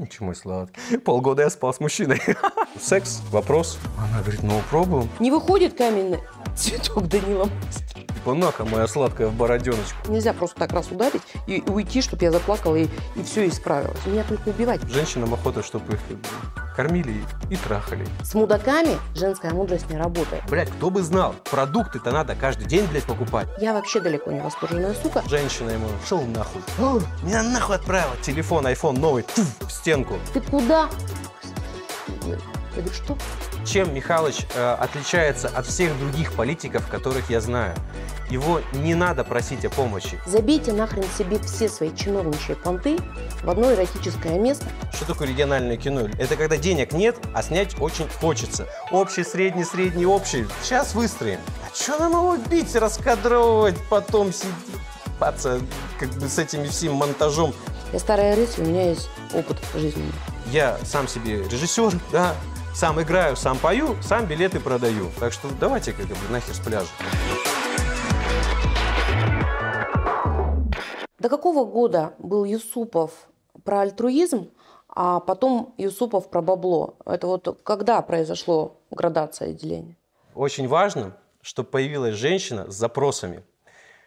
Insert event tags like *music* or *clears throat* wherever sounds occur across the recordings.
Почему я сладкий? Полгода я спал с мужчиной. *laughs* Секс? Вопрос? Она говорит, ну пробуем. Не выходит каменный цветок Данила Мастер. Типа, моя сладкая в бороденочку. Нельзя просто так раз ударить и уйти, чтобы я заплакала и, и все исправилось. Меня только убивать. Женщинам охота, чтобы их кормили их и трахали. С мудаками женская мудрость не работает. Блять, кто бы знал, продукты-то надо каждый день, блядь, покупать. Я вообще далеко не восторженная сука. Женщина ему, шел нахуй. О, меня нахуй отправила. Телефон, iPhone новый, тьф, в стенку. Ты куда? Я говорю, что? Чем Михалыч э, отличается от всех других политиков, которых я знаю? Его не надо просить о помощи. Забейте нахрен себе все свои чиновничьи понты в одно эротическое место. Что такое региональное кино? Это когда денег нет, а снять очень хочется. Общий, средний, средний, общий. Сейчас выстроим. А что нам его бить, раскадровывать, потом сидеть, как бы с этим всем монтажом? Я старая рысь, у меня есть опыт жизни. Я сам себе режиссер, да, сам играю, сам пою, сам билеты продаю. Так что давайте как бы нахер с пляжа. До какого года был Юсупов про альтруизм, а потом Юсупов про бабло? Это вот когда произошло градация отделения? Очень важно, чтобы появилась женщина с запросами –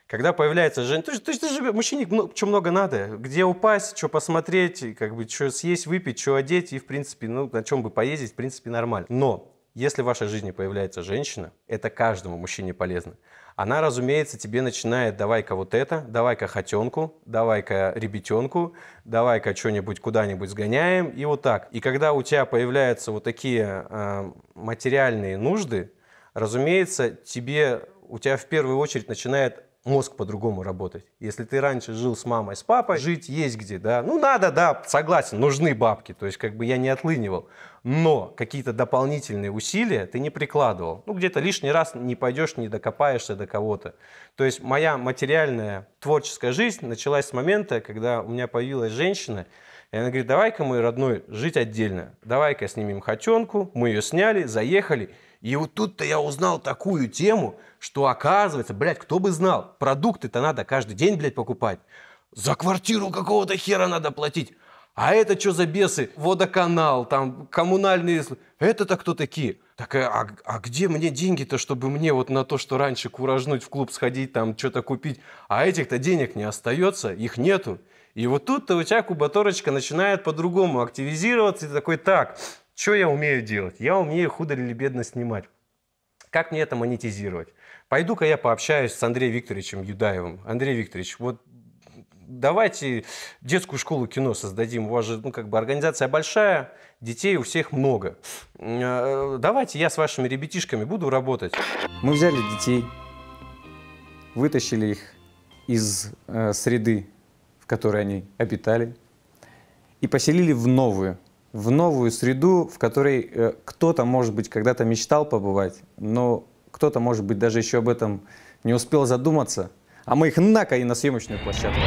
когда появляется женщина, то есть, то есть ты же мужчине что много надо, где упасть, что посмотреть, как бы что съесть, выпить, что одеть и в принципе, ну на чем бы поездить, в принципе нормально. Но если в вашей жизни появляется женщина, это каждому мужчине полезно. Она, разумеется, тебе начинает давай-ка вот это, давай-ка хотенку, давай-ка ребятенку, давай-ка что-нибудь куда-нибудь сгоняем и вот так. И когда у тебя появляются вот такие э, материальные нужды, разумеется, тебе у тебя в первую очередь начинает мозг по-другому работать. Если ты раньше жил с мамой, с папой, жить есть где, да. Ну, надо, да, согласен, нужны бабки, то есть как бы я не отлынивал. Но какие-то дополнительные усилия ты не прикладывал. Ну, где-то лишний раз не пойдешь, не докопаешься до кого-то. То есть моя материальная творческая жизнь началась с момента, когда у меня появилась женщина, и она говорит, давай-ка мы, родной, жить отдельно. Давай-ка снимем хотенку. Мы ее сняли, заехали. И вот тут-то я узнал такую тему – что оказывается, блядь, кто бы знал, продукты-то надо каждый день, блядь, покупать. За квартиру какого-то хера надо платить. А это что за бесы? Водоканал, там, коммунальные... Это-то кто такие? Так, э, а, а где мне деньги-то, чтобы мне вот на то, что раньше куражнуть, в клуб сходить, там, что-то купить? А этих-то денег не остается, их нету. И вот тут-то у тебя кубаторочка начинает по-другому активизироваться, и ты такой, так, что я умею делать? Я умею худо или бедно снимать. Как мне это монетизировать? Пойду-ка я пообщаюсь с Андреем Викторовичем Юдаевым. Андрей Викторович, вот давайте детскую школу кино создадим. У вас же, ну, как бы организация большая, детей у всех много. Э, давайте я с вашими ребятишками буду работать. Мы взяли детей, вытащили их из э, среды, в которой они обитали, и поселили в новую, в новую среду, в которой э, кто-то, может быть, когда-то мечтал побывать, но кто-то, может быть, даже еще об этом не успел задуматься. А мы их на и на съемочную площадку.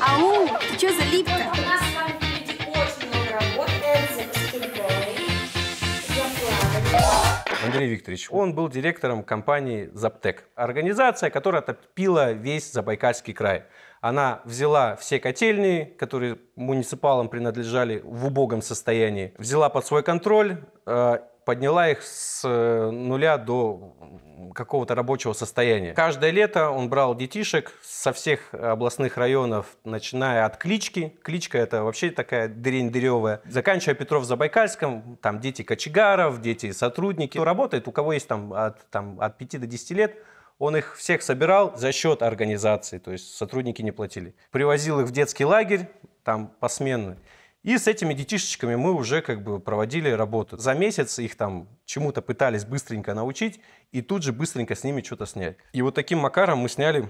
Ау, ты что за Андрей Викторович, он был директором компании «Заптек». Организация, которая отопила весь Забайкальский край. Она взяла все котельни, которые муниципалам принадлежали в убогом состоянии, взяла под свой контроль э, подняла их с э, нуля до какого-то рабочего состояния. Каждое лето он брал детишек со всех областных районов, начиная от клички. Кличка это вообще такая дырень дыревая. Заканчивая Петров-Забайкальском, там дети кочегаров, дети сотрудники. Кто работает, у кого есть там от, там, от 5 до 10 лет, он их всех собирал за счет организации, то есть сотрудники не платили. Привозил их в детский лагерь, там посменный. И с этими детишечками мы уже как бы проводили работу. За месяц их там чему-то пытались быстренько научить и тут же быстренько с ними что-то снять. И вот таким макаром мы сняли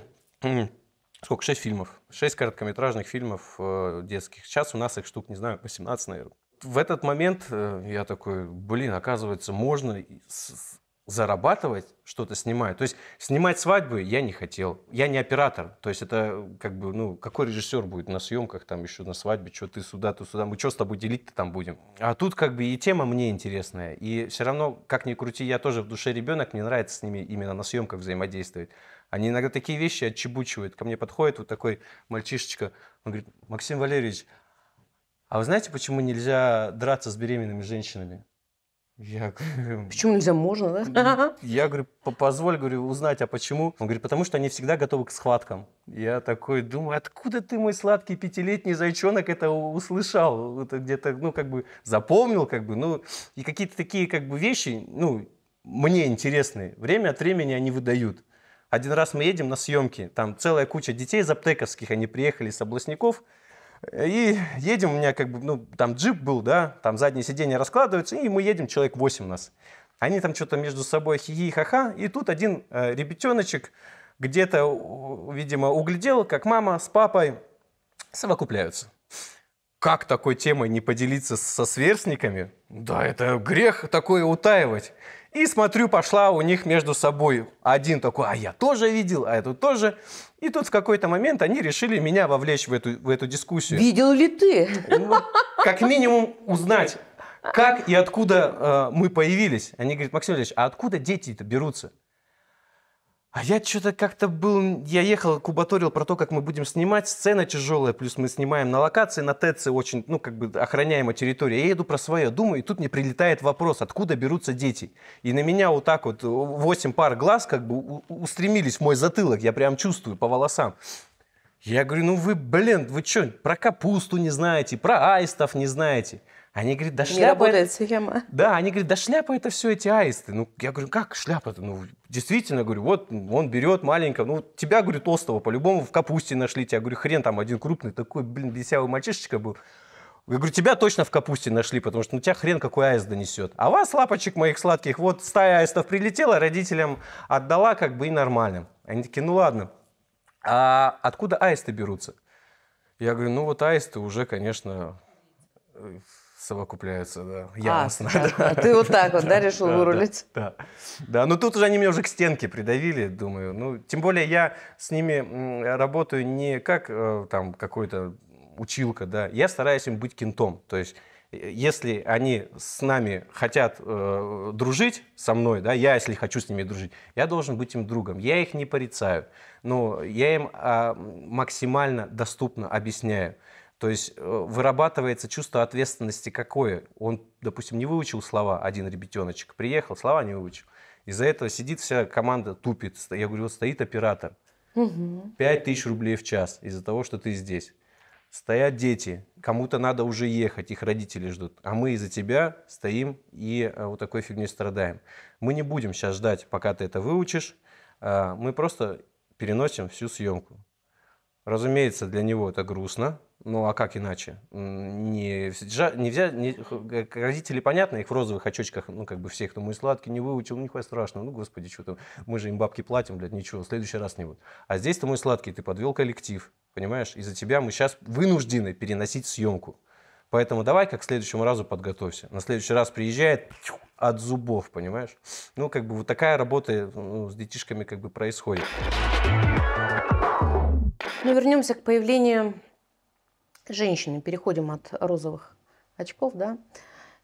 сколько, шесть фильмов, шесть короткометражных фильмов э, детских. Сейчас у нас их штук, не знаю, 18, наверное. В этот момент э, я такой, блин, оказывается, можно с, зарабатывать, что-то снимаю. То есть снимать свадьбы я не хотел. Я не оператор. То есть это как бы, ну, какой режиссер будет на съемках, там еще на свадьбе, что ты сюда, ты сюда, мы что с тобой делить-то там будем. А тут как бы и тема мне интересная. И все равно, как ни крути, я тоже в душе ребенок, мне нравится с ними именно на съемках взаимодействовать. Они иногда такие вещи отчебучивают. Ко мне подходит вот такой мальчишечка, он говорит, Максим Валерьевич, а вы знаете, почему нельзя драться с беременными женщинами? Я говорю... *laughs* Почему нельзя? Можно, да? Я говорю, позволь, говорю, узнать, а почему? Он говорит, потому что они всегда готовы к схваткам. Я такой думаю, откуда ты, мой сладкий пятилетний зайчонок, это услышал? Это где-то, ну, как бы запомнил, как бы, ну, и какие-то такие, как бы, вещи, ну, мне интересные, Время от времени они выдают. Один раз мы едем на съемки, там целая куча детей заптековских, они приехали с областников, и едем, у меня как бы, ну, там джип был, да, там заднее сиденье раскладывается, и мы едем, человек 8 у нас. Они там что-то между собой хихи ха-ха, и тут один э, ребятеночек где-то, видимо, углядел, как мама с папой совокупляются. Как такой темой не поделиться со сверстниками? Да, это грех такое утаивать. И смотрю, пошла у них между собой. Один такой, а я тоже видел, а эту тоже. И тут в какой-то момент они решили меня вовлечь в эту, в эту дискуссию. Видел ли ты? Ну, как минимум узнать, как и откуда э, мы появились. Они говорят, Максим Ильич, а откуда дети-то берутся? А я что-то как-то был... Я ехал, кубаторил про то, как мы будем снимать. Сцена тяжелая, плюс мы снимаем на локации, на ТЭЦе очень, ну, как бы охраняемая территория. Я еду про свое, думаю, и тут мне прилетает вопрос, откуда берутся дети. И на меня вот так вот восемь пар глаз как бы устремились в мой затылок. Я прям чувствую по волосам. Я говорю, ну вы, блин, вы что, про капусту не знаете, про аистов не знаете. Они говорят, да шляпа... Не работает схема. Да, они говорят, да шляпа это все эти аисты. Ну, я говорю, как шляпа-то? Ну, действительно, говорю, вот он берет маленького, ну, тебя, говорю, толстого, по-любому в капусте нашли Я Говорю, хрен там один крупный, такой, блин, бесявый мальчишечка был. Я говорю, тебя точно в капусте нашли, потому что ну тебя хрен какой аист донесет. А вас, лапочек моих сладких, вот стая аистов прилетела, родителям отдала, как бы и нормально. Они такие, ну ладно. А откуда аисты берутся? Я говорю, ну вот аисты уже, конечно, э, совокупляются, да. А, Ясно. А, да. а ты вот так вот, да, решил *laughs* да, вырулить? Да, да. Да, ну но тут уже они меня уже к стенке придавили, думаю. Ну, тем более я с ними работаю не как э, там какой-то училка, да. Я стараюсь им быть кентом. То есть э, если они с нами хотят э, дружить со мной, да, я если хочу с ними дружить, я должен быть им другом. Я их не порицаю, но я им э, максимально доступно объясняю. То есть э, вырабатывается чувство ответственности какое. Он, допустим, не выучил слова, один ребятеночек, приехал, слова не выучил. Из-за этого сидит вся команда, тупит. Я говорю, вот стоит оператор. Угу. тысяч рублей в час из-за того, что ты здесь. Стоят дети, кому-то надо уже ехать, их родители ждут. А мы из-за тебя стоим и э, вот такой фигней страдаем. Мы не будем сейчас ждать, пока ты это выучишь. А, мы просто переносим всю съемку. Разумеется, для него это грустно, ну а как иначе? Не, не взять, не, родители, понятно, их в розовых очочках, ну как бы всех, кто мой сладкий, не выучил, ну хватит страшного, ну господи, что там, мы же им бабки платим, блядь, ничего, в следующий раз не будет. А здесь ты мой сладкий, ты подвел коллектив, понимаешь? Из-за тебя мы сейчас вынуждены переносить съемку. Поэтому давай как к следующему разу подготовься. На следующий раз приезжает от зубов, понимаешь? Ну, как бы вот такая работа ну, с детишками как бы происходит. Ну вернемся к появлению женщины, переходим от розовых очков, да.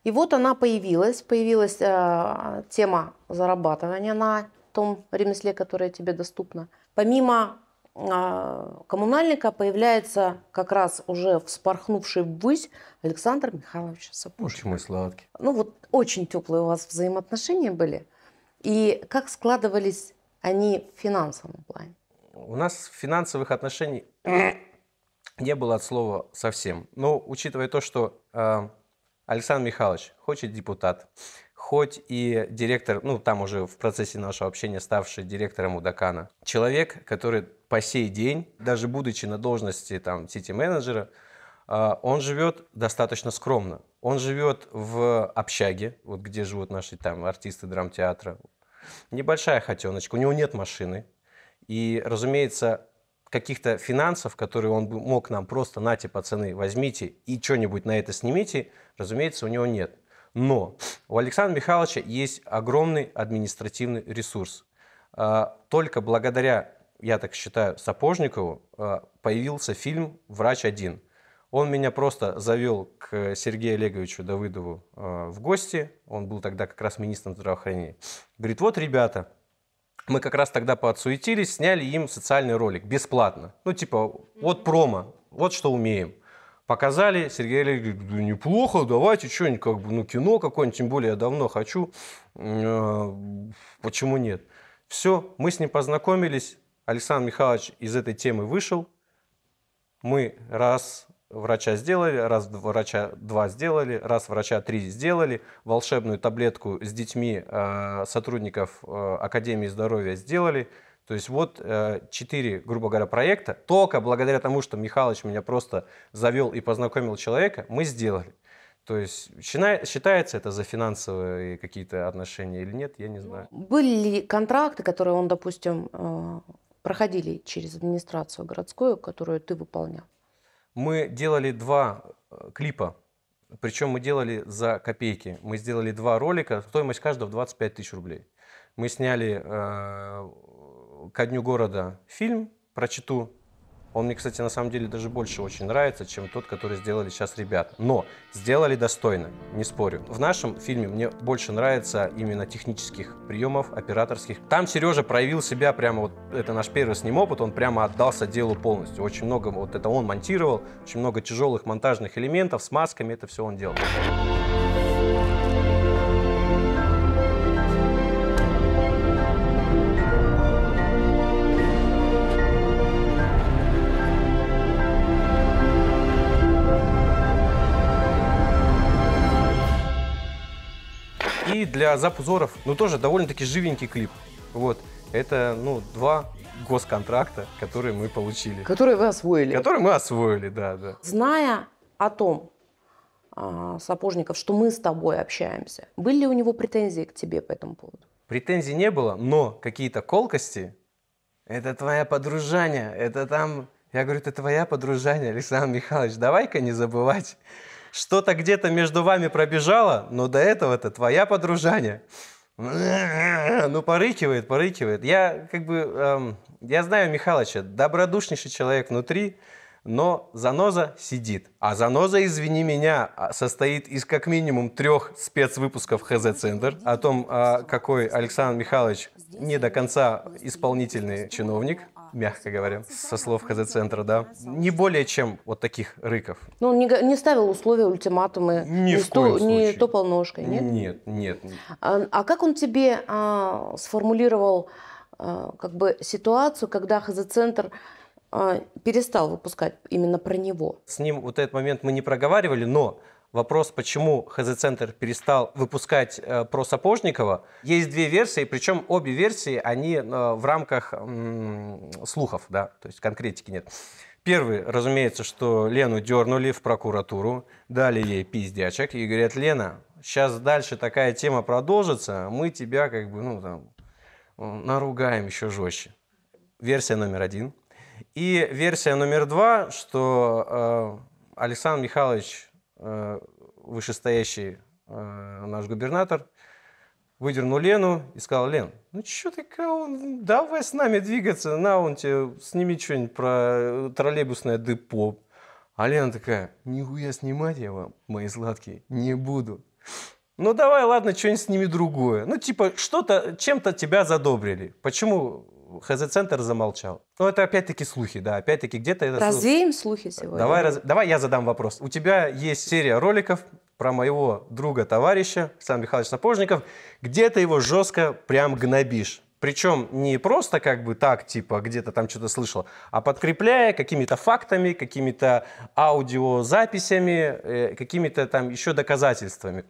И вот она появилась, появилась э, тема зарабатывания на том ремесле, которое тебе доступно. Помимо э, коммунальника появляется как раз уже вспорхнувший ввысь Александр Михайлович Сапушкин. Очень мой сладкий. Ну вот очень теплые у вас взаимоотношения были. И как складывались они в финансовом плане? У нас финансовых отношений не было от слова совсем. Но учитывая то, что э, Александр Михайлович, хоть и депутат, хоть и директор, ну там уже в процессе нашего общения ставший директором Удакана, человек, который по сей день, даже будучи на должности там сити-менеджера, э, он живет достаточно скромно. Он живет в общаге, вот где живут наши там артисты драмтеатра. Небольшая хотеночка, у него нет машины. И, разумеется, каких-то финансов, которые он мог нам просто, нате, пацаны, возьмите и что-нибудь на это снимите, разумеется, у него нет. Но у Александра Михайловича есть огромный административный ресурс. А, только благодаря, я так считаю, Сапожникову а, появился фильм «Врач один». Он меня просто завел к Сергею Олеговичу Давыдову а, в гости. Он был тогда как раз министром здравоохранения. Говорит, вот, ребята, мы как раз тогда подсуетились, сняли им социальный ролик бесплатно. Ну, типа, вот промо, вот что умеем. Показали, Сергей Олегович говорит, неплохо, давайте что-нибудь, как бы, ну, кино какое-нибудь, тем более я давно хочу, э, почему нет. Все, мы с ним познакомились, Александр Михайлович из этой темы вышел, мы раз врача сделали, раз врача два сделали, раз врача три сделали, волшебную таблетку с детьми э, сотрудников э, Академии здоровья сделали. То есть вот э, четыре, грубо говоря, проекта, только благодаря тому, что Михалыч меня просто завел и познакомил человека, мы сделали. То есть считается это за финансовые какие-то отношения или нет, я не ну, знаю. Были ли контракты, которые он, допустим, э, проходили через администрацию городскую, которую ты выполнял? Мы делали два э, клипа, причем мы делали за копейки. Мы сделали два ролика, стоимость каждого 25 тысяч рублей. Мы сняли э, ко дню города фильм про Читу, он мне, кстати, на самом деле даже больше очень нравится, чем тот, который сделали сейчас ребята. Но сделали достойно, не спорю. В нашем фильме мне больше нравится именно технических приемов, операторских. Там Сережа проявил себя прямо, вот это наш первый с ним опыт, он прямо отдался делу полностью. Очень много, вот это он монтировал, очень много тяжелых монтажных элементов с масками, это все он делал. для запузоров, ну, тоже довольно-таки живенький клип. Вот. Это, ну, два госконтракта, которые мы получили. Которые вы освоили. Которые мы освоили, да, да. Зная о том, а, Сапожников, что мы с тобой общаемся. Были ли у него претензии к тебе по этому поводу? Претензий не было, но какие-то колкости. Это твоя подружание, это там... Я говорю, это твоя подружание, Александр Михайлович, давай-ка не забывать, что-то где-то между вами пробежало, но до этого-то твоя подружаня. Ну, порыкивает, порыкивает. Я как бы, эм, я знаю Михалыча, добродушнейший человек внутри, но заноза сидит. А заноза, извини меня, а, состоит из как минимум трех спецвыпусков ХЗ Центр о том, а, какой Александр Михайлович не до конца исполнительный чиновник, мягко говоря, со слов ХЗ-центра, да. Не более чем вот таких рыков. Ну, он не, не ставил условия, ультиматумы. Ни не в коем ту, Не топал ножкой, нет? Нет, нет. А, а как он тебе а, сформулировал а, как бы ситуацию, когда ХЗ-центр а, перестал выпускать именно про него? С ним вот этот момент мы не проговаривали, но вопрос, почему ХЗ-центр перестал выпускать э, про Сапожникова. Есть две версии, причем обе версии, они э, в рамках э, слухов, да, то есть конкретики нет. Первый, разумеется, что Лену дернули в прокуратуру, дали ей пиздячек и говорят, Лена, сейчас дальше такая тема продолжится, мы тебя как бы, ну, там, наругаем еще жестче. Версия номер один. И версия номер два, что э, Александр Михайлович Э, вышестоящий э, наш губернатор, выдернул Лену и сказал, Лен, ну что ты, давай с нами двигаться, на, он тебе, сними что-нибудь про э, троллейбусное депо. А Лена такая, нихуя снимать я вам, мои сладкие, не буду. Ну давай, ладно, что-нибудь сними другое. Ну типа, что-то, чем-то тебя задобрили. Почему ХЗ-центр замолчал. Ну это опять-таки слухи, да, опять-таки где-то... Это... Развеем слухи сегодня. Давай, раз... Давай я задам вопрос. У тебя есть серия роликов про моего друга-товарища, Александр Михайлович Напожников, где ты его жестко прям гнобишь. Причем не просто как бы так, типа, где-то там что-то слышал, а подкрепляя какими-то фактами, какими-то аудиозаписями, э, какими-то там еще доказательствами.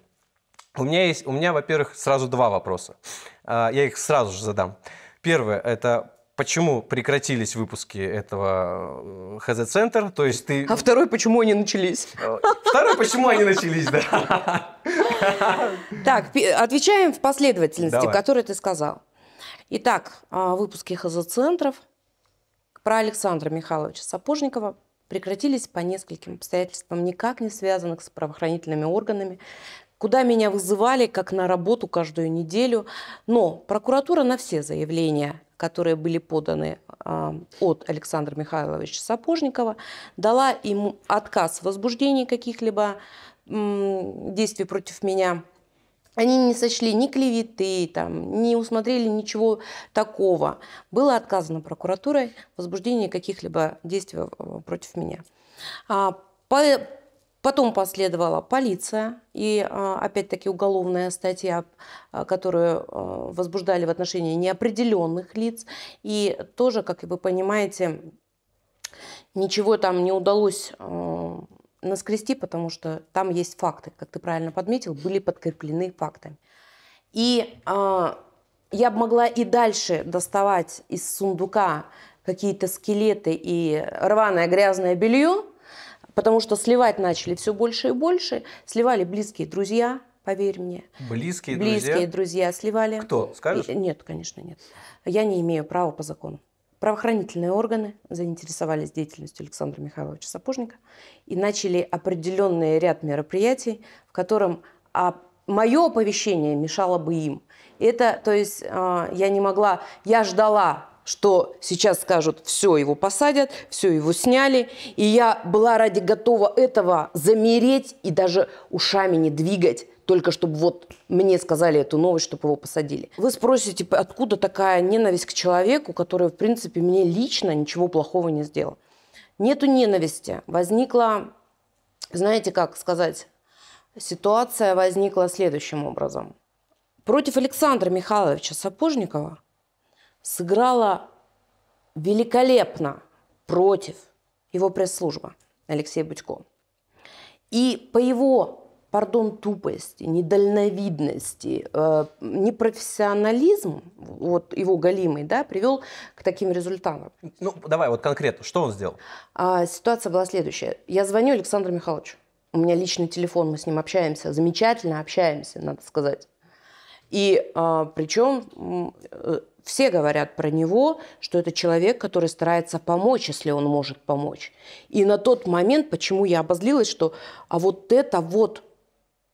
У меня есть, у меня, во-первых, сразу два вопроса. А, я их сразу же задам. Первое – это почему прекратились выпуски этого э, ХЗ-центр, то есть ты... А второй, почему они начались? Э, второй, почему они начались, да. Так, отвечаем в последовательности, которую ты сказал. Итак, а, выпуски ХЗ-центров про Александра Михайловича Сапожникова прекратились по нескольким обстоятельствам, никак не связанных с правоохранительными органами, куда меня вызывали как на работу каждую неделю. Но прокуратура на все заявления, которые были поданы э, от Александра Михайловича Сапожникова, дала ему отказ в возбуждении каких-либо э, действий против меня. Они не сочли ни клеветы, там, не усмотрели ничего такого. Было отказано прокуратурой возбуждение каких-либо действий э, против меня. А, по, Потом последовала полиция и, а, опять-таки, уголовная статья, а, которую а, возбуждали в отношении неопределенных лиц. И тоже, как вы понимаете, ничего там не удалось наскрести, потому что там есть факты, как ты правильно подметил, были подкреплены фактами. И я могла и дальше доставать из сундука какие-то скелеты и рваное грязное белье, потому что сливать начали все больше и больше, сливали близкие друзья, поверь мне. Близкие, близкие друзья? друзья сливали. Кто? Скажешь? И, нет, конечно, нет. Я не имею права по закону. Правоохранительные органы заинтересовались деятельностью Александра Михайловича Сапожника и начали определенный ряд мероприятий, в котором а, мое оповещение мешало бы им. Это, то есть, а, я не могла, я ждала что сейчас скажут, все, его посадят, все, его сняли. И я была ради готова этого замереть и даже ушами не двигать, только чтобы вот мне сказали эту новость, чтобы его посадили. Вы спросите, откуда такая ненависть к человеку, который, в принципе, мне лично ничего плохого не сделал. Нету ненависти. Возникла, знаете, как сказать, ситуация возникла следующим образом. Против Александра Михайловича Сапожникова – сыграла великолепно против его пресс-служба Алексея Будько. И по его, пардон, тупости, недальновидности, э, непрофессионализм, вот его голимый, да, привел к таким результатам. Ну, давай вот конкретно, что он сделал? А, ситуация была следующая. Я звоню Александру Михайловичу. У меня личный телефон, мы с ним общаемся, замечательно общаемся, надо сказать. И а, причем все говорят про него, что это человек, который старается помочь, если он может помочь. И на тот момент, почему я обозлилась, что а вот это вот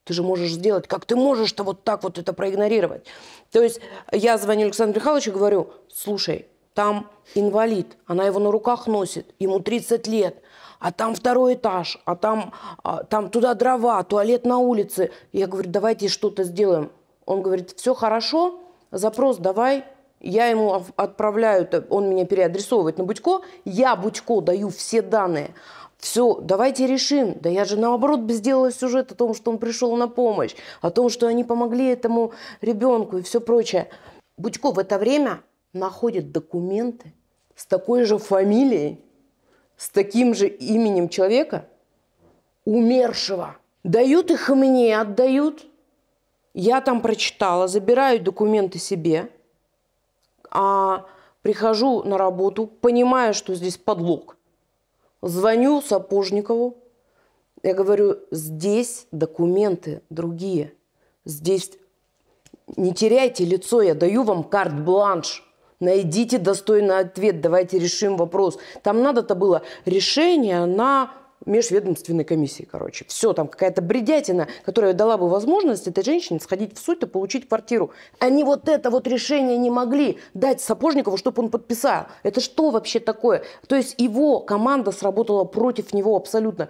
ты же можешь сделать, как ты можешь-то вот так вот это проигнорировать. То есть я звоню Александру Михайловичу и говорю, слушай, там инвалид, она его на руках носит, ему 30 лет, а там второй этаж, а там, а, там туда дрова, туалет на улице. Я говорю, давайте что-то сделаем. Он говорит, все хорошо, запрос давай, я ему отправляю, он меня переадресовывает на Будько, я Будько даю все данные. Все, давайте решим. Да я же наоборот сделала сюжет о том, что он пришел на помощь, о том, что они помогли этому ребенку и все прочее. Будько в это время находит документы с такой же фамилией, с таким же именем человека, умершего. Дают их мне, отдают. Я там прочитала, забираю документы себе – а прихожу на работу, понимая, что здесь подлог. Звоню Сапожникову, я говорю, здесь документы другие, здесь не теряйте лицо, я даю вам карт-бланш. Найдите достойный ответ, давайте решим вопрос. Там надо-то было решение на межведомственной комиссии, короче. Все, там какая-то бредятина, которая дала бы возможность этой женщине сходить в суд и получить квартиру. Они вот это вот решение не могли дать Сапожникову, чтобы он подписал. Это что вообще такое? То есть его команда сработала против него абсолютно.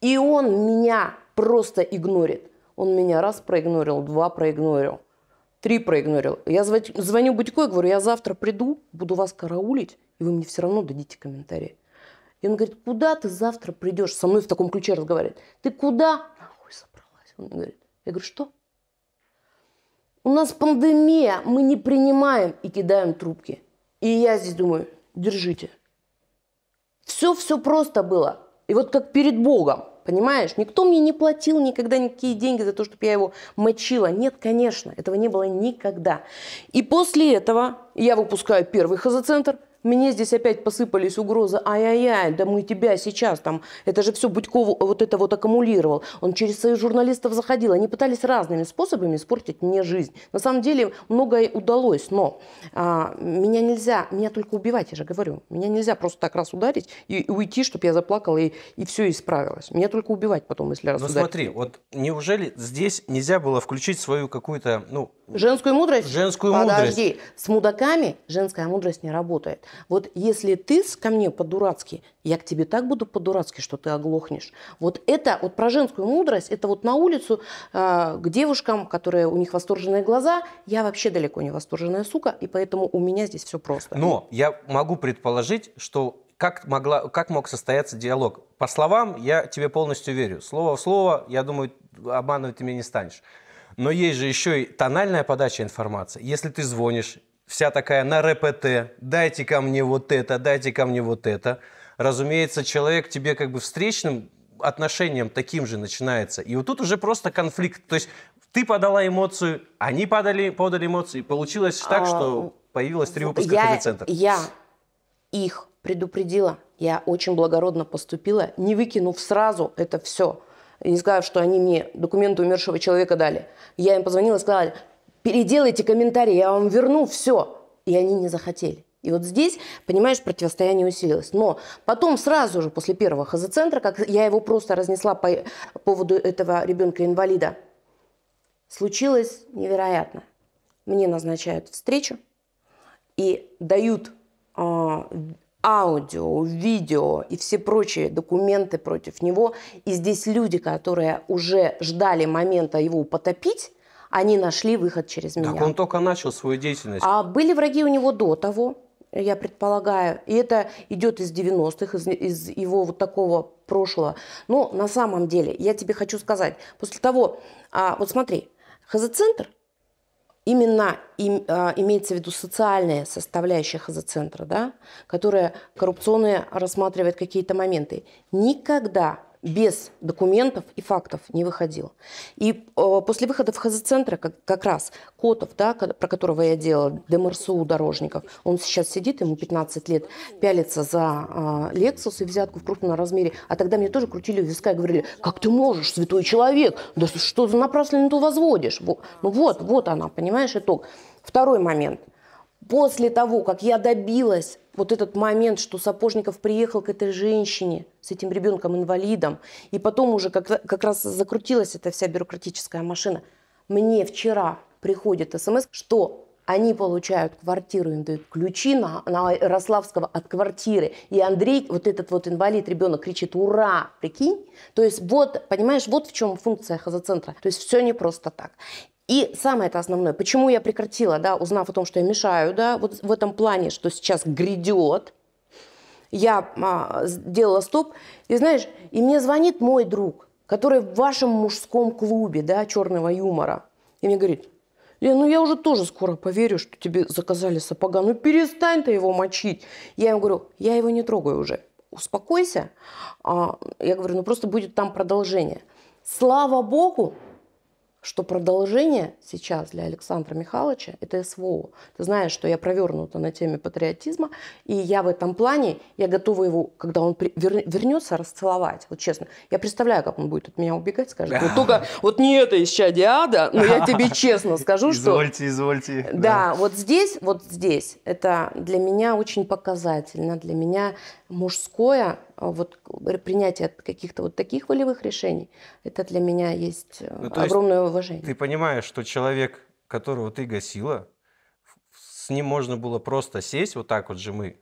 И он меня просто игнорит. Он меня раз проигнорил, два проигнорил, три проигнорил. Я звоню Будько и говорю, я завтра приду, буду вас караулить, и вы мне все равно дадите комментарий. И он говорит, куда ты завтра придешь? Со мной в таком ключе разговаривает. Ты куда? Нахуй собралась. Он говорит. Я говорю, что? У нас пандемия, мы не принимаем и кидаем трубки. И я здесь думаю, держите. Все-все просто было. И вот как перед Богом, понимаешь? Никто мне не платил никогда никакие деньги за то, чтобы я его мочила. Нет, конечно, этого не было никогда. И после этого я выпускаю первый хз-центр мне здесь опять посыпались угрозы, ай-яй-яй, да мы тебя сейчас там, это же все Будькову э, вот это вот аккумулировал. Он через своих журналистов заходил, они пытались разными способами испортить мне жизнь. На самом деле многое удалось, но а, меня нельзя, меня только убивать, я же говорю. Меня нельзя просто так раз ударить и, и уйти, чтобы я заплакала и, и все исправилось. Меня только убивать потом, если раз Ну смотри, вот неужели здесь нельзя было включить свою какую-то, ну, Женскую мудрость? Женскую Подожди. мудрость. Подожди, с мудаками женская мудрость не работает. Вот если ты ко мне по-дурацки, я к тебе так буду по-дурацки, что ты оглохнешь. Вот это, вот про женскую мудрость, это вот на улицу э, к девушкам, которые у них восторженные глаза, я вообще далеко не восторженная сука, и поэтому у меня здесь все просто. Но я могу предположить, что как, могла, как мог состояться диалог? По словам я тебе полностью верю. Слово в слово, я думаю, обманывать ты меня не станешь. Но есть же еще и тональная подача информации. Если ты звонишь, вся такая на РПТ, дайте ко мне вот это, дайте ко мне вот это. Разумеется, человек тебе как бы встречным отношением таким же начинается. И вот тут уже просто конфликт. То есть ты подала эмоцию, они подали, подали эмоции, получилось так, а, что появилось три выпуска я, Я их предупредила. Я очень благородно поступила, не выкинув сразу это все не сказав, что они мне документы умершего человека дали. Я им позвонила и сказала, переделайте комментарии, я вам верну все. И они не захотели. И вот здесь, понимаешь, противостояние усилилось. Но потом сразу же после первого хз-центра, как я его просто разнесла по поводу этого ребенка-инвалида, случилось невероятно. Мне назначают встречу и дают а, аудио, видео и все прочие документы против него. И здесь люди, которые уже ждали момента его потопить, они нашли выход через меня. Так он только начал свою деятельность. А были враги у него до того, я предполагаю. И это идет из 90-х, из, из его вот такого прошлого. Но на самом деле, я тебе хочу сказать, после того, а, вот смотри, ХЗ-центр – именно им, а, имеется в виду социальная составляющая хз да, которая коррупционные рассматривает какие-то моменты. Никогда без документов и фактов не выходил. И э, после выхода в ХЗ-центра как, как раз Котов, да, про которого я делала, ДМРСУ дорожников, он сейчас сидит, ему 15 лет, пялится за э, а, Лексус и взятку в крупном размере. А тогда мне тоже крутили у виска и говорили, как ты можешь, святой человек, да что за напраслину ты возводишь? Вот. Ну вот, вот она, понимаешь, итог. Второй момент – после того, как я добилась вот этот момент, что Сапожников приехал к этой женщине с этим ребенком-инвалидом, и потом уже как, как раз закрутилась эта вся бюрократическая машина, мне вчера приходит смс, что они получают квартиру, им дают ключи на, на Ярославского от квартиры. И Андрей, вот этот вот инвалид, ребенок кричит «Ура!» Прикинь? То есть вот, понимаешь, вот в чем функция хозоцентра. То есть все не просто так. И самое это основное, почему я прекратила, да, узнав о том, что я мешаю, да, вот в этом плане, что сейчас грядет, я а, сделала стоп, и знаешь, и мне звонит мой друг, который в вашем мужском клубе, да, черного юмора, и мне говорит, "Я, ну я уже тоже скоро поверю, что тебе заказали сапога, ну перестань ты его мочить. Я ему говорю, я его не трогаю уже, успокойся. А, я говорю, ну просто будет там продолжение. Слава богу, что продолжение сейчас для Александра Михайловича – это СВО. Ты знаешь, что я провернута на теме патриотизма, и я в этом плане, я готова его, когда он вернется, расцеловать. Вот честно, я представляю, как он будет от меня убегать, скажет, вот только *laughs* вот не это исчадие ада, но я тебе *laughs* честно скажу, что… Извольте, извольте. Да, вот здесь, вот здесь, это для меня очень показательно, для меня мужское а, вот э, принятие каких-то вот таких волевых решений, это для меня есть э, ну, огромное уважение. Ты понимаешь, что человек, которого ты гасила, с ним можно было просто сесть вот так вот же мы,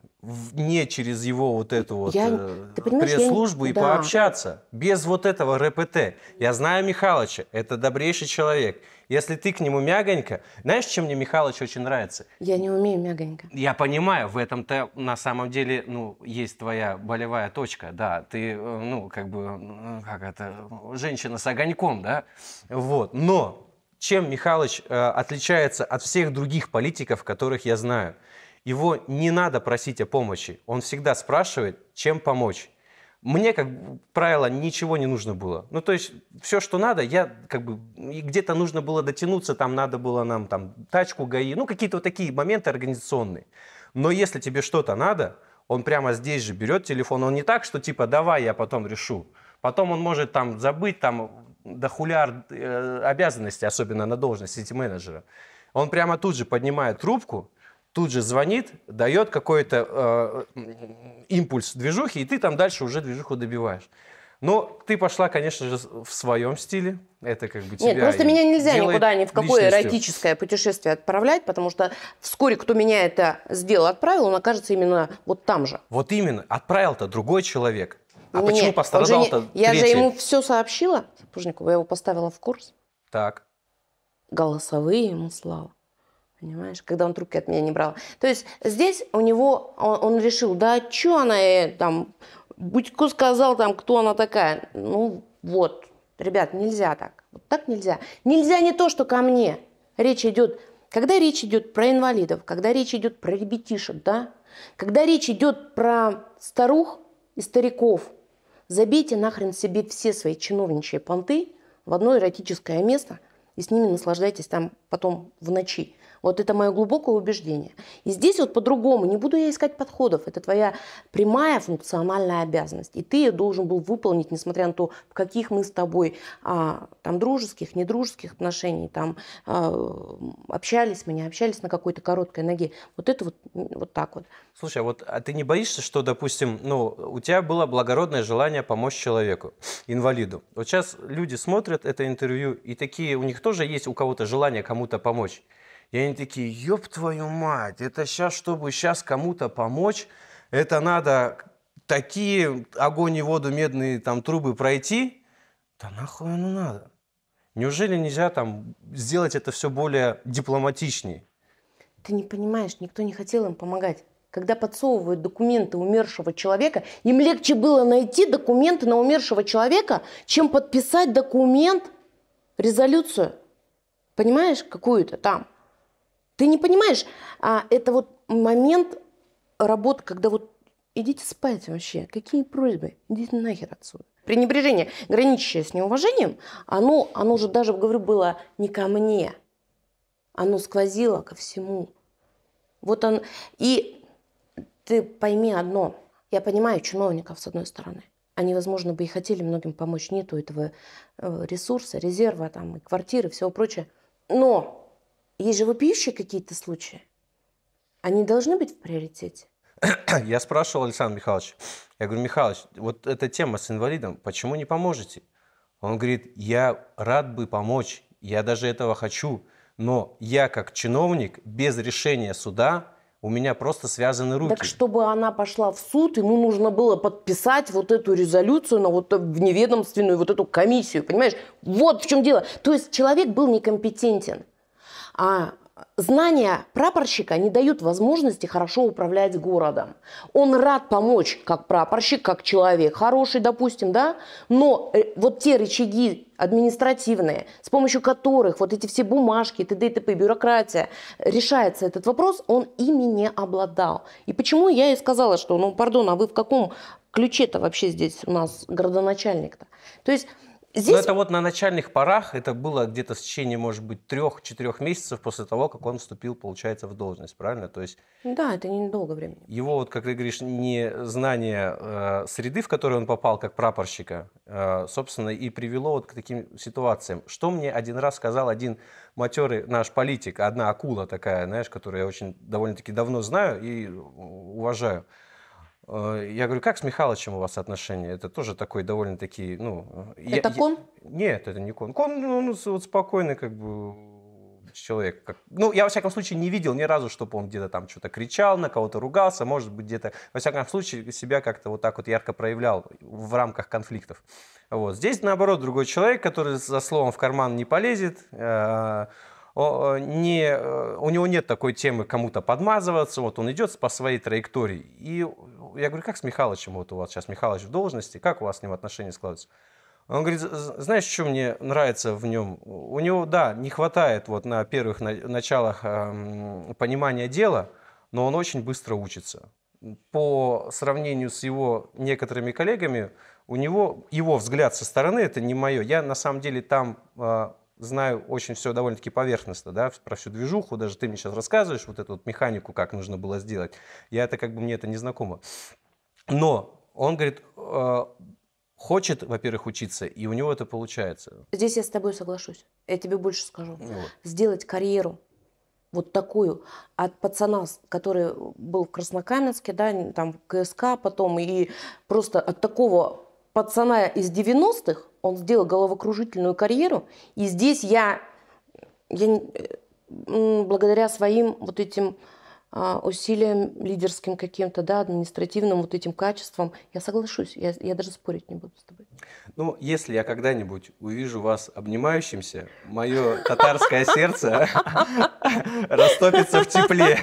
не через его вот эту вот я, э, пресс-службу я... и да. пообщаться, без вот этого РПТ. Я знаю Михалыча, это добрейший человек. Если ты к нему мягонько, знаешь, чем мне Михалыч очень нравится? Я не умею мягонько. Я понимаю, в этом-то на самом деле, ну, есть твоя болевая точка, да. Ты, э, ну, как бы, как это, женщина с огоньком, да. Вот, но чем Михалыч э, отличается от всех других политиков, которых я знаю? Его не надо просить о помощи. Он всегда спрашивает, чем помочь. Мне, как правило, ничего не нужно было. Ну, то есть, все, что надо, я как бы... Где-то нужно было дотянуться, там надо было нам там тачку, ГАИ. Ну, какие-то вот такие моменты организационные. Но если тебе что-то надо, он прямо здесь же берет телефон. Он не так, что типа, давай, я потом решу. Потом он может там забыть, там до э, обязанностей, особенно на должность сети-менеджера. Он прямо тут же поднимает трубку, тут же звонит, дает какой-то э, импульс движухи, и ты там дальше уже движуху добиваешь. Но ты пошла, конечно же, в своем стиле. Это как бы тебя Нет, просто меня нельзя никуда ни в какое эротическое путешествие отправлять, потому что вскоре, кто меня это сделал, отправил, он окажется именно вот там же. Вот именно. Отправил-то другой человек. А Нет, почему пострадал-то не... Я же ему все сообщила, Сапожникову, я его поставила в курс. Так. Голосовые ему слава. Понимаешь, когда он трубки от меня не брал. То есть здесь у него, он, он решил, да что она ей, э, там, Будько сказал там, кто она такая. Ну вот, ребят, нельзя так. Вот так нельзя. Нельзя не то, что ко мне. Речь идет, когда речь идет про инвалидов, когда речь идет про ребятишек, да, когда речь идет про старух и стариков, Забейте нахрен себе все свои чиновничьи понты в одно эротическое место и с ними наслаждайтесь там потом в ночи. Вот это мое глубокое убеждение. И здесь вот по-другому, не буду я искать подходов, это твоя прямая функциональная обязанность. И ты ее должен был выполнить, несмотря на то, в каких мы с тобой а, там дружеских, недружеских отношений, там а, общались мы, не общались на какой-то короткой ноге. Вот это вот, вот так вот. Слушай, а вот а ты не боишься, что, допустим, ну, у тебя было благородное желание помочь человеку, инвалиду. Вот сейчас люди смотрят это интервью, и такие, у них тоже есть у кого-то желание кому-то помочь. И они такие, ёб твою мать, это сейчас, чтобы сейчас кому-то помочь, это надо такие огонь и воду, медные там трубы пройти. Да нахуй оно надо? Неужели нельзя там сделать это все более дипломатичнее? Ты не понимаешь, никто не хотел им помогать. Когда подсовывают документы умершего человека, им легче было найти документы на умершего человека, чем подписать документ, резолюцию. Понимаешь, какую-то там. Ты не понимаешь, а это вот момент работы, когда вот идите спать вообще, какие просьбы, идите нахер отсюда. Пренебрежение, граничащее с неуважением, оно, оно уже даже, говорю, было не ко мне, оно сквозило ко всему. Вот он, и ты пойми одно, я понимаю чиновников, с одной стороны, они, возможно, бы и хотели многим помочь, нету этого э, ресурса, резерва, там, и квартиры, всего прочее, но есть же вопиющие какие-то случаи. Они должны быть в приоритете. *clears throat* Я спрашивал Александр Михайлович, я говорю, Михайлович, вот эта тема с инвалидом, почему не поможете? Он говорит, я рад бы помочь, я даже этого хочу, но я как чиновник без решения суда у меня просто связаны руки. Так чтобы она пошла в суд, ему нужно было подписать вот эту резолюцию на вот э, в неведомственную вот эту комиссию, понимаешь? Вот в чем дело. То есть человек был некомпетентен. А Знания прапорщика не дают возможности хорошо управлять городом. Он рад помочь как прапорщик, как человек хороший, допустим, да, но э, вот те рычаги административные, с помощью которых вот эти все бумажки, т.д. и т.п., бюрократия, решается этот вопрос, он ими не обладал. И почему я и сказала, что, ну, пардон, а вы в каком ключе-то вообще здесь у нас городоначальник-то? То есть Здесь... Но это вот на начальных порах, это было где-то в течение, может быть, трех-четырех месяцев после того, как он вступил, получается, в должность, правильно? То есть... Да, это недолго времени. Его, вот, как ты говоришь, не знание э, среды, в которую он попал как прапорщика, э, собственно, и привело вот к таким ситуациям. Что мне один раз сказал один матерый наш политик, одна акула такая, знаешь, которую я очень довольно-таки давно знаю и э, уважаю. Э, я говорю, как с Михалычем у вас отношения? Это тоже такой довольно-таки, ну... Э, это я, кон? Я... Нет, это не кон. Кон, он ну, ну, вот спокойный как бы человек. Как... Ну, я, во всяком случае, не видел ни разу, чтобы он где-то там что-то кричал, на кого-то ругался, может быть, где-то, во всяком случае, себя как-то вот так вот ярко проявлял в рамках конфликтов. Вот. Здесь, наоборот, другой человек, который за словом в карман не полезет, э, не, у него нет такой темы кому-то подмазываться, вот он идет по своей траектории. И я говорю, как с Михалычем, вот у вас сейчас Михалыч в должности, как у вас с ним отношения складываются? Он говорит, знаешь, что мне нравится в нем? У него, да, не хватает вот на первых началах эм, понимания дела, но он очень быстро учится. По сравнению с его некоторыми коллегами, у него его взгляд со стороны, это не мое. Я на самом деле там а, знаю очень все довольно-таки поверхностно, да, про всю движуху, даже ты мне сейчас рассказываешь вот эту вот механику, как нужно было сделать. Я это как бы, мне это не знакомо. Но он говорит, э, хочет, во-первых, учиться, и у него это получается. Здесь я с тобой соглашусь. Я тебе больше скажу. Ну вот. Сделать карьеру вот такую от пацана, который был в Краснокаменске, да, там КСК потом, и просто от такого пацана из 90-х он сделал головокружительную карьеру, и здесь я, я э, благодаря своим вот этим а, усилиям лидерским каким-то, да, административным вот этим качествам, я соглашусь, я, я даже спорить не буду с тобой. Ну, если я когда-нибудь увижу вас обнимающимся, мое татарское сердце *laughs* растопится в тепле.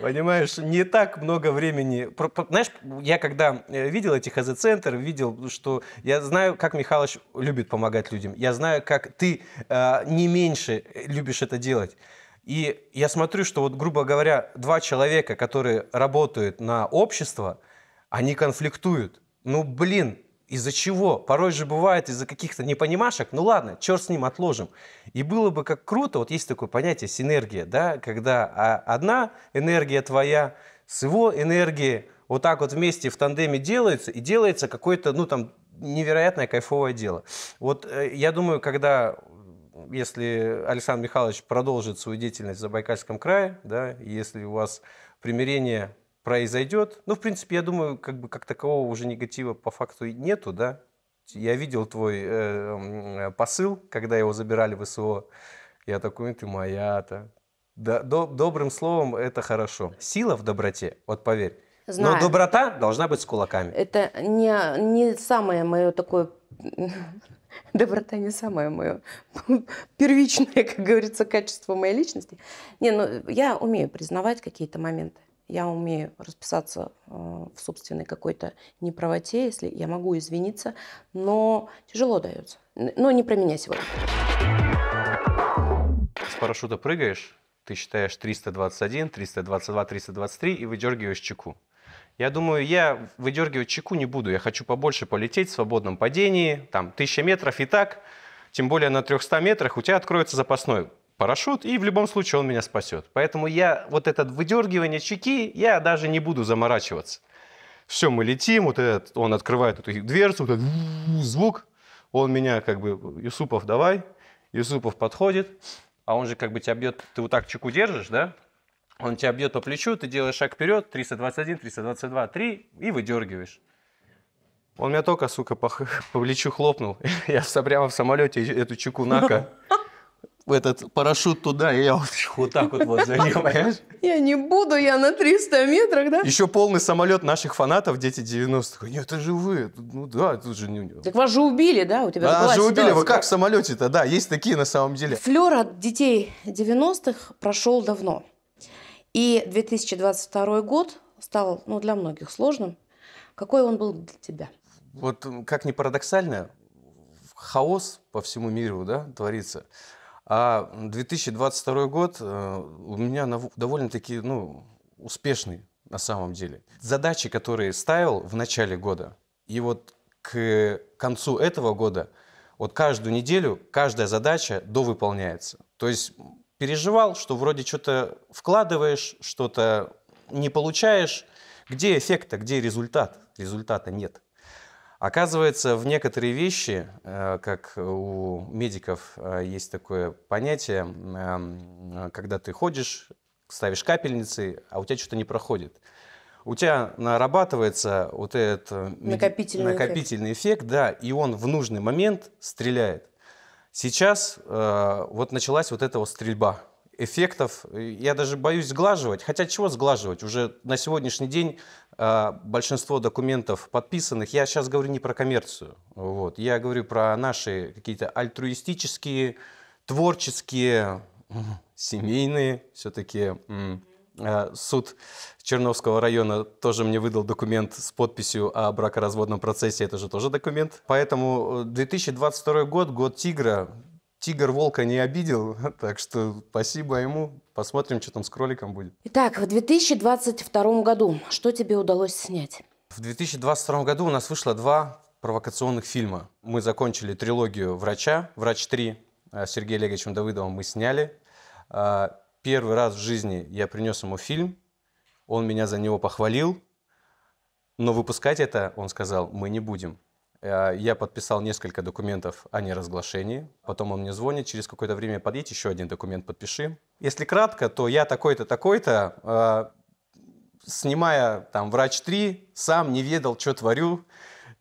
Понимаешь, не так много времени. Знаешь, я когда э, видел эти ХЗ-центр, видел, что я знаю, как Михалыч любит помогать людям. Я знаю, как ты э, не меньше э, любишь это делать. И я смотрю, что вот, грубо говоря, два человека, которые работают на общество, они конфликтуют. Ну, блин, из-за чего? Порой же бывает из-за каких-то непонимашек. Ну ладно, черт с ним, отложим. И было бы как круто, вот есть такое понятие синергия, да, когда а, одна энергия твоя с его энергией вот так вот вместе в тандеме делается, и делается какое-то, ну там, невероятное кайфовое дело. Вот э, я думаю, когда если Александр Михайлович продолжит свою деятельность в Забайкальском крае, да, если у вас примирение произойдет. Ну, в принципе, я думаю, как бы как такового уже негатива по факту нету, да. Я видел твой э, эм, э, посыл, когда его забирали в СО. Я такой, ты моя-то. Да, до, добрым словом это хорошо. Сила в доброте, вот поверь. Знаю. Но доброта должна быть с кулаками. Это не, не самое мое такое... *laughs* Доброта не самое мое *laughs* первичное, как говорится, качество моей личности. Не, ну, я умею признавать какие-то моменты я умею расписаться э, в собственной какой-то неправоте, если я могу извиниться, но тяжело дается. Но не про меня сегодня. С парашюта прыгаешь, ты считаешь 321, 322, 323 и выдергиваешь чеку. Я думаю, я выдергивать чеку не буду, я хочу побольше полететь в свободном падении, там, тысяча метров и так, тем более на 300 метрах у тебя откроется запасной парашют, и в любом случае он меня спасет. Поэтому я вот это выдергивание чеки, я даже не буду заморачиваться. Все, мы летим, вот этот, он открывает эту дверцу, вот этот звук, он меня как бы, Юсупов, давай, Юсупов подходит, а он же как бы тебя бьет, ты вот так чеку держишь, да? Он тебя бьет по плечу, ты делаешь шаг вперед, 321, 322, 3 и выдергиваешь. Он меня только, сука, по, по плечу хлопнул. Я прямо в самолете эту чеку нака этот парашют туда, и я вот, *laughs* вот так вот возле них, понимаешь? Я не буду, я на 300 метрах, да? Еще полный самолет наших фанатов, дети 90-х. Нет, это же вы. Ну да, тут же... не. Так вас же убили, да? У тебя да, Вас же убили, вы как в самолете-то, да, есть такие на самом деле. Флер от детей 90-х прошел давно. И 2022 год стал, ну, для многих сложным. Какой он был для тебя? Вот как ни парадоксально, хаос по всему миру, да, творится. А 2022 год э, у меня довольно-таки ну, успешный на самом деле. Задачи, которые ставил в начале года, и вот к концу этого года, вот каждую неделю, каждая задача довыполняется. То есть переживал, что вроде что-то вкладываешь, что-то не получаешь. Где эффекта, где результат? Результата нет. Оказывается, в некоторые вещи, э, как у медиков э, есть такое понятие, эм, когда ты ходишь, ставишь капельницы, а у тебя что-то не проходит. У тебя нарабатывается вот этот накопительный, э, накопительный эффект. эффект, да, и он в нужный момент стреляет. Сейчас э, вот началась вот эта вот стрельба эффектов. Я даже боюсь сглаживать. Хотя чего сглаживать? Уже на сегодняшний день Э, большинство документов подписанных, я сейчас говорю не про коммерцию, вот, я говорю про наши какие-то альтруистические, творческие, семейные все-таки. Э, суд Черновского района тоже мне выдал документ с подписью о бракоразводном процессе, это же тоже документ. Поэтому 2022 э, год, год тигра, Тигр волка не обидел, *laughs* так что спасибо ему. Посмотрим, что там с кроликом будет. Итак, в 2022 году что тебе удалось снять? В 2022 году у нас вышло два провокационных фильма. Мы закончили трилогию «Врача», «Врач 3» э, Сергея Олеговичем Давыдовым мы сняли. Э, первый раз в жизни я принес ему фильм, он меня за него похвалил, но выпускать это, он сказал, мы не будем. Э, я подписал несколько документов о неразглашении. Потом он мне звонит, через какое-то время подъедь, еще один документ подпиши. Если кратко, то я такой-то, такой-то, э, снимая там «Врач 3», сам не ведал, что творю.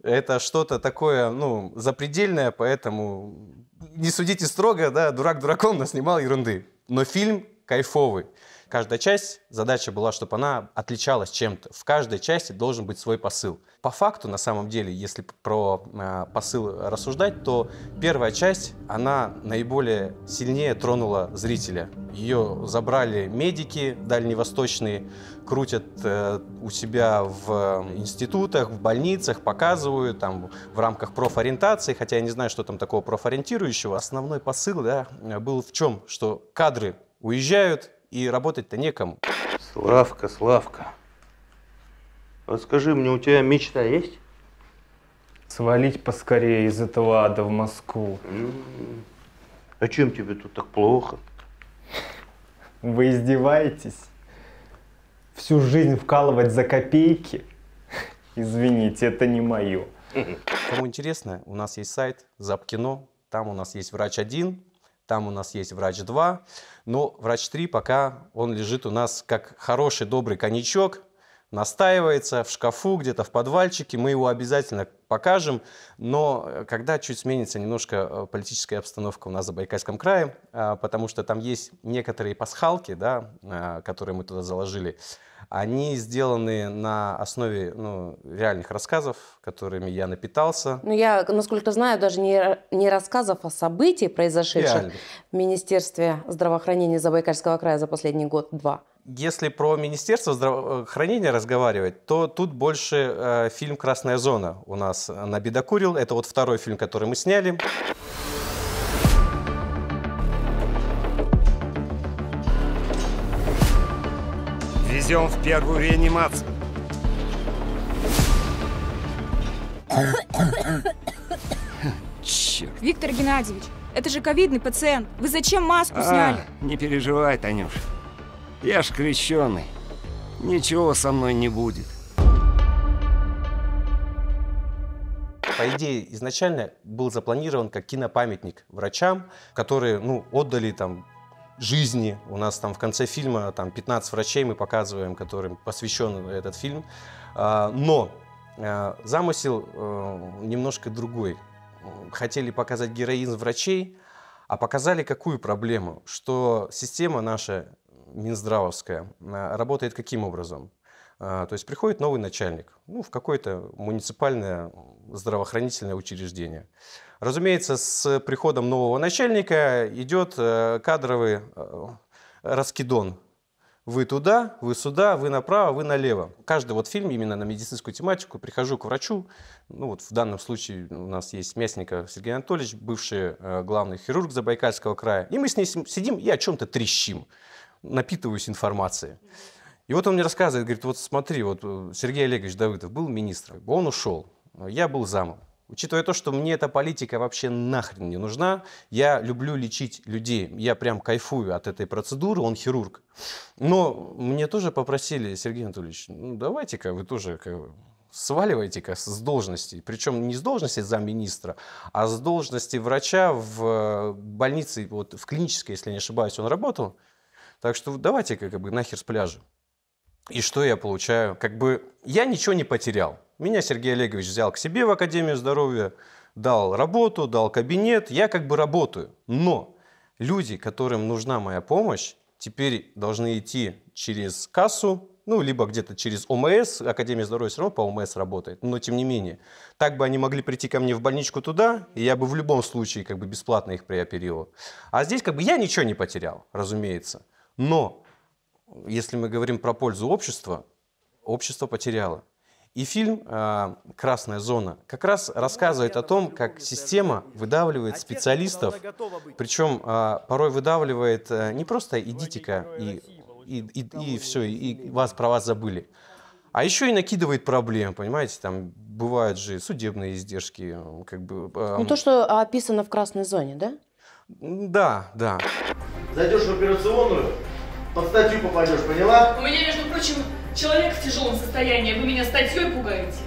Это что-то такое, ну, запредельное, поэтому не судите строго, да, дурак дураком наснимал ерунды. Но фильм кайфовый. Каждая часть, задача была, чтобы она отличалась чем-то. В каждой части должен быть свой посыл. По факту, на самом деле, если про э, посыл рассуждать, то первая часть, она наиболее сильнее тронула зрителя. Ее забрали медики дальневосточные, крутят э, у себя в институтах, в больницах, показывают там в рамках профориентации, хотя я не знаю, что там такого профориентирующего. Основной посыл да, был в чем? Что кадры уезжают, и работать-то некому. Славка, Славка, вот скажи мне, у тебя мечта есть? Свалить поскорее из этого ада в Москву. М-м-м. А чем тебе тут так плохо? Вы издеваетесь? Всю жизнь вкалывать за копейки? Извините, это не мое. Кому интересно, у нас есть сайт Запкино. Там у нас есть врач один, там у нас есть врач 2, но врач 3 пока он лежит у нас как хороший, добрый коньячок, настаивается в шкафу, где-то в подвальчике. Мы его обязательно покажем. Но э, когда чуть сменится немножко э, политическая обстановка у нас за Байкальском крае, а, потому что там есть некоторые пасхалки, да, а, которые мы туда заложили, они сделаны на основе ну, реальных рассказов, которыми я напитался. Ну, я, насколько знаю, даже не, не рассказов, а событий, произошедших Реально. в Министерстве здравоохранения Забайкальского края за последний год-два. Если про Министерство здравоохранения э, разговаривать, то тут больше э, фильм «Красная зона» у нас набедокурил. Это вот второй фильм, который мы сняли. везем в первую реанимацию. Черт. Виктор Геннадьевич, это же ковидный пациент. Вы зачем маску а, сняли? Не переживай, Танюш. Я ж крещеный. Ничего со мной не будет. По идее, изначально был запланирован как кинопамятник врачам, которые ну, отдали там жизни. У нас там в конце фильма там 15 врачей мы показываем, которым посвящен этот фильм. А, но а, замысел э, немножко другой. Хотели показать героизм врачей, а показали какую проблему? Что система наша Минздравовская а, работает каким образом? То есть приходит новый начальник ну, в какое-то муниципальное здравоохранительное учреждение – Разумеется, с приходом нового начальника идет э, кадровый э, раскидон. Вы туда, вы сюда, вы направо, вы налево. Каждый вот фильм именно на медицинскую тематику. Прихожу к врачу. Ну вот в данном случае у нас есть Мясников Сергей Анатольевич, бывший э, главный хирург Забайкальского края. И мы с ней сидим и о чем-то трещим. Напитываюсь информацией. И вот он мне рассказывает, говорит, вот смотри, вот Сергей Олегович Давыдов был министром, он ушел, я был замом. Учитывая то, что мне эта политика вообще нахрен не нужна, я люблю лечить людей, я прям кайфую от этой процедуры, он хирург. Но мне тоже попросили, Сергей Анатольевич, ну давайте-ка вы тоже сваливайте-ка с должности, причем не с должности замминистра, а с должности врача в э, больнице, вот в клинической, если не ошибаюсь, он работал. Так что давайте-ка как бы нахер с пляжа. И что я получаю? Как бы я ничего не потерял. Меня Сергей Олегович взял к себе в Академию здоровья, дал работу, дал кабинет, я как бы работаю. Но люди, которым нужна моя помощь, теперь должны идти через кассу, ну, либо где-то через ОМС, Академия здоровья все равно по ОМС работает, но тем не менее. Так бы они могли прийти ко мне в больничку туда, и я бы в любом случае как бы бесплатно их приоперировал. А здесь как бы я ничего не потерял, разумеется. Но если мы говорим про пользу общества, общество потеряло. И фильм э, «Красная зона» как раз ну, рассказывает о том, как система выдавливает специалистов, причем э, порой выдавливает э, не просто ну, «идите-ка» и, и, и, и все, и вас про вас забыли, а еще и накидывает проблемы, понимаете, там бывают же судебные издержки, как бы... Эм... Ну, то, что описано в «Красной зоне», да? Да, да. Зайдешь в операционную, под статью попадешь, поняла? У меня, между прочим, Человек в тяжелом состоянии, а вы меня статьей пугаете.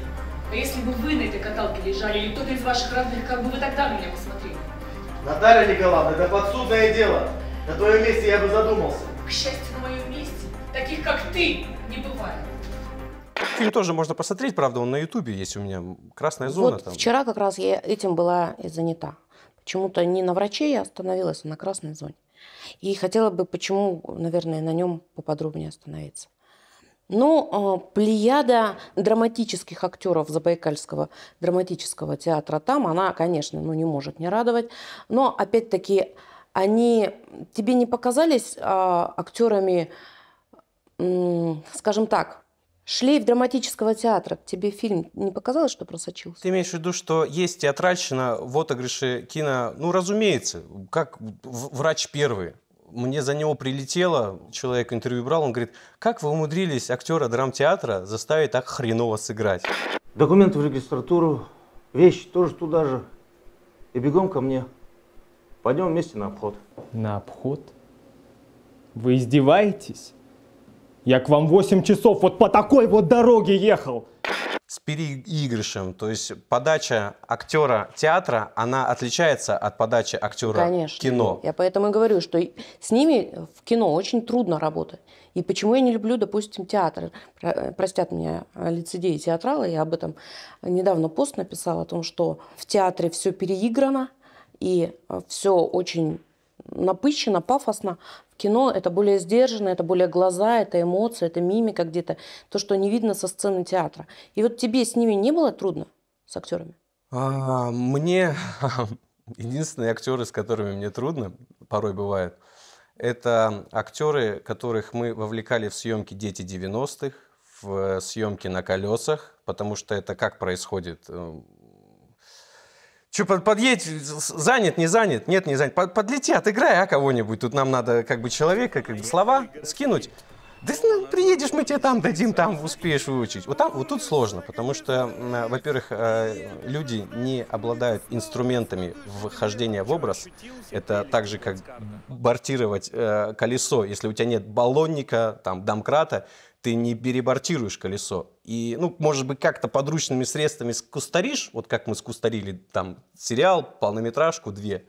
А если бы вы на этой каталке лежали, или кто-то из ваших родных, как бы вы тогда на меня посмотрели? Наталья Николаевна, это подсудное дело. На твоем месте я бы задумался. К счастью, на моем месте таких, как ты, не бывает. Фильм тоже можно посмотреть, правда, он на Ютубе есть у меня. Красная зона вот там. Вчера как раз я этим была и занята. Почему-то не на врачей я остановилась, а на красной зоне. И хотела бы, почему, наверное, на нем поподробнее остановиться. Но ну, а, плеяда драматических актеров Забайкальского драматического театра там, она, конечно, ну, не может не радовать. Но, опять-таки, они тебе не показались а, актерами, скажем так, Шлейф драматического театра. Тебе фильм не показалось, что просочился? Ты имеешь в виду, что есть театральщина, в отыгрыши кино. Ну, разумеется, как врач первый мне за него прилетело, человек интервью брал, он говорит, как вы умудрились актера драмтеатра заставить так хреново сыграть? Документы в регистратуру, вещи тоже туда же. И бегом ко мне. Пойдем вместе на обход. На обход? Вы издеваетесь? Я к вам 8 часов вот по такой вот дороге ехал с переигрышем. То есть подача актера театра, она отличается от подачи актера Конечно. кино. Я поэтому и говорю, что с ними в кино очень трудно работать. И почему я не люблю, допустим, театр? Э, простят меня лицедеи театрала. я об этом недавно пост написала, о том, что в театре все переиграно, и э, все очень напыщенно, пафосно. В кино это более сдержанно, это более глаза, это эмоции, это мимика где-то, то, что не видно со сцены театра. И вот тебе с ними не было трудно, с актерами? А, мне *laughs* единственные актеры, с которыми мне трудно, порой бывает, это актеры, которых мы вовлекали в съемки «Дети 90-х», в съемки на колесах, потому что это как происходит? Э, Че, под, подъедь, занят, не занят? Нет, не занят. Под, подлети, отыграй, а, кого-нибудь. Тут нам надо как бы человека, как бы слова скинуть. Да ну, приедешь, мы тебе там дадим, там успеешь выучить. Вот, там, вот тут сложно, потому что, э, во-первых, э, люди не обладают инструментами вхождения в образ. Это так же, как бортировать э, колесо. Если у тебя нет баллонника, там, домкрата, ты не перебортируешь колесо. И, ну, может быть, как-то подручными средствами скустаришь, вот как мы скустарили там сериал, полнометражку, две,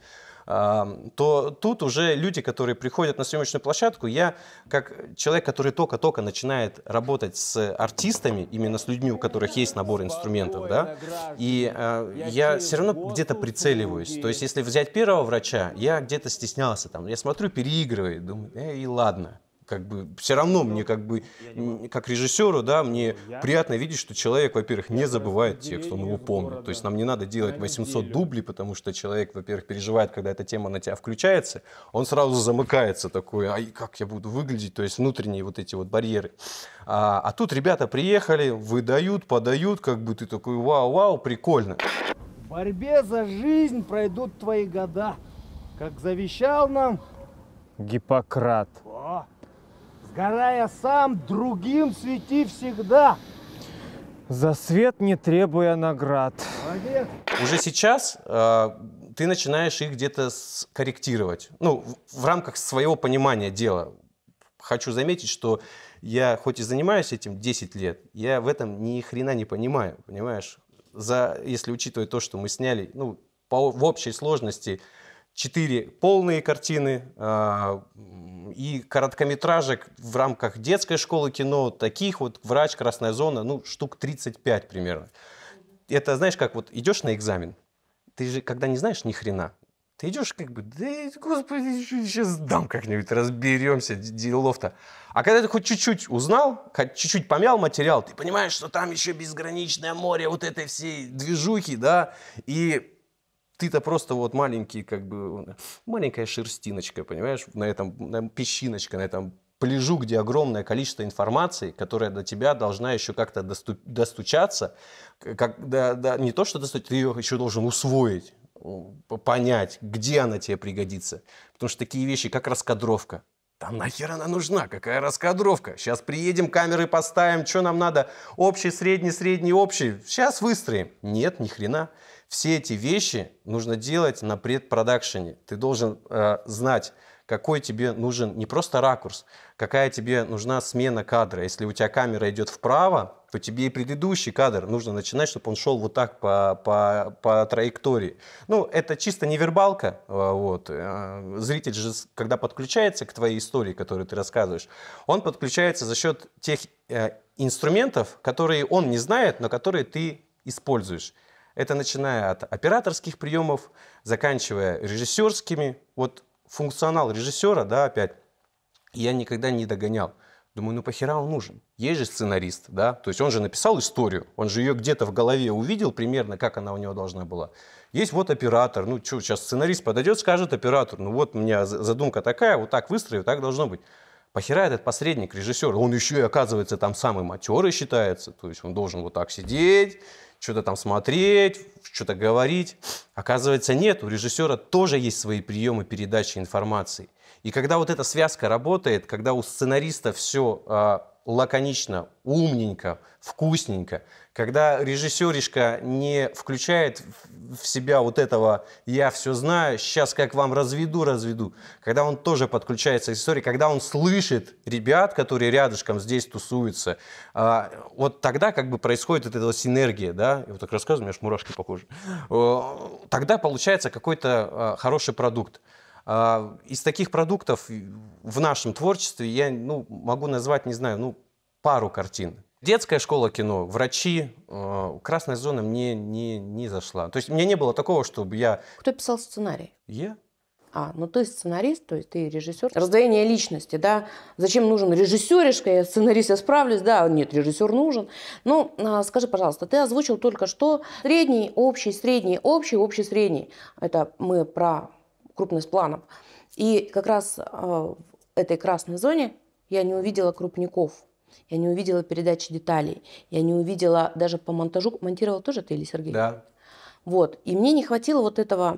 то тут уже люди, которые приходят на съемочную площадку, я как человек, который только-только начинает работать с артистами, именно с людьми, у которых есть набор инструментов, да, и э, я все равно где-то прицеливаюсь. То есть, если взять первого врача, я где-то стеснялся, там, я смотрю, переигрываю, думаю, и ладно как бы все равно мне как бы как режиссеру, да, мне приятно видеть, что человек, во-первых, не забывает текст, он его помнит. То есть нам не надо делать 800 дублей, потому что человек, во-первых, переживает, когда эта тема на тебя включается, он сразу замыкается такой, ай, как я буду выглядеть, то есть внутренние вот эти вот барьеры. А, а тут ребята приехали, выдают, подают, как бы ты такой, вау, вау, прикольно. В борьбе за жизнь пройдут твои года, как завещал нам Гиппократ. О! Сгорая сам, другим свети всегда. За свет не требуя наград. Молодец. Уже сейчас э, ты начинаешь их где-то корректировать. Ну, в, в рамках своего понимания дела. Хочу заметить, что я хоть и занимаюсь этим 10 лет, я в этом ни хрена не понимаю, понимаешь? За, если учитывать то, что мы сняли, ну, по, в общей сложности четыре полные картины а, и короткометражек в рамках детской школы кино, таких вот «Врач», «Красная зона», ну, штук 35 примерно. Это, знаешь, как вот идешь на экзамен, ты же, когда не знаешь ни хрена, ты идешь как бы, да, господи, сейчас дам как-нибудь, разберемся, делов-то. А когда ты хоть чуть-чуть узнал, хоть чуть-чуть помял материал, ты понимаешь, что там еще безграничное море вот этой всей движухи, да, и ты-то просто вот маленький, как бы, маленькая шерстиночка, понимаешь, на этом, на песчиночка, на этом пляжу, где огромное количество информации, которая до тебя должна еще как-то досту- достучаться, как, да, да, не то, что достучаться, ты ее еще должен усвоить, понять, где она тебе пригодится. Потому что такие вещи, как раскадровка, там нахер она нужна? Какая раскадровка? Сейчас приедем, камеры поставим, что нам надо? Общий, средний, средний, общий. Сейчас выстроим. Нет, ни хрена. Все эти вещи нужно делать на предпродакшене. Ты должен э, знать, какой тебе нужен не просто ракурс, какая тебе нужна смена кадра. Если у тебя камера идет вправо, то тебе и предыдущий кадр нужно начинать, чтобы он шел вот так по, по, по траектории. Ну, это чисто невербалка. Э, вот. Э, зритель же, когда подключается к твоей истории, которую ты рассказываешь, он подключается за счет тех э, инструментов, которые он не знает, но которые ты используешь. Это начиная от операторских приемов, заканчивая режиссерскими. Вот функционал режиссера, да, опять, я никогда не догонял. Думаю, ну похера он нужен? Есть же сценарист, да? То есть он же написал историю, он же ее где-то в голове увидел примерно, как она у него должна была. Есть вот оператор, ну что, сейчас сценарист подойдет, скажет оператор, ну вот у меня задумка такая, вот так выстрою, так должно быть. Похера этот посредник, режиссер, он еще и оказывается там самый матерый считается, то есть он должен вот так сидеть, что-то там смотреть, что-то говорить. Оказывается, нет, у режиссера тоже есть свои приемы передачи информации – и когда вот эта связка работает, когда у сценариста все э, а, лаконично, умненько, вкусненько, когда режиссеришка не включает в себя вот этого «я все знаю, сейчас как вам разведу, разведу», когда он тоже подключается к истории, когда он слышит ребят, которые рядышком здесь тусуются, а, вот тогда как бы происходит вот эта синергия, да, я вот так рассказываю, у меня аж мурашки по коже, э, тогда получается какой-то а, хороший продукт. А, из таких продуктов в нашем творчестве я ну, могу назвать, не знаю, ну, пару картин. Детская школа кино, врачи, а, красная зона мне не, не зашла. То есть у меня не было такого, чтобы я... Кто писал сценарий? Я. А, ну ты сценарист, то есть ты режиссер. Раздвоение личности, да. Зачем нужен режиссеришка, я сценарист, я справлюсь, да, нет, режиссер нужен. Ну, а, скажи, пожалуйста, ты озвучил только что средний, общий, средний, общий, общий, средний. Это мы про крупность планов. И как раз э, в этой красной зоне я не увидела крупников, я не увидела передачи деталей, я не увидела даже по монтажу. Монтировал тоже ты или Сергей? Да. Вот. И мне не хватило вот этого,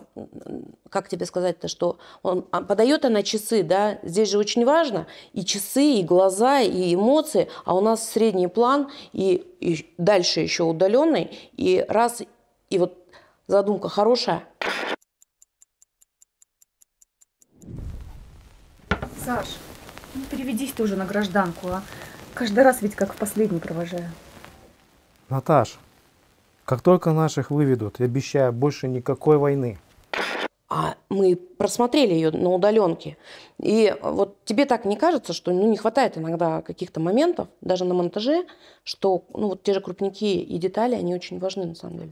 как тебе сказать-то, что он а, подает она часы, да, здесь же очень важно и часы, и глаза, и эмоции, а у нас средний план, и, и дальше еще удаленный, и раз, и вот задумка хорошая, Саш, ну переведись ты уже на гражданку, а? Каждый раз ведь как в последний провожаю. Наташ, как только наших выведут, я обещаю, больше никакой войны. А мы просмотрели ее на удаленке. И вот тебе так не кажется, что ну, не хватает иногда каких-то моментов, даже на монтаже, что ну, вот те же крупники и детали, они очень важны на самом деле.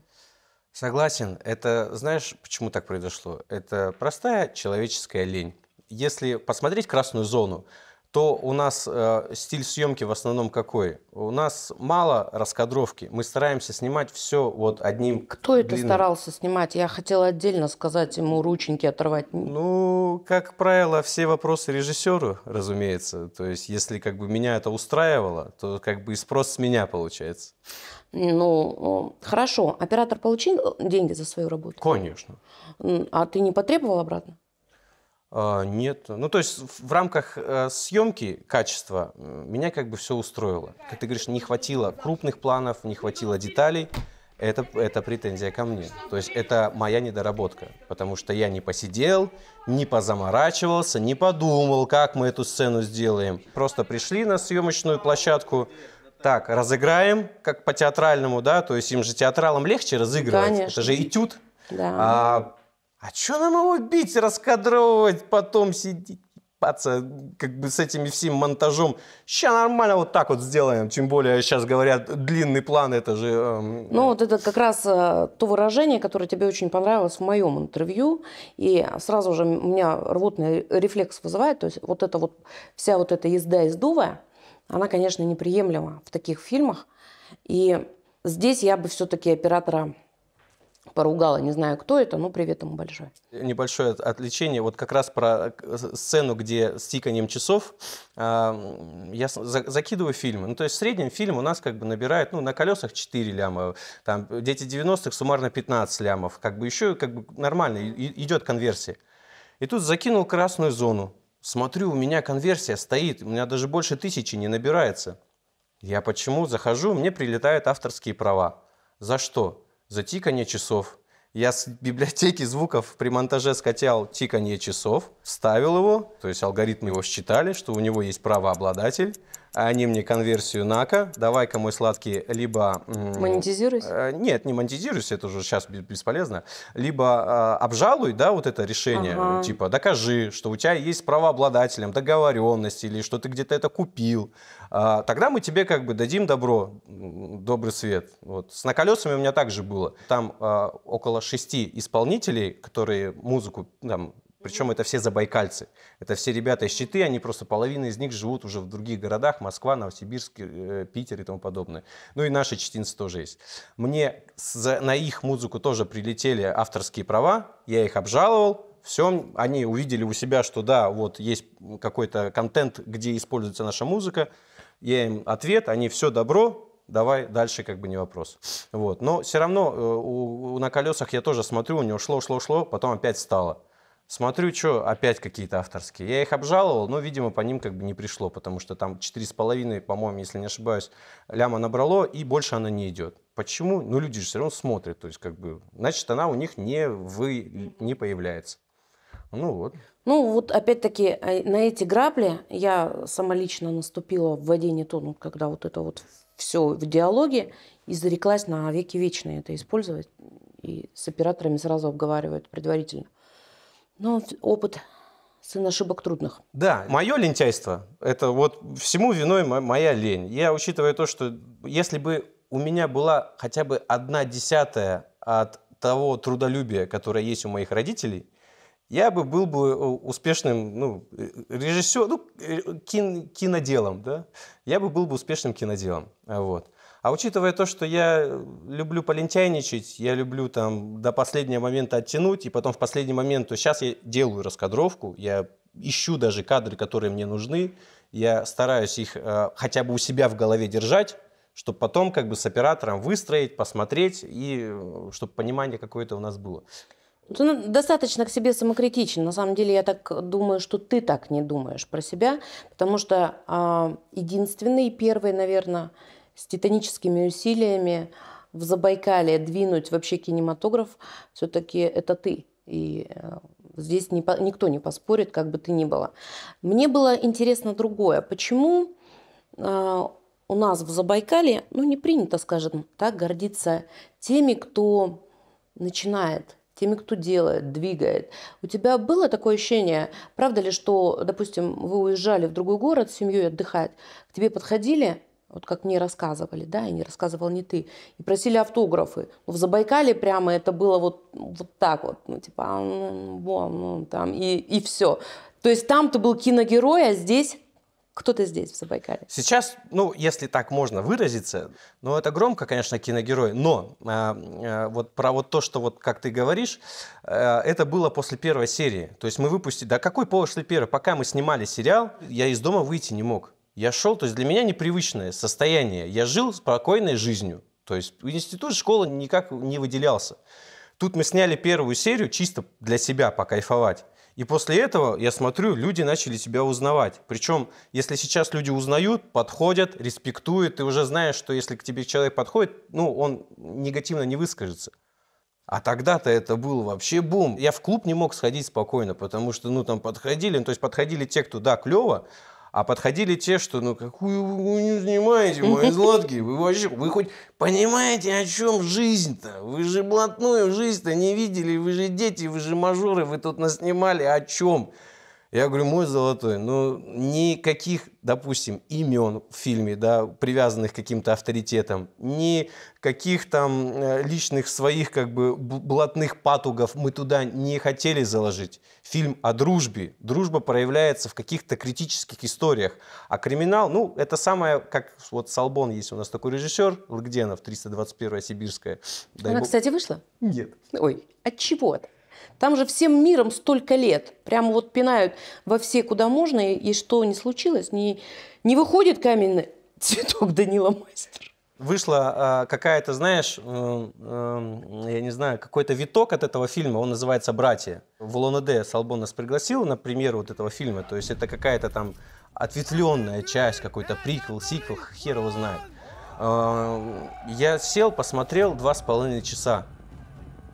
Согласен. Это, знаешь, почему так произошло? Это простая человеческая лень если посмотреть красную зону, то у нас э, стиль съемки в основном какой? У нас мало раскадровки. Мы стараемся снимать все вот одним. Кто это старался снимать? Я хотела отдельно сказать ему рученьки оторвать. Ну, как правило, все вопросы режиссеру, разумеется. То есть, если как бы меня это устраивало, то как бы и спрос с меня получается. Ну, хорошо. Оператор получил деньги за свою работу? Конечно. А ты не потребовал обратно? А, нет. Ну, то есть в рамках э, съемки качества меня как бы все устроило. Как ты говоришь, не хватило крупных планов, не хватило деталей. Это, это претензия ко мне. То есть это моя недоработка. Потому что я не посидел, не позаморачивался, не подумал, как мы эту сцену сделаем. Просто пришли на съемочную площадку, так, разыграем, как по театральному, да, то есть им же театралам легче разыгрывать. Конечно. Это же этюд. Да. А, а что нам его бить, раскадровывать, потом сидеть? паца, как бы с этими всем монтажом. Сейчас нормально вот так вот сделаем. Тем более сейчас говорят, длинный план, это же... Эм... Ну вот это как раз э, то выражение, которое тебе очень понравилось в моем интервью. И сразу же у меня рвотный рефлекс вызывает. То есть вот эта вот вся вот эта езда издувая, она, конечно, неприемлема в таких фильмах. И здесь я бы все-таки оператора поругала, не знаю, кто это, но привет ему большой Небольшое отвлечение, вот как раз про э, сцену, где с тиканием часов э, я за, закидываю фильмы. Ну, то есть в среднем фильм у нас как бы набирает, ну, на колесах 4 ляма, там, дети 90-х суммарно 15 лямов, как бы еще как бы нормально, идет конверсия. И тут закинул красную зону, смотрю, у меня конверсия стоит, у меня даже больше тысячи не набирается. Я почему захожу, мне прилетают авторские права. За что? за тиканье часов. Я с библиотеки звуков при монтаже скачал тиканье часов, вставил его, то есть алгоритмы его считали, что у него есть правообладатель, а они мне конверсию нака, давай-ка мой сладкий, либо... Монетизируйся? Э, нет, не монетизируйся, это уже сейчас бесполезно. Либо а, обжалуй, да, вот это решение, ага. типа докажи, что у тебя есть правообладателем договоренность или что ты где-то это купил. А, тогда мы тебе как бы дадим добро, добрый свет. Вот. С наколесами у меня также было. Там около шести исполнителей, которые музыку там, причем это все забайкальцы. Это все ребята из Читы, они просто половина из них живут уже в других городах, Москва, Новосибирск, э, Питер и тому подобное. Ну и наши читинцы тоже есть. Мне на их музыку тоже прилетели авторские права, я их обжаловал, все, они увидели у себя, что да, вот есть какой-то контент, где используется наша музыка, я им ответ, они все добро, давай дальше как бы не вопрос. Вот. Но все равно э, у, у, на колесах я тоже смотрю, у него шло, шло, шло, потом опять стало. Смотрю, что опять какие-то авторские. Я их обжаловал, но, видимо, по ним как бы не пришло, потому что там 4,5, по-моему, если не ошибаюсь, ляма набрало, и больше она не идет. Почему? Ну, люди же все равно смотрят, то есть как бы, значит, она у них не, вы, не появляется. Ну вот. Ну вот опять-таки э, на эти грабли я сама лично наступила в воде не то, ну, когда вот это вот все в диалоге, и зареклась на веки вечные это использовать. И с операторами сразу обговаривают предварительно. Но ну, опыт сын ошибок трудных. Да, мое лентяйство, это вот всему виной моя лень. Я учитываю то, что если бы у меня была хотя бы одна десятая от того трудолюбия, которое есть у моих родителей, я бы был бы э, успешным ну, э, режиссером, ну, э, кин, киноделом, да? Я бы был бы успешным киноделом, вот. А учитывая то, что я э, люблю полентяйничать, я люблю там до последнего момента оттянуть, и потом в последний момент, то сейчас я делаю раскадровку, я ищу даже кадры, которые мне нужны, я стараюсь их э, хотя бы у себя в голове держать, чтобы потом как бы с оператором выстроить, посмотреть, и э, чтобы понимание какое-то у нас было. Ты ну, ну, достаточно к себе самокритичен. На самом деле, я так думаю, что ты так не думаешь про себя, потому что э, единственный, первый, наверное, с титаническими усилиями в Забайкале двинуть вообще кинематограф, все-таки это ты. И э, здесь не, никто не поспорит, как бы ты ни было. Мне было интересно другое. Почему э, у нас в Забайкале, ну, не принято, скажем так, гордиться теми, кто начинает, теми, кто делает, двигает. У тебя было такое ощущение, правда ли, что, допустим, вы уезжали в другой город с семьей отдыхать, к тебе подходили вот как мне рассказывали, да, и не рассказывал не ты, и просили автографы. Но ну, в Забайкале прямо это было вот, вот так вот, ну, типа, «А, ну, вон, ну, там, и, и все. То есть там ты был киногерой, а здесь кто-то здесь, в Забайкале. Сейчас, ну, если так можно выразиться, ну, это громко, конечно, киногерой, но э, э, вот про вот то, что вот, как ты говоришь, э, это было после первой серии. То есть мы выпустили, да какой после первой? Пока мы снимали сериал, я из дома выйти не мог. Я шел, то есть для меня непривычное состояние. Я жил спокойной жизнью. То есть институт, школа никак не выделялся. Тут мы сняли первую серию чисто для себя покайфовать. И после этого, я смотрю, люди начали тебя узнавать. Причем, если сейчас люди узнают, подходят, респектуют, ты уже знаешь, что если к тебе человек подходит, ну, он негативно не выскажется. А тогда-то это был вообще бум. Я в клуб не мог сходить спокойно, потому что, ну, там подходили, ну, то есть подходили те, кто, да, клево, а подходили те, что ну какую вы не занимаете, мои златки, вы вообще, вы хоть понимаете, о чем жизнь-то? Вы же блатную жизнь-то не видели, вы же дети, вы же мажоры, вы тут наснимали, о чем? Я говорю, мой золотой, ну, никаких, допустим, имен в фильме, да, привязанных к каким-то авторитетам, никаких там э, личных своих, как бы, блатных патугов мы туда не хотели заложить. Фильм о дружбе. Дружба проявляется в каких-то критических историях. А криминал, ну, это самое, как вот Салбон есть у нас такой режиссер, Лыгденов, 321 сибирская. Дай Она, бог... кстати, вышла? Нет. Ой, от чего-то. Там же всем миром столько лет. Прямо вот пинают во все, куда можно, и, что не случилось, не, не выходит каменный *laughs* цветок Данила Мастер вышла э, какая-то, знаешь, э, э, я не знаю, какой-то виток от этого фильма, он называется «Братья». В Улан-Удэ Салбон нас пригласил на премьеру вот этого фильма, то есть это какая-то там ответвленная часть, какой-то приквел, сиквел, хер его знает. Э, я сел, посмотрел два с половиной часа.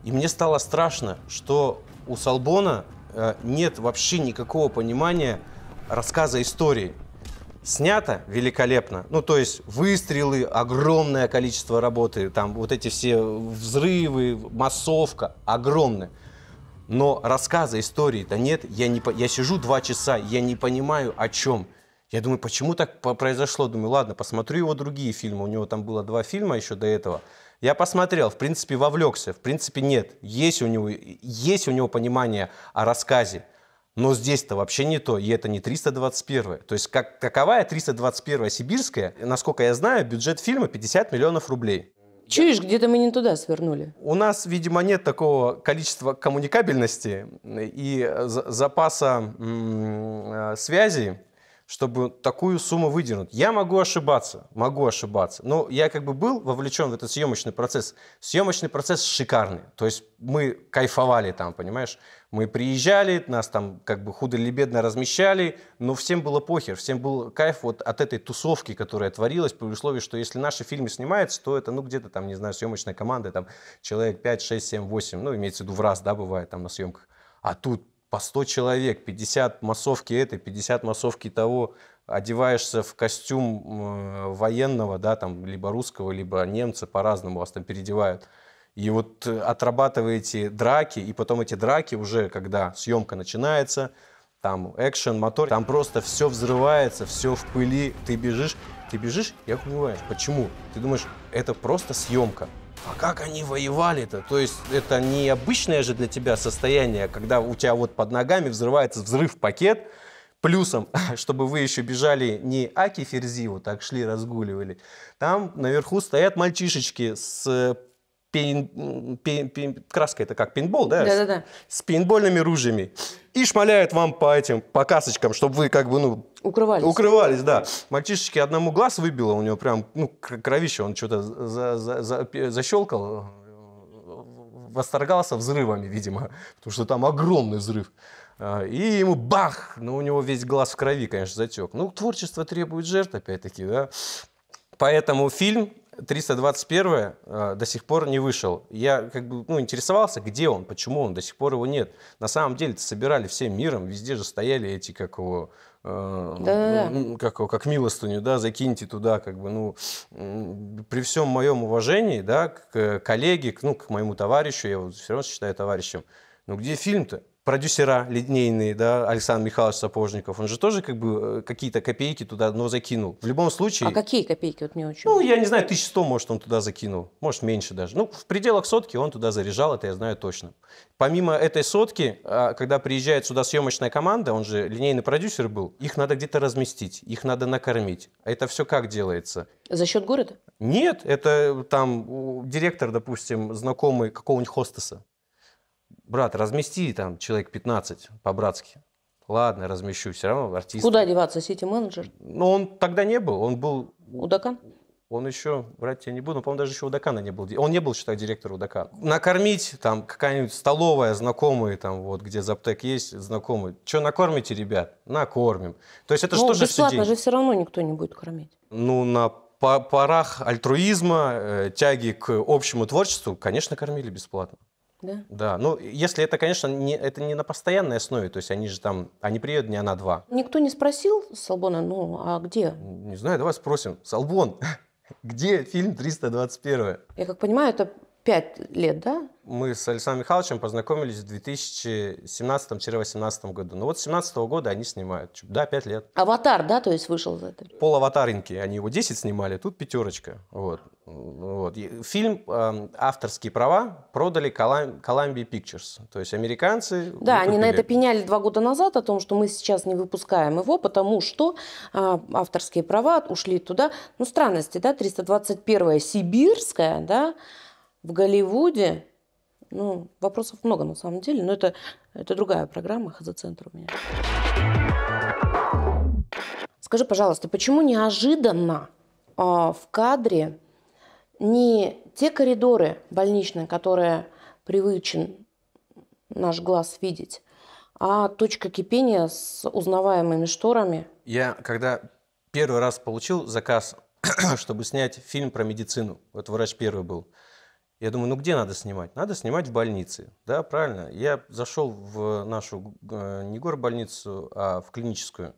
И мне стало страшно, что у Салбона э, нет вообще никакого понимания рассказа истории. Снято великолепно. Ну, то есть выстрелы, огромное количество работы, там вот эти все взрывы, массовка, огромное. Но рассказа истории-то нет. Я, не, я сижу два часа, я не понимаю, о чем. Я думаю, почему так произошло? Думаю, ладно, посмотрю его другие фильмы. У него там было два фильма еще до этого – я посмотрел, в принципе, вовлекся, в принципе, нет. Есть у него, есть у него понимание о рассказе, но здесь-то вообще не то, и это не 321. То есть как, каковая 321 сибирская, насколько я знаю, бюджет фильма 50 миллионов рублей. Чуешь, где-то мы не туда свернули. У нас, видимо, нет такого количества коммуникабельности и э, запаса э, связи, чтобы такую сумму выдернуть. Я могу ошибаться, могу ошибаться, но я как бы был вовлечен в этот съемочный процесс. Съемочный процесс шикарный, то есть мы кайфовали там, понимаешь? Мы приезжали, нас там как бы худо или бедно размещали, но всем было похер, всем был кайф вот от этой тусовки, которая творилась, при условии, что если наши фильмы снимаются, то это, ну, где-то там, не знаю, съемочная команда, там, человек 5, 6, 7, 8, ну, имеется в виду в раз, да, бывает там на съемках. А тут по 100 человек, 50 массовки этой, 50 массовки того, одеваешься в костюм э, военного, да, там, либо русского, либо немца, по-разному вас там переодевают. И вот э, отрабатываете драки, и потом эти драки уже, когда съемка начинается, там экшен, мотор, там просто все взрывается, все в пыли, ты бежишь, ты бежишь я охуеваешь. Почему? Ты думаешь, это просто съемка. А как они воевали-то? То есть это не обычное же для тебя состояние, когда у тебя вот под ногами взрывается взрыв-пакет, плюсом, *laughs* чтобы вы еще бежали не Аки Ферзи, так шли, разгуливали, там наверху стоят мальчишечки с э, пейн, пейн, пейн, краска это как пейнтбол, да? Да, да, да. С пейнтбольными ружьями. И шмаляют вам по этим, по касочкам, чтобы вы как бы, ну... Укрывались. Укрывались, да. Мальчишечки одному глаз выбило, у него прям, ну, кровище, он что-то за, за, за, защелкал, восторгался взрывами, видимо, потому что там огромный взрыв. А, и ему бах! Ну, у него весь глаз в крови, конечно, затек. Ну, творчество требует жертв, опять-таки, да. Поэтому фильм 321 э, до сих пор не вышел. Я как бы ну, интересовался, где он, почему он, до сих пор его нет. На самом деле собирали всем миром, везде же стояли эти, как его, э, да -да ну, как, как милостыню, да, закиньте туда, как бы, ну, при всем моем уважении, да, к коллеге, к, ну, к моему товарищу, я его все равно считаю товарищем, ну где фильм-то? продюсера линейные, да, Александр Михайлович Сапожников, он же тоже как бы э, какие-то копейки туда но закинул. В любом случае... А какие копейки? Вот не очень. Ну, я не знаю, 1100, может, он туда закинул. Может, меньше даже. Ну, в пределах сотки он туда заряжал, это я знаю точно. Помимо этой сотки, а, когда приезжает сюда съемочная команда, он же линейный продюсер был, их надо где-то разместить, их надо накормить. Это все как делается? За счет города? Нет, это там директор, допустим, знакомый какого-нибудь хостеса брат, размести там человек 15 по-братски. Ладно, размещу, все равно артист. Куда деваться, сити-менеджер? Ну, он тогда не был, он был... Удакан? Он еще, врать я не буду, но, по-моему, даже еще Удакана не был. Он не был, считай, директор Удакана. Накормить, там, какая-нибудь столовая, знакомые, там, вот, где Заптек есть, знакомые. Что, накормите, ребят? Накормим. То есть это ну, что же все деньги? же все равно никто не будет кормить. Ну, на по порах альтруизма, э, тяги к общему творчеству, конечно, кормили бесплатно. Да? да, ну если это, конечно, не, это не на постоянной основе, то есть они же там, они приедут дня на два. Никто не спросил Салбона, ну а где? Не знаю, давай спросим. Салбон, *laughs* где фильм 321? Я как понимаю, это пять лет, да? Мы с Александром Михайловичем познакомились в 2017-2018 году. Ну вот с 2017 года они снимают. Да, пять лет. «Аватар», да, то есть вышел за это? Пол «Аватаринки». Они его 10 снимали, тут пятерочка. Вот. Вот. Фильм э, авторские права продали Колумб... Columbia Pictures. То есть американцы... Да, выкупили. они на это пеняли два года назад о том, что мы сейчас не выпускаем его, потому что э, авторские права ушли туда. Ну, странности, да, 321-я сибирская, да, в Голливуде, ну, вопросов много на самом деле, но это, это другая программа, ХЗ-центр у меня. Скажи, пожалуйста, почему неожиданно э, в кадре не те коридоры больничные, которые привычен наш глаз видеть, а точка кипения с узнаваемыми шторами? Я, когда первый раз получил заказ, *clears throat* чтобы снять фильм про медицину, вот врач первый был – я думаю, ну где надо снимать? Надо снимать в больнице, да, правильно. Я зашел в нашу э, не горбольницу, а в клиническую.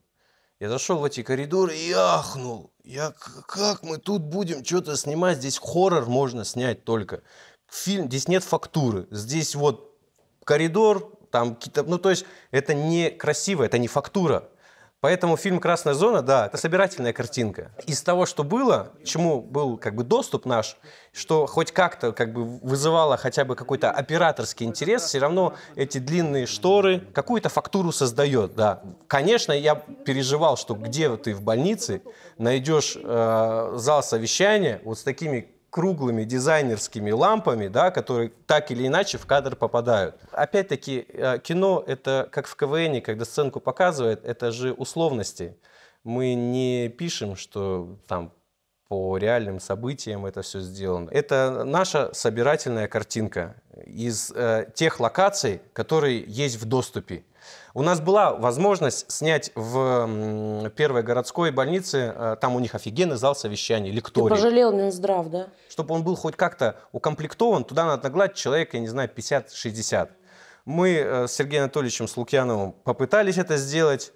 Я зашел в эти коридоры и ахнул. Я, как мы тут будем что-то снимать? Здесь хоррор можно снять только. Фильм, здесь нет фактуры. Здесь вот коридор, там какие-то... Ну, то есть это не красиво, это не фактура. Поэтому фильм «Красная зона», да, это собирательная картинка. Из того, что было, чему был как бы доступ наш, что хоть как-то как бы вызывало хотя бы какой-то операторский интерес, все равно эти длинные шторы какую-то фактуру создает, да. Конечно, я переживал, что где ты в больнице найдешь э, зал совещания вот с такими круглыми дизайнерскими лампами, да, которые так или иначе в кадр попадают. Опять-таки, э, кино — это как в КВН, когда сценку показывают, это же условности. Мы не пишем, что там по реальным событиям это все сделано. Это наша собирательная картинка из э, тех локаций, которые есть в доступе. У нас была возможность снять в первой городской больнице, э, там у них офигенный зал совещаний, лекторий. Ты пожалел Минздрав, да? Чтобы он был хоть как-то укомплектован, туда надо нагладить человека, я не знаю, 50-60. Мы э, с Сергеем Анатольевичем Слукьяновым попытались это сделать,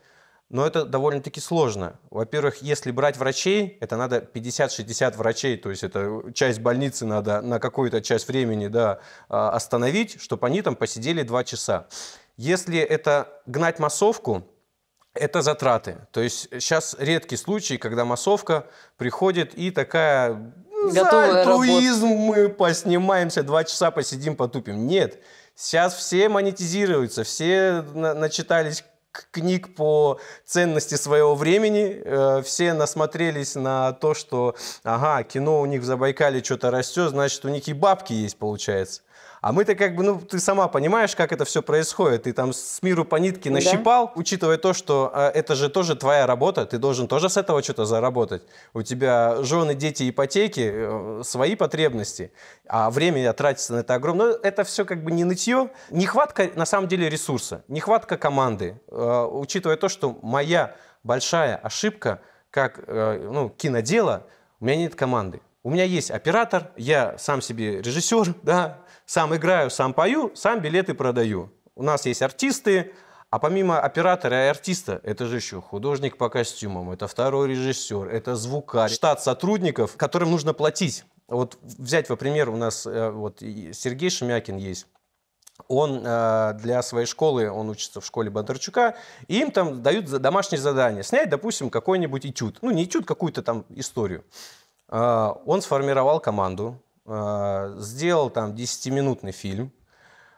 но это довольно-таки сложно. Во-первых, если брать врачей, это надо 50-60 врачей, то есть это часть больницы надо на какую-то часть времени да, а, остановить, чтобы они там посидели 2 часа. Если это гнать массовку, это затраты. То есть сейчас редкий случай, когда массовка приходит и такая «Ну, Готовая альтруизм работа. мы поснимаемся, два часа посидим, потупим. Нет, сейчас все монетизируются, все начитались книг по ценности своего времени, э, все насмотрелись на то, что, ага, кино у них в Забайкале что-то растет, значит, у них и бабки есть, получается. А мы-то как бы, ну, ты сама понимаешь, как это все происходит. Ты там с миру по нитке нащипал, да. учитывая то, что э, это же тоже твоя работа, ты должен тоже с этого что-то заработать. У тебя жены, дети, ипотеки, э, свои потребности, а время тратится на это огромное. Ну, это все как бы не нытье. Нехватка, на самом деле, ресурса, нехватка команды. Э, учитывая то, что моя большая ошибка как э, ну, кинодело, у меня нет команды. У меня есть оператор, я сам себе режиссер, *laughs* да, сам играю, сам пою, сам билеты продаю. У нас есть артисты, а помимо оператора и артиста, это же еще художник по костюмам, это второй режиссер, это звукарь, штат сотрудников, которым нужно платить. Вот взять, например, у нас э, вот Сергей Шемякин есть. Он э, для своей школы, он учится в школе Бондарчука, и им там дают домашнее задание. Снять, допустим, какой-нибудь этюд. Ну, не этюд, какую-то там историю. Э, он сформировал команду, Э, сделал там 10-минутный фильм.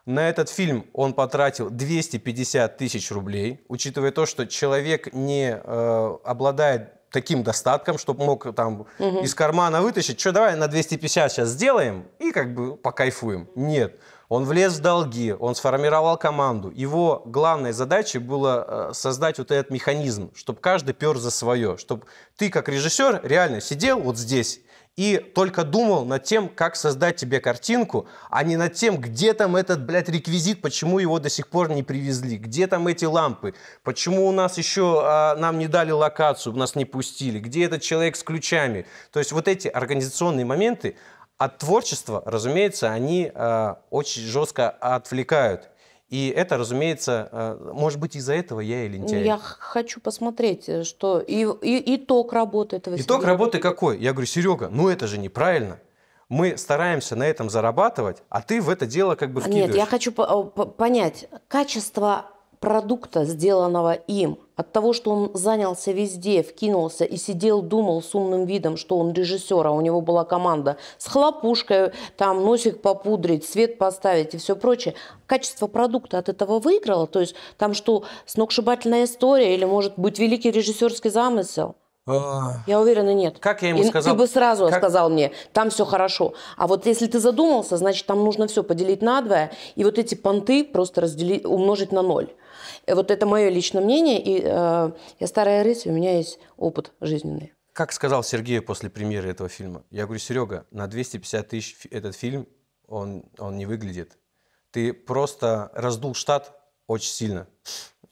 На этот фильм он потратил 250 тысяч рублей, учитывая то, что человек не э, обладает таким достатком, чтобы мог там угу. из кармана вытащить, что давай на 250 сейчас сделаем и как бы покайфуем. Нет, он влез в долги, он сформировал команду. Его главной задачей было э, создать вот этот механизм, чтобы каждый пер за свое, чтобы ты как режиссер реально сидел вот здесь и только думал над тем, как создать тебе картинку, а не над тем, где там этот, блядь, реквизит, почему его до сих пор не привезли, где там эти лампы, почему у нас еще а, нам не дали локацию, нас не пустили, где этот человек с ключами. То есть вот эти организационные моменты от творчества, разумеется, они а, очень жестко отвлекают. И это, разумеется, э, может быть, из-за этого я и лентяй. Я хочу посмотреть, э, что и, и, итог работы этого. Итог Серега. работы какой? Я говорю, Серега, ну это же неправильно. Мы стараемся на этом зарабатывать, а ты в это дело как бы вкидываешь. Нет, я хочу э, понять качество продукта, сделанного им, от того, что он занялся везде, вкинулся и сидел, думал с умным видом, что он режиссер, а у него была команда с хлопушкой, там носик попудрить, свет поставить и все прочее. Качество продукта от этого выиграло, то есть там что, сногсшибательная история или, может быть, великий режиссерский замысел? А, я уверена, нет. Как я ему и сказал? Ты бы сразу как... сказал мне, там все хорошо. А вот если ты задумался, значит, там нужно все поделить на двое, и вот эти понты просто раздели... умножить на ноль. Э, вот это мое личное мнение, и э, я старая рысь, у меня есть опыт жизненный. Как сказал Сергей после премьеры этого фильма, я говорю, Серега, на 250 тысяч этот фильм, он, он не выглядит. Ты просто раздул штат очень сильно.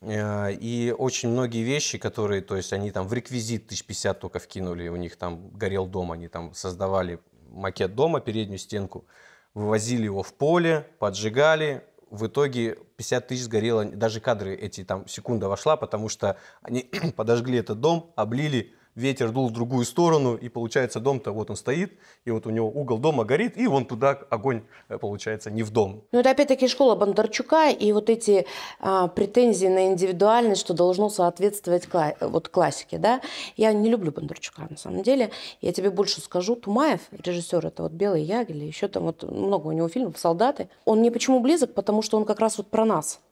Э, и очень многие вещи, которые, то есть они там в реквизит 1050 только вкинули, у них там горел дом, они там создавали макет дома, переднюю стенку, вывозили его в поле, поджигали, в итоге 50 тысяч сгорело, даже кадры эти там секунда вошла, потому что они *clears throat* подожгли этот дом, облили, ветер дул в другую сторону, и получается дом-то вот он стоит, и вот у него угол дома горит, и вон туда огонь, э, получается, не в дом. Ну это опять-таки школа Бондарчука, и вот эти а, претензии на индивидуальность, что должно соответствовать кла вот классике, да. Я не люблю Бондарчука, на самом деле. Я тебе больше скажу, Тумаев, режиссер, это вот белые ягель», еще там вот много у него фильмов «Солдаты», он мне почему близок? Потому что он как раз вот про нас –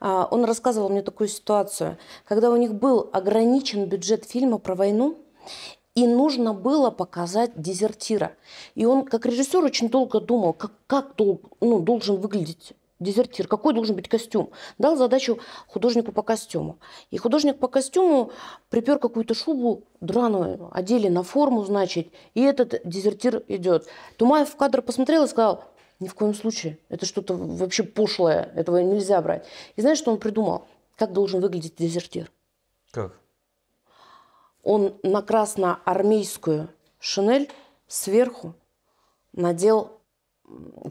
а, он рассказывал мне такую ситуацию, когда у них был ограничен бюджет фильма про войну, и нужно было показать дезертира. И он, как режиссер, очень долго думал, как, как дол, ну, должен выглядеть дезертир, какой должен быть костюм. Дал задачу художнику по костюму. И художник по костюму припер какую-то шубу драную, одели на форму, значит, и этот дезертир идет. Тумаев в кадр посмотрел и сказал, ни в коем случае. Это что-то вообще пошлое. Этого нельзя брать. И знаешь, что он придумал? Как должен выглядеть дезертир? Как? Он на армейскую шинель сверху надел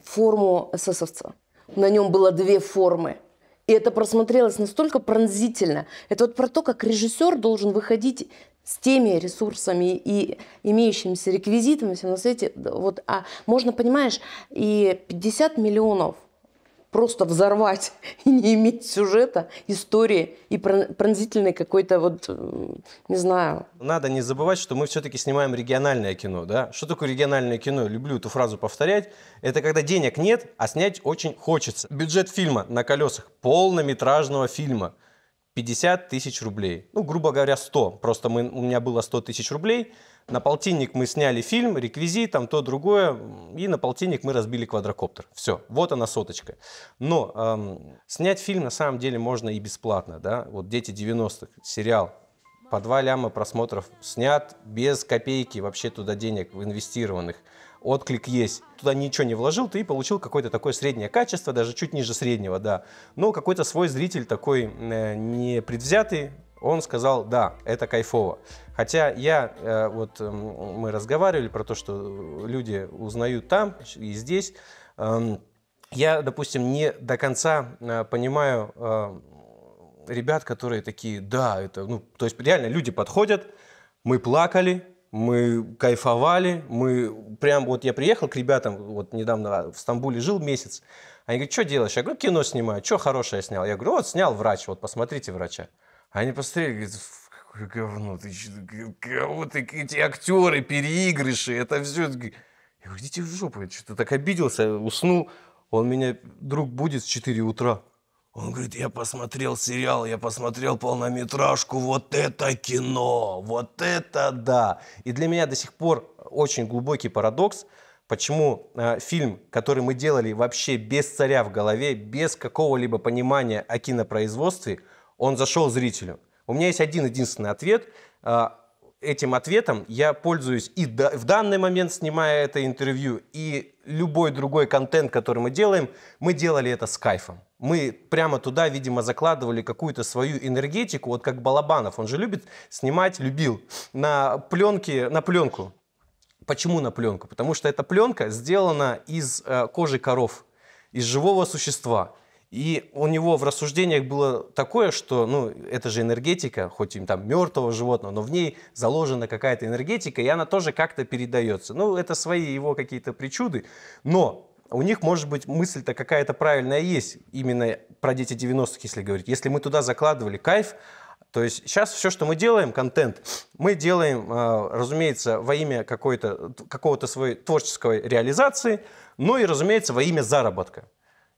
форму эсэсовца. На нем было две формы. И это просмотрелось настолько пронзительно. Это вот про то, как режиссер должен выходить с теми ресурсами и имеющимися реквизитами все на свете. Вот, а можно, понимаешь, и 50 миллионов просто взорвать *laughs* и не иметь сюжета, истории и пронзительной какой-то вот, э, не знаю. Надо не забывать, что мы все-таки снимаем региональное кино, да? Что такое региональное кино? Люблю эту фразу повторять. Это когда денег нет, а снять очень хочется. Бюджет фильма на колесах, полнометражного фильма – 50 тысяч рублей. Ну, грубо говоря, 100. Просто мы, у меня было 100 тысяч рублей. На полтинник мы сняли фильм, реквизит, там то, другое. И на полтинник мы разбили квадрокоптер. Все, вот она соточка. Но эм, снять фильм на самом деле можно и бесплатно. Да? Вот «Дети 90-х», сериал. По два ляма просмотров снят, без копейки вообще туда денег инвестированных. Отклик есть туда ничего не вложил, ты получил какое-то такое среднее качество, даже чуть ниже среднего, да. Но какой-то свой зритель такой э, непредвзятый, он сказал, да, это кайфово. Хотя я, э, вот э, мы разговаривали про то, что люди узнают там и здесь. Эм, я, допустим, не до конца э, понимаю ребят, которые такие, да, это, ну, то есть реально люди подходят, мы плакали, мы кайфовали, мы прям вот я приехал к ребятам, вот недавно в Стамбуле жил месяц, они говорят, что делаешь? Я говорю, кино снимаю, что хорошее снял? Я говорю, вот снял врач, вот посмотрите врача. Они посмотрели, говорят, какое говно, ты кого ты, эти актеры, переигрыши, это все. Я говорю, идите в жопу, я что-то так обиделся, уснул, он меня, друг, будет с 4 утра. Он говорит, я посмотрел сериал, я посмотрел полнометражку, вот это кино, вот это да. И для меня до сих пор очень глубокий парадокс, почему э, фильм, который мы делали вообще без царя в голове, без какого-либо понимания о кинопроизводстве, он зашел зрителю. У меня есть один единственный ответ. Э, этим ответом я пользуюсь и до, в данный момент, снимая это интервью, и любой другой контент, который мы делаем, мы делали это с кайфом мы прямо туда, видимо, закладывали какую-то свою энергетику, вот как Балабанов, он же любит снимать, любил, на пленке, на пленку. Почему на пленку? Потому что эта пленка сделана из э, кожи коров, из живого существа. И у него в рассуждениях было такое, что, ну, это же энергетика, хоть им там мертвого животного, но в ней заложена какая-то энергетика, и она тоже как-то передается. Ну, это свои его какие-то причуды. Но у них, может быть, мысль-то какая-то правильная есть, именно про дети 90-х, если говорить. Если мы туда закладывали кайф, то есть сейчас все, что мы делаем, контент, мы делаем, э, разумеется, во имя какой-то, какого-то своей творческой реализации, ну и, разумеется, во имя заработка.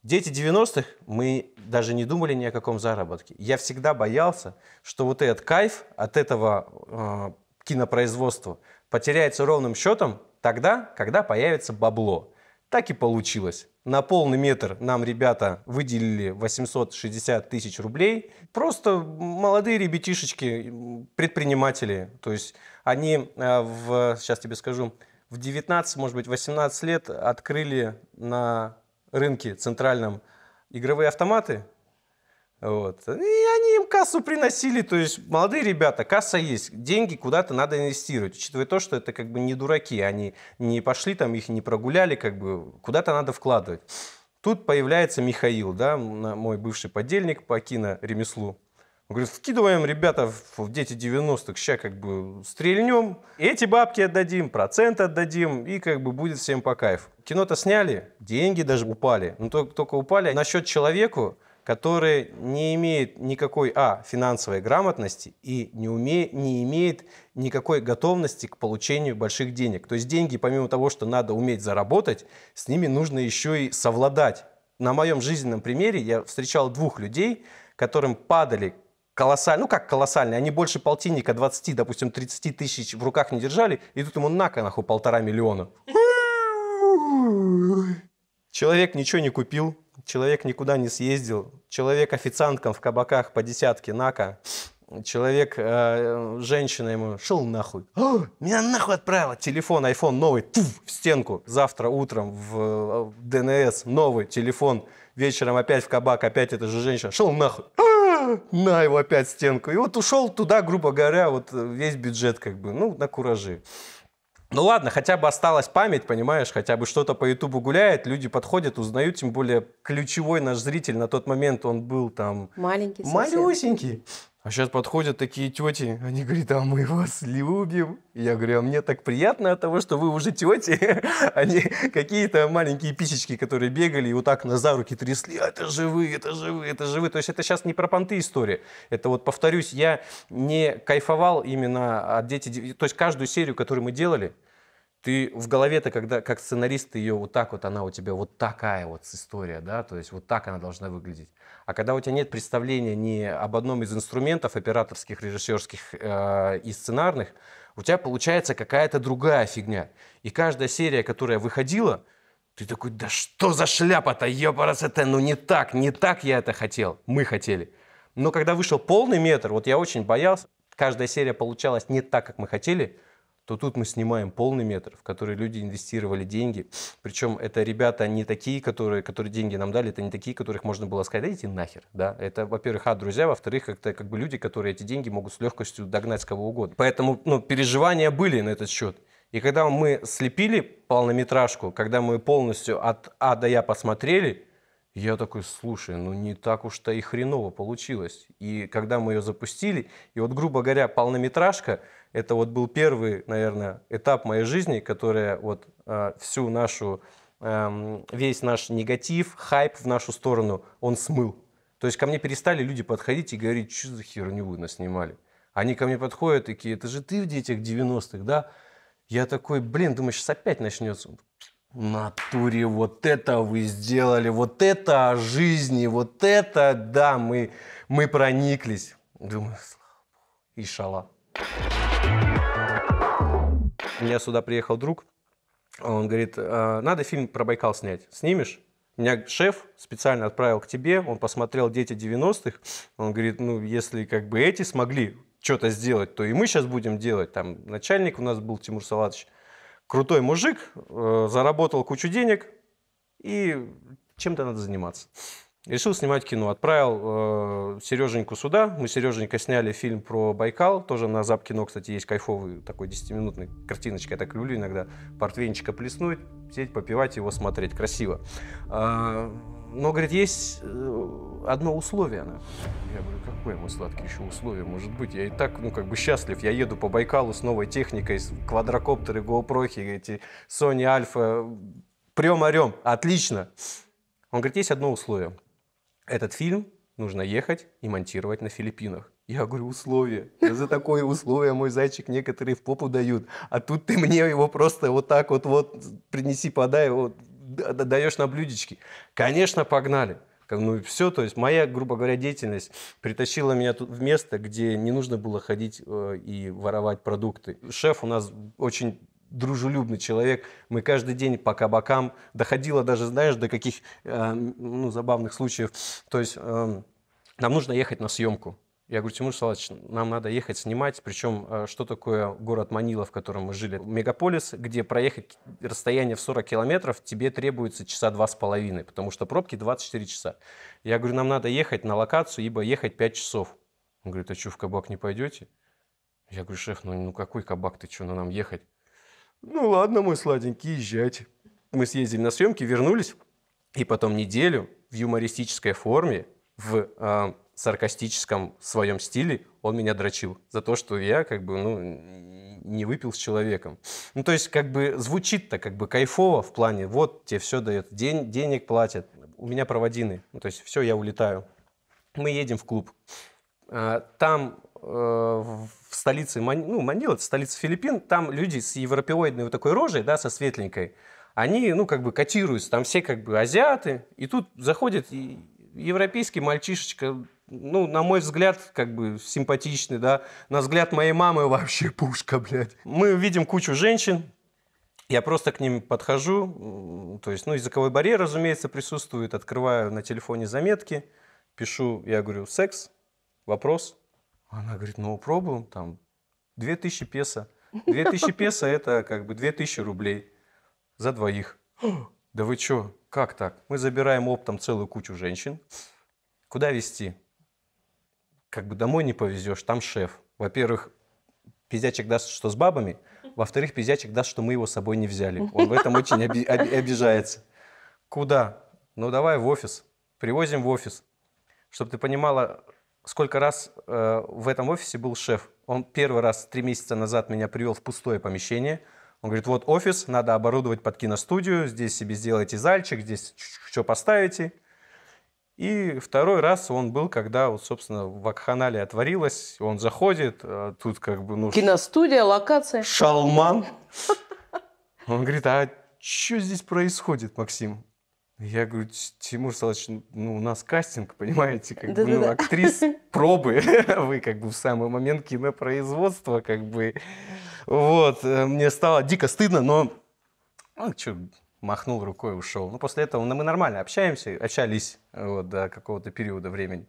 Дети 90-х, мы даже не думали ни о каком заработке. Я всегда боялся, что вот этот кайф от этого э, кинопроизводства потеряется ровным счетом тогда, когда появится бабло. Так и получилось. На полный метр нам ребята выделили 860 тысяч рублей. Просто молодые ребятишечки, предприниматели. То есть они э, в, сейчас тебе скажу, в 19, может быть, 18 лет открыли на рынке центральном игровые автоматы, вот. И они им кассу приносили, то есть молодые ребята, касса есть, деньги куда-то надо инвестировать, учитывая то, что это как бы не дураки, они не пошли там, их не прогуляли, как бы куда-то надо вкладывать. Тут появляется Михаил, да, мой бывший подельник по киноремеслу. Он говорит, вкидываем, ребята, в дети 90-х, сейчас как бы стрельнем, эти бабки отдадим, процент отдадим, и как бы будет всем по кайфу. Кино-то сняли, деньги даже упали, но ну, только, только упали. Насчет человеку, который не имеет никакой, а, финансовой грамотности и не, уме, не имеет никакой готовности к получению больших денег. То есть деньги, помимо того, что надо уметь заработать, с ними нужно еще и совладать. На моем жизненном примере я встречал двух людей, которым падали колоссальные, ну как колоссальные, они больше полтинника, 20, допустим, 30 тысяч в руках не держали, и тут ему на нахуй полтора миллиона. Человек ничего не купил, человек никуда не съездил, человек-официанткам в кабаках по десятке нака, человек, э, женщина ему, шел нахуй. О, меня нахуй отправила. Телефон, iPhone новый, туф, в стенку. Завтра утром в, в ДНС новый телефон. Вечером опять в кабак, опять эта же женщина. Шел нахуй. А, на его опять стенку. И вот ушел туда, грубо говоря, вот весь бюджет как бы, ну, на куражи. Ну ладно, хотя бы осталась память, понимаешь, хотя бы что-то по Ютубу гуляет, люди подходят, узнают, тем более ключевой наш зритель на тот момент, он был там... Маленький совсем. Малюсенький. А сейчас подходят такие тети, они говорят, а мы вас любим. я говорю, а мне так приятно от того, что вы уже тети. *laughs* Они какие-то маленькие писечки, которые бегали и вот так на за руки трясли, «А это же вы, это же вы, это же вы. То есть это сейчас не про понты история. Это вот, повторюсь, я не кайфовал именно от детей, То есть каждую серию, которую мы делали, ты в голове-то, когда как сценарист, ее вот так вот, она у тебя вот такая вот история, да, то есть вот так она должна выглядеть. А когда у тебя нет представления ни об одном из инструментов операторских, режиссерских э, и сценарных, у тебя получается какая-то другая фигня. И каждая серия, которая выходила, ты такой, да что за шляпа-то, ёпарасете, ну не так, не так я это хотел, мы хотели. Но когда вышел полный метр, вот я очень боялся, каждая серия получалась не так, как мы хотели – то тут мы снимаем полный метр, в который люди инвестировали деньги. Причем это ребята не такие, которые, которые деньги нам дали, это не такие, которых можно было сказать, да иди нахер, да. Это, во-первых, а, друзья, во-вторых, это как бы люди, которые эти деньги могут с легкостью догнать кого угодно. Поэтому, ну, переживания были на этот счет. И когда мы слепили полнометражку, когда мы полностью от А до Я посмотрели, я такой, слушай, ну не так уж-то и хреново получилось. И когда мы ее запустили, и вот, грубо говоря, полнометражка – это вот был первый, наверное, этап моей жизни, который вот э, всю нашу, э, весь наш негатив, хайп в нашу сторону он смыл. То есть ко мне перестали люди подходить и говорить, что за херню вы снимали. Они ко мне подходят и такие, это же ты в детях 90-х, да? Я такой, блин, думаю, сейчас опять начнется. В натуре вот это вы сделали, вот это о жизни, вот это, да, мы, мы прониклись. Думаю, слава богу, и шала. У меня сюда приехал друг, он говорит, «А, надо фильм про Байкал снять, снимешь? Меня шеф специально отправил к тебе, он посмотрел «Дети 90-х», он говорит, ну, если как бы эти смогли что-то сделать, то и мы сейчас будем делать. Там начальник у нас был Тимур Салатович, крутой мужик, э, заработал кучу денег, и чем-то надо заниматься. Решил снимать кино. Отправил э, Сереженьку сюда. Мы с Сереженькой сняли фильм про Байкал. Тоже на Зап кино, кстати, есть кайфовый такой 10-минутный картиночка. Я так люблю иногда портвейничка плеснуть, сеть попивать, его смотреть. Красиво. Э, но, говорит, есть э, одно условие. Она. Я говорю, какое ему сладкое еще условие может быть? Я и так, ну, как бы счастлив. Я еду по Байкалу с новой техникой, с квадрокоптеры, гоупрохи, эти Sony Alpha, Прем-орем. Отлично. Он говорит, есть одно условие этот фильм нужно ехать и монтировать на Филиппинах. Я говорю, условия. Да за такое условие мой зайчик некоторые в попу дают. А тут ты мне его просто вот так вот, вот принеси, подай, вот, даешь на блюдечке. Конечно, погнали. Ну и все, то есть моя, грубо говоря, деятельность притащила меня тут в место, где не нужно было ходить э, и воровать продукты. Шеф у нас очень дружелюбный человек. Мы каждый день по кабакам доходило даже, знаешь, до каких э, ну, забавных случаев. То есть эм, нам нужно ехать на съемку. Я говорю, Тимур Салач, нам надо ехать снимать. Причем, э, что такое город Манила, в котором мы жили? Мегаполис, где проехать расстояние в 40 километров, тебе требуется часа два с половиной, потому что пробки 24 часа. Я говорю, нам надо ехать на локацию, ибо ехать 5 часов. Он говорит, а что, в кабак не пойдете? Я говорю, шеф, ну, ну какой кабак, ты что, на ну, нам ехать? Ну ладно, мой сладенький, езжайте. Мы съездили на съемки, вернулись, и потом неделю в юмористической форме, в э, саркастическом своем стиле он меня дрочил за то, что я как бы ну, не выпил с человеком. Ну, то есть как бы звучит-то как бы кайфово в плане, вот тебе все дает, день, денег платят, у меня проводины, ну, то есть все, я улетаю. Мы едем в клуб. А, там Э, в столице, ну, Манила, это столица Филиппин, там люди с европеоидной вот такой рожей, да, со светленькой, они, ну, как бы котируются, там все как бы азиаты, и тут заходит европейский мальчишечка, ну, на мой взгляд, как бы симпатичный, да, на взгляд моей мамы вообще пушка, блядь. Мы видим кучу женщин, я просто к ним подхожу, то есть, ну, языковой барьер, разумеется, присутствует, открываю на телефоне заметки, пишу, я говорю, секс, вопрос, она говорит, ну пробуем, там, 2000 песо. 2000 песо – это как бы 2000 рублей за двоих. *gasps* Да вы чё, как так? Мы забираем оптом целую кучу женщин. Куда везти? Как бы домой не повезешь, там шеф. Во-первых, пиздячек даст, что с бабами. Во-вторых, пиздячек даст, что мы его с собой не взяли. Он в этом очень оби- оби- обижается. Куда? Ну, давай в офис. Привозим в офис. Чтобы ты понимала, сколько раз э, в этом офисе был шеф. Он первый раз три месяца назад меня привел в пустое помещение. Он говорит, вот офис, надо оборудовать под киностудию, здесь себе сделайте зальчик, здесь что поставите. И второй раз он был, когда, вот, собственно, вакханалия отворилась, он заходит, а тут как бы... Ну, Киностудия, локация. Шалман. Он говорит, а что здесь происходит, Максим? Я говорю, Тимур Салыч, ну, у нас кастинг, понимаете, как бы ну, да, актрис *laughs* пробы, *laughs* вы как бы в самый момент кинопроизводства, как бы, вот, э, мне стало дико стыдно, но, ну, что, махнул рукой, ушел. Ну, после этого ну, мы нормально общаемся, общались, вот, до какого-то периода времени.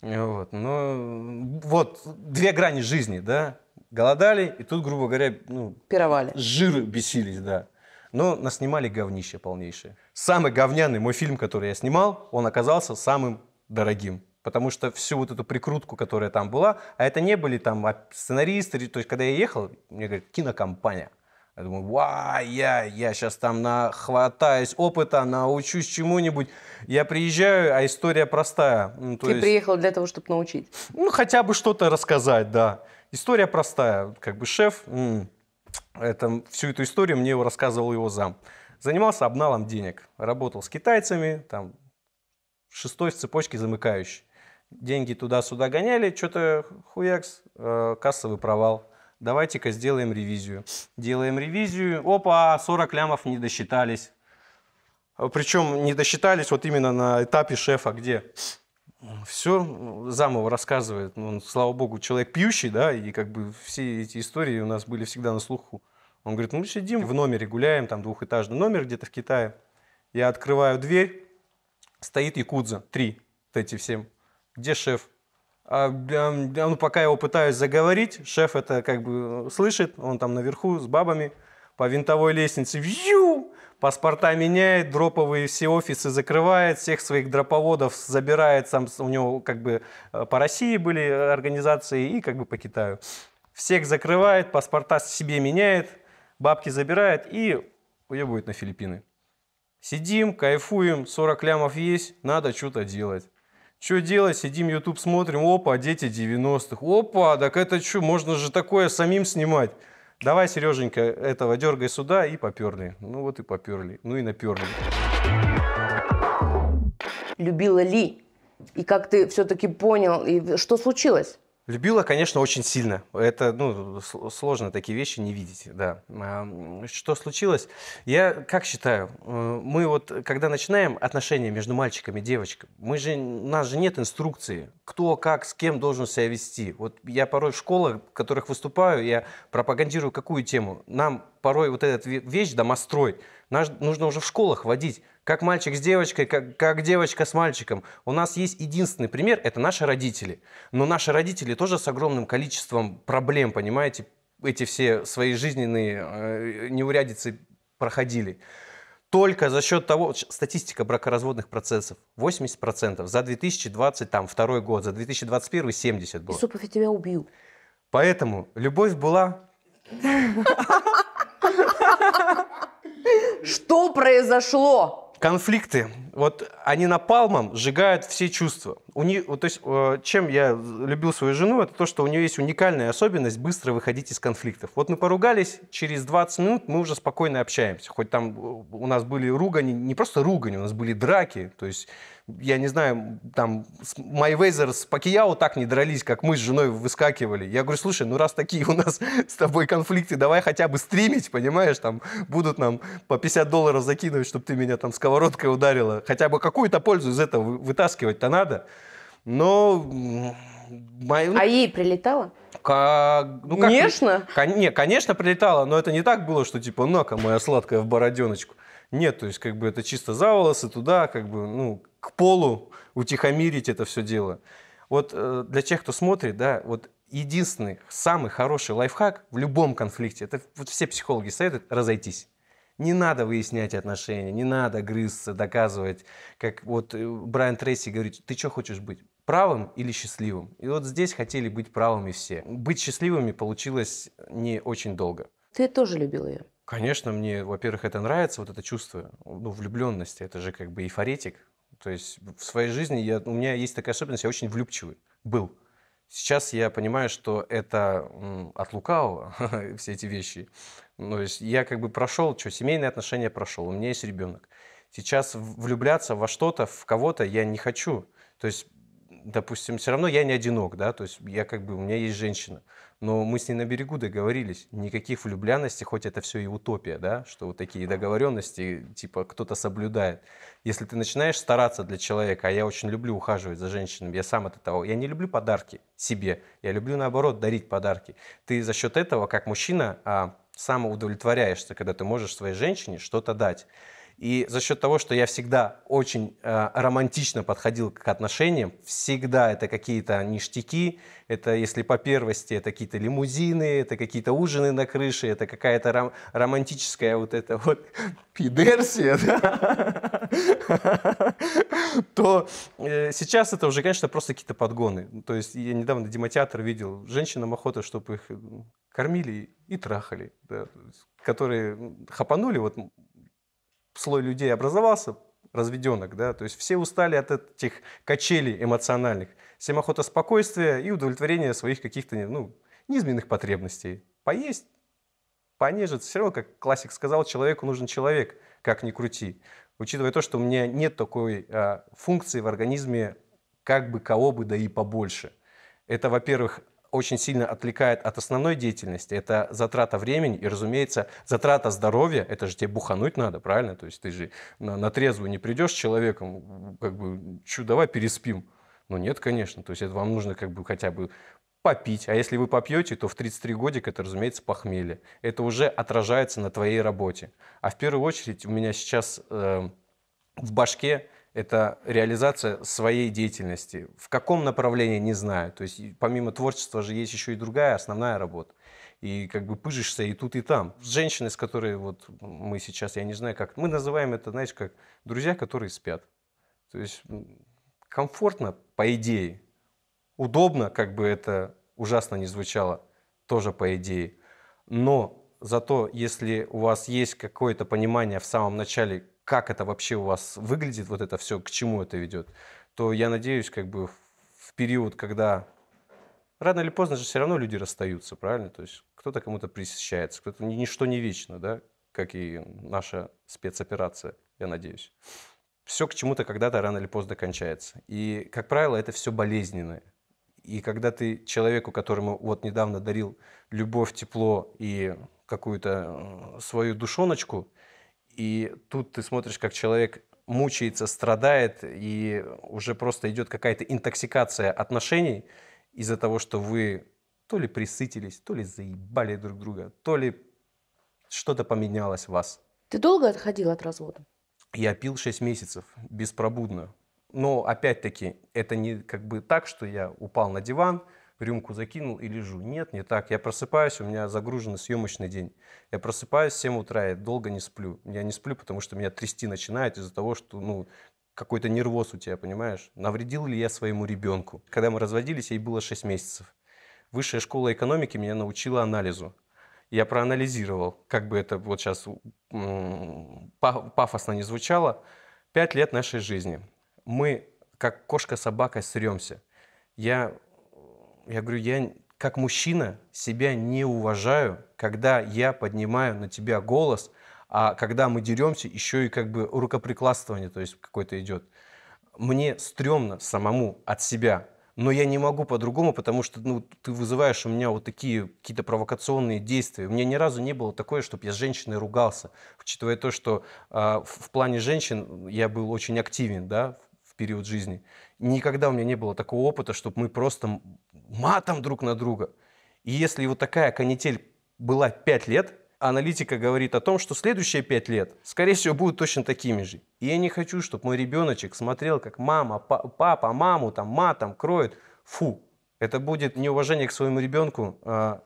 Вот, ну, вот, две грани жизни, да, голодали, и тут, грубо говоря, ну... Пировали. Жиры бесились, да. Но наснимали говнище полнейшее. Самый говняный мой фильм, который я снимал, он оказался самым дорогим. Потому что всю вот эту прикрутку, которая там была, а это не были там сценаристы. То есть, когда я ехал, мне говорят, кинокомпания. Я думаю, ва, я, я сейчас там нахватаюсь опыта, научусь чему-нибудь. Я приезжаю, а история простая. Ну, Ты есть... приехал для того, чтобы научить? Ну, хотя бы что-то рассказать, да. История простая. Как бы шеф, м- это, всю эту историю мне его рассказывал его зам. Занимался обналом денег, работал с китайцами, там, шестой в цепочке замыкающий. Деньги туда-сюда гоняли, что-то хуякс, э, кассовый провал. Давайте-ка сделаем ревизию. Делаем ревизию, опа, 40 лямов не досчитались. Причем не досчитались вот именно на этапе шефа, где все ну, заново рассказывает. Ну, он, слава богу, человек пьющий, да, и как бы все эти истории у нас были всегда на слуху. Он говорит, «Ну, мы сидим в номере, гуляем, там двухэтажный номер где-то в Китае. Я открываю дверь, стоит Якудза, три, вот эти все. Где шеф? А, ну, пока я его пытаюсь заговорить, шеф это как бы э, слышит, он там наверху с бабами по винтовой лестнице, вью, паспорта меняет, дроповые все офисы закрывает, всех своих дроповодов забирает, сам у него как бы э, по России были э, организации и как бы по Китаю. Всех закрывает, паспорта себе меняет, бабки забирает и уебывает на Филиппины. Сидим, кайфуем, 40 лямов есть, надо что-то делать. Что делать? Сидим, YouTube смотрим, опа, дети 90-х. Опа, так это что, можно же такое самим снимать. Давай, Сереженька, этого дергай сюда и поперли. Ну вот и поперли. Ну и наперли. Любила ли? И как ты все-таки понял, и что случилось? Любила, конечно, очень сильно. Это, ну, сложно такие вещи не видеть, да. Что случилось? Я как считаю, э, мы вот, когда начинаем отношения между мальчиками и девочками, мы же, у нас же нет инструкции, кто, как, с кем должен себя вести. Вот я порой в школах, в которых выступаю, я пропагандирую какую тему. Нам порой вот эта вещь, домострой, да, нас нужно уже в школах водить, как мальчик с девочкой, как, как девочка с мальчиком. У нас есть единственный пример – это наши родители. Но наши родители тоже с огромным количеством проблем, понимаете, эти все свои жизненные э, неурядицы проходили. Только за счет того, статистика бракоразводных процессов, 80% за 2022 год, за 2021 70 было. Юсупов, я тебя убью. Поэтому любовь была... *laughs* Что произошло? Конфликты, вот они напалмом сжигают все чувства. У них, вот, то есть, э, чем я любил свою жену, это то, что у нее есть уникальная особенность быстро выходить из конфликтов. Вот мы поругались, через 20 минут мы уже спокойно общаемся. Хоть там у нас были ругани, не просто ругань у нас были драки, то есть я не знаю, там, Майвезер с Пакияо так не дрались, как мы с женой выскакивали. Я говорю, слушай, ну раз такие у нас *laughs* с тобой конфликты, давай хотя бы стримить, понимаешь, там, будут нам по 50 долларов закидывать, чтобы ты меня там сковородкой ударила. Хотя бы какую-то пользу из этого вытаскивать-то надо. Но Мои... Ну а ей прилетало? Как... Ну, как... Конечно. Кон... Не, конечно, прилетало, но это не так было, что типа, ну-ка, моя сладкая в бороденочку. Нет, то есть, как бы это чисто за волосы туда, как бы, ну, к полу, утихомирить это все дело. Вот э, для тех, кто смотрит, да, вот единственный, самый хороший лайфхак в любом конфликте, это вот все психологи советуют, разойтись. Не надо выяснять отношения, не надо грызться, доказывать. Как вот э, Брайан Трейси говорит, ты что хочешь быть? Правым или счастливым? И вот здесь хотели быть правыми все. Быть счастливыми получилось не очень долго. Ты тоже любил ее? Конечно, мне, во-первых, это нравится, вот это чувство ну, влюбленности, это же как бы эйфоретик, то есть в своей жизни я, у меня есть такая особенность, я очень влюбчивый был. Сейчас я понимаю, что это от лукавого, *laughs* все эти вещи. Ну, то есть я как бы прошел, что, семейные отношения прошел, у меня есть ребенок. Сейчас влюбляться во что-то, в кого-то я не хочу. То есть, допустим, все равно я не одинок, да, то есть я как бы, у меня есть женщина но мы с ней на берегу договорились, никаких влюбленностей, хоть это все и утопия, да, что вот такие договоренности, типа, кто-то соблюдает. Если ты начинаешь стараться для человека, а я очень люблю ухаживать за женщинами, я сам от этого, я не люблю подарки себе, я люблю, наоборот, дарить подарки. Ты за счет этого, как мужчина, а, самоудовлетворяешься, когда ты можешь своей женщине что-то дать. И за счет того, что я всегда очень э, романтично подходил к отношениям, всегда это какие-то ништяки, это, если по первости, это какие-то лимузины, это какие-то ужины на крыше, это какая-то ром- романтическая вот эта вот *laughs* пидерсия, *laughs* то э, сейчас это уже, конечно, просто какие-то подгоны. То есть я недавно демотеатр видел, женщинам охота, чтобы их кормили и трахали, которые хапанули вот слой людей образовался, разведенок, да, то есть все устали от этих качелей эмоциональных. Всем охота спокойствия и удовлетворения своих каких-то, ну, низменных потребностей. Поесть, понежиться. Все равно, как классик сказал, человеку нужен человек, как ни крути. Учитывая то, что у меня нет такой а, функции в организме, как бы кого бы, да и побольше. Это, во-первых, очень сильно отвлекает от основной деятельности. Это затрата времени и, разумеется, затрата здоровья. Это же тебе бухануть надо, правильно? То есть ты же на, на трезвую не придешь с человеком, как бы, чу, давай переспим. Ну нет, конечно. То есть это вам нужно как бы хотя бы попить. А если вы попьете, то в 33 годик это, разумеется, похмелье. Это уже отражается на твоей работе. А в первую очередь у меня сейчас э, в башке это реализация своей деятельности. В каком направлении, не знаю. То есть помимо творчества же есть еще и другая основная работа. И как бы пыжишься и тут, и там. Женщины, с которой вот мы сейчас, я не знаю как, мы называем это, знаешь, как друзья, которые спят. То есть комфортно, по идее. Удобно, как бы это ужасно не звучало, тоже по идее. Но зато, если у вас есть какое-то понимание в самом начале, как это вообще у вас выглядит, вот это все, к чему это ведет, то я надеюсь, как бы в период, когда рано или поздно же все равно люди расстаются, правильно? То есть кто-то кому-то присещается, кто-то ничто не вечно, да, как и наша спецоперация, я надеюсь. Все к чему-то когда-то рано или поздно кончается. И, как правило, это все болезненное. И когда ты человеку, которому вот недавно дарил любовь, тепло и какую-то э, свою душоночку, и тут ты смотришь, как человек мучается, страдает, и уже просто идет какая-то интоксикация отношений из-за того, что вы то ли присытились, то ли заебали друг друга, то ли что-то поменялось в вас. Ты долго отходил от развода? Я пил 6 месяцев беспробудно. Но опять-таки, это не как бы так, что я упал на диван – рюмку закинул и лежу. Нет, не так. Я просыпаюсь, у меня загруженный съемочный день. Я просыпаюсь в 7 утра, я долго не сплю. Я не сплю, потому что меня трясти начинает из-за того, что, ну, какой-то нервоз у тебя, понимаешь? Навредил ли я своему ребенку? Когда мы разводились, ей было 6 месяцев. Высшая школа экономики меня научила анализу. Я проанализировал, как бы это вот сейчас пафосно не звучало, пять лет нашей жизни. Мы, как кошка-собака, сремся. Я я говорю, я как мужчина себя не уважаю, когда я поднимаю на тебя голос, а когда мы деремся, еще и как бы рукоприкладствование, то есть какое-то идет. Мне стрёмно самому от себя, но я не могу по-другому, потому что ну, ты вызываешь у меня вот такие какие-то провокационные действия. У меня ни разу не было такое, чтобы я с женщиной ругался, учитывая то, что э, в, в плане женщин я был очень активен, да, период жизни. Никогда у меня не было такого опыта, чтобы мы просто матом друг на друга. И если вот такая канитель была 5 лет, аналитика говорит о том, что следующие 5 лет, скорее всего, будут точно такими же. И я не хочу, чтобы мой ребеночек смотрел, как мама, папа, маму там матом кроет. Фу, это будет неуважение к своему ребенку а,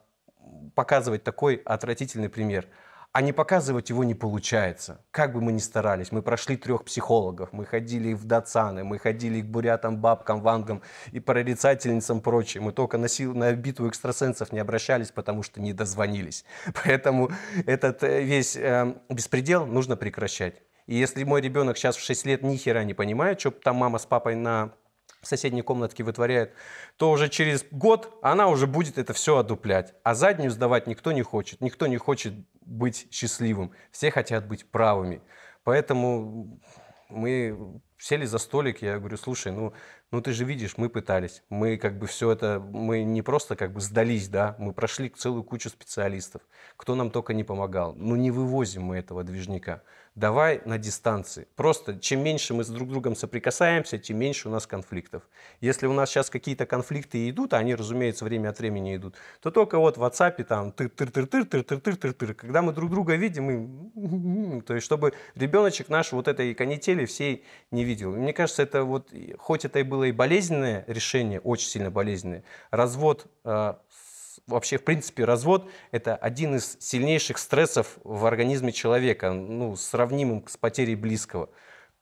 показывать такой отвратительный пример а не показывать его не получается. Как бы мы ни старались, мы прошли трех психологов, мы ходили в Дацаны, мы ходили к бурятам, бабкам, вангам и прорицательницам прочее. Мы только на, сил, на битву экстрасенсов не обращались, потому что не дозвонились. *laughs* Поэтому этот э, весь э, беспредел нужно прекращать. И если мой ребенок сейчас в 6 лет ни хера не понимает, что там мама с папой на в соседней комнатке вытворяет, то уже через год она уже будет это все одуплять. А заднюю сдавать никто не хочет. Никто не хочет быть счастливым, все хотят быть правыми. Поэтому мы сели за столик, я говорю, слушай, ну ну, ты же видишь, мы пытались. Мы как бы все это, мы не просто как бы сдались, да, мы прошли целую кучу специалистов, кто нам только не помогал. Ну, не вывозим мы этого движника. Давай на дистанции. Просто чем меньше мы с друг другом соприкасаемся, тем меньше у нас конфликтов. Если у нас сейчас какие-то конфликты идут, а они, разумеется, время от времени идут, то только вот в WhatsApp там ты тыр тыр тыр тыр тыр тыр тыр тыр Когда мы друг друга видим, и... *laughs* то есть чтобы ребеночек наш вот этой канители всей не видел. Мне кажется, это вот, хоть это и было было и болезненное решение, очень сильно болезненное. Развод, э, вообще, в принципе, развод – это один из сильнейших стрессов в организме человека, ну, сравнимым с потерей близкого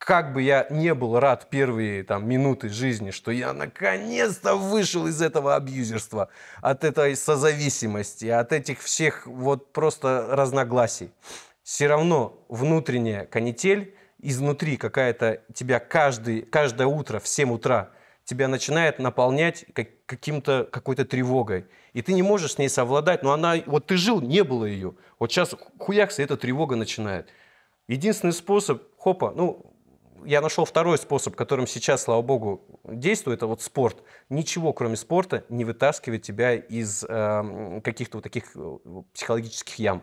как бы я не был рад первые там, минуты жизни, что я наконец-то вышел из этого абьюзерства, от этой созависимости, от этих всех вот просто разногласий, все равно внутренняя канитель изнутри какая-то тебя каждый, каждое утро в 7 утра тебя начинает наполнять как, каким-то какой-то тревогой. И ты не можешь с ней совладать, но она, вот ты жил, не было ее. Вот сейчас хуякс, и эта тревога начинает. Единственный способ, хопа, ну, я нашел второй способ, которым сейчас, слава богу, действует, это вот спорт. Ничего, кроме спорта, не вытаскивает тебя из э, каких-то вот таких э, психологических ям.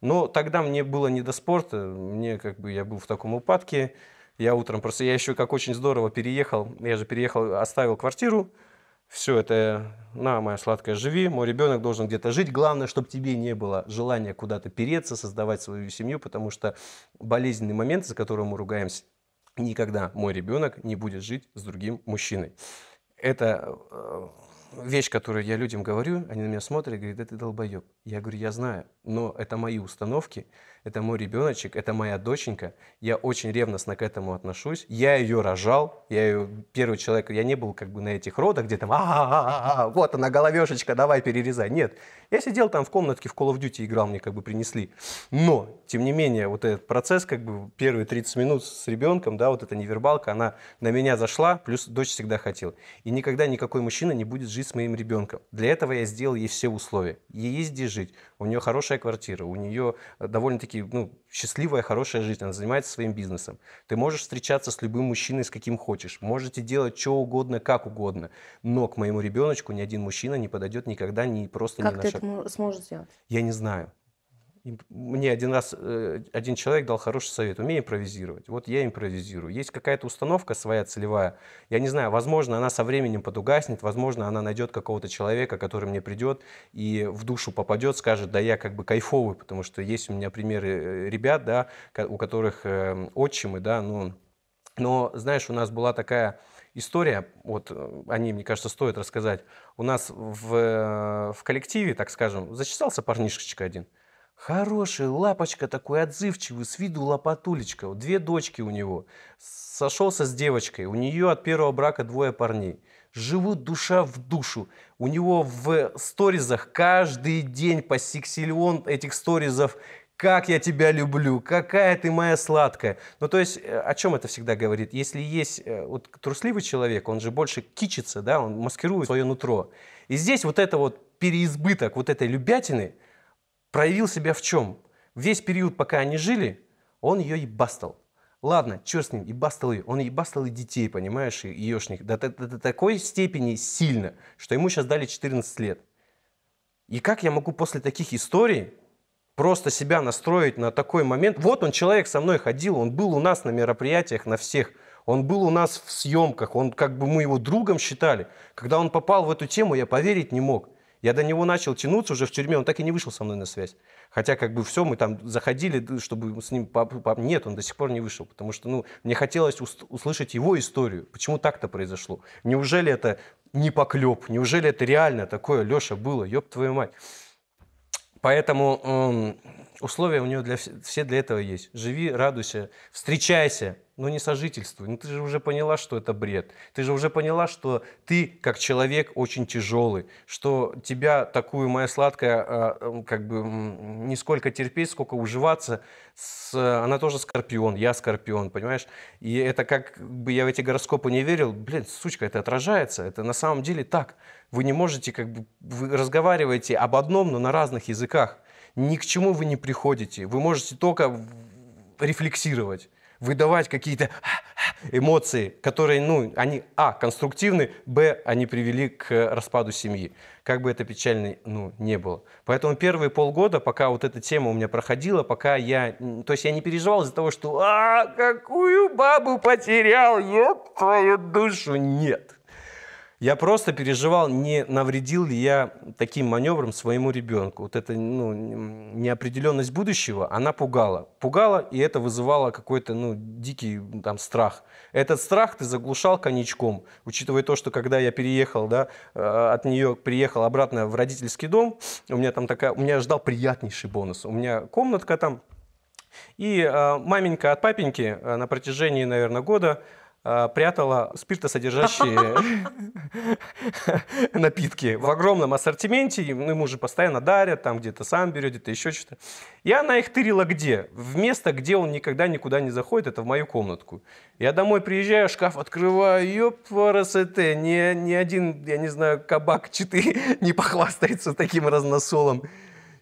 Но тогда мне было не до спорта, мне как бы я был в таком упадке. Я утром просто, я еще как очень здорово переехал, я же переехал, оставил квартиру, все это, на, моя сладкая, живи, мой ребенок должен где-то жить. Главное, чтобы тебе не было желания куда-то переться, создавать свою семью, потому что болезненный момент, за которым мы ругаемся, никогда мой ребенок не будет жить с другим мужчиной. Это э, вещь, которую я людям говорю, они на меня смотрят и говорят, это ты долбоеб. Я говорю, я знаю, но это мои установки, это мой ребеночек, это моя доченька, я очень ревностно к этому отношусь, я ее рожал, я ее первый человек, я не был как бы на этих родах, где там, а, -а, -а, -а вот она головешечка, давай перерезай, нет, я сидел там в комнатке в Call of Duty играл, мне как бы принесли, но, тем не менее, вот этот процесс, как бы первые 30 минут с ребенком, да, вот эта невербалка, она на меня зашла, плюс дочь всегда хотела, и никогда никакой мужчина не будет жить с моим ребенком, для этого я сделал ей все условия, ей есть где жить, у нее хорошая квартира, у нее довольно-таки все-таки ну, счастливая, хорошая жизнь, она занимается своим бизнесом. Ты можешь встречаться с любым мужчиной, с каким хочешь, можете делать что угодно, как угодно, но к моему ребеночку ни один мужчина не подойдет никогда, ни просто как ни на Как ты это сможешь сделать? Я не знаю мне один раз э, один человек дал хороший совет. Умей импровизировать. Вот я импровизирую. Есть какая-то установка своя целевая. Я не знаю, возможно, она со временем подугаснет, возможно, она найдет какого-то человека, который мне придет и в душу попадет, скажет, да я как бы кайфовый, потому что есть у меня примеры э, ребят, да, у которых эм, отчимы, да, ну, но, знаешь, у нас была такая история, вот э, о ней, мне кажется, стоит рассказать. У нас в, в коллективе, так скажем, зачесался парнишечка один – Хороший лапочка такой отзывчивый, с виду лопатулечка. Две дочки у него. Сошелся с девочкой. У нее от первого брака двое парней. Живут душа в душу. У него в сторизах каждый день по сексиллион этих сторизов как я тебя люблю, какая ты моя сладкая. Ну, то есть, э, о чем это всегда говорит? Если есть э, вот, трусливый человек, он же больше кичится, да, он маскирует свое нутро. И здесь вот это вот переизбыток вот этой любятины – проявил себя в чем? Весь период, пока они жили, он ее ебастал. Ладно, черт с ним, ебастал ее. Он ебастал и детей, понимаешь, и ешних. До, до, до такой степени сильно, что ему сейчас дали 14 лет. И как я могу после таких историй просто себя настроить на такой момент? Вот он, человек со мной ходил, он был у нас на мероприятиях, на всех. Он был у нас в съемках, он как бы мы его другом считали. Когда он попал в эту тему, я поверить не мог. Я до него начал тянуться уже в тюрьме, он так и не вышел со мной на связь. Хотя как бы все, мы там заходили, чтобы с ним... Пап, пап... Нет, он до сих пор не вышел, потому что ну, мне хотелось услышать его историю. Почему так-то произошло? Неужели это не поклеп? Неужели это реально такое, Леша, было? Ёб твою мать. Поэтому эм, условия у него для все для этого есть. Живи, радуйся, встречайся, но ну, не сожительствуй. Ну, ты же уже поняла, что это бред. Ты же уже поняла, что ты, как человек, очень тяжелый, что тебя такую, моя сладкая, а, как бы не сколько терпеть, сколько уживаться. С... Она тоже скорпион, я скорпион, понимаешь? И это как бы я в эти гороскопы не верил. Блин, сучка, это отражается. Это на самом деле так. Вы не можете, как бы, вы разговариваете об одном, но на разных языках. Ни к чему вы не приходите. Вы можете только рефлексировать выдавать какие-то эмоции, которые, ну, они, а, конструктивны, б, они привели к распаду семьи. Как бы это печально, ну, не было. Поэтому первые полгода, пока вот эта тема у меня проходила, пока я, то есть я не переживал из-за того, что, а, какую бабу потерял, ёб твою душу, нет. Я просто переживал, не навредил ли я таким маневром своему ребенку. Вот эта ну, неопределенность будущего, она пугала. Пугала, и это вызывало какой-то ну, дикий там, страх. Этот страх ты заглушал коньячком, учитывая то, что когда я переехал да, э, от нее, приехал обратно в родительский дом, у меня там такая, у меня ждал приятнейший бонус. У меня комнатка там, и э, маменька от папеньки э, на протяжении, наверное, года Э, прятала спиртосодержащие *laughs* напитки в огромном ассортименте. Ну, ему же постоянно дарят, там где-то сам берет, где-то еще что-то. И она их тырила где? В место, где он никогда никуда не заходит, это в мою комнатку. Я домой приезжаю, шкаф открываю, ёп, красоте, ни, ни один, я не знаю, кабак читы *laughs* не похвастается таким разносолом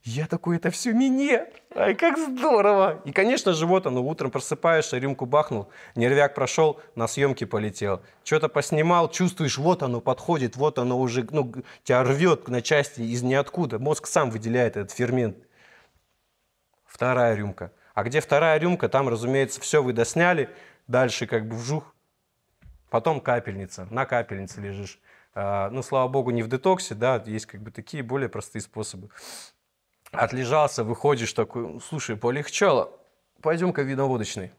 я такой, это все мне. Ай, как здорово. И, конечно же, вот оно, утром просыпаешься, рюмку бахнул, нервяк прошел, на съемки полетел. Что-то поснимал, чувствуешь, вот оно подходит, вот оно уже, ну, тебя рвет на части из ниоткуда. Мозг сам выделяет этот фермент. Вторая рюмка. А где вторая рюмка, там, разумеется, все вы досняли, дальше как бы вжух. Потом капельница, на капельнице лежишь. А, ну, слава богу, не в детоксе, да, есть как бы такие более простые способы. Отлежался, выходишь такой, «Ну, слушай, полегчало, пойдем-ка виноводочный.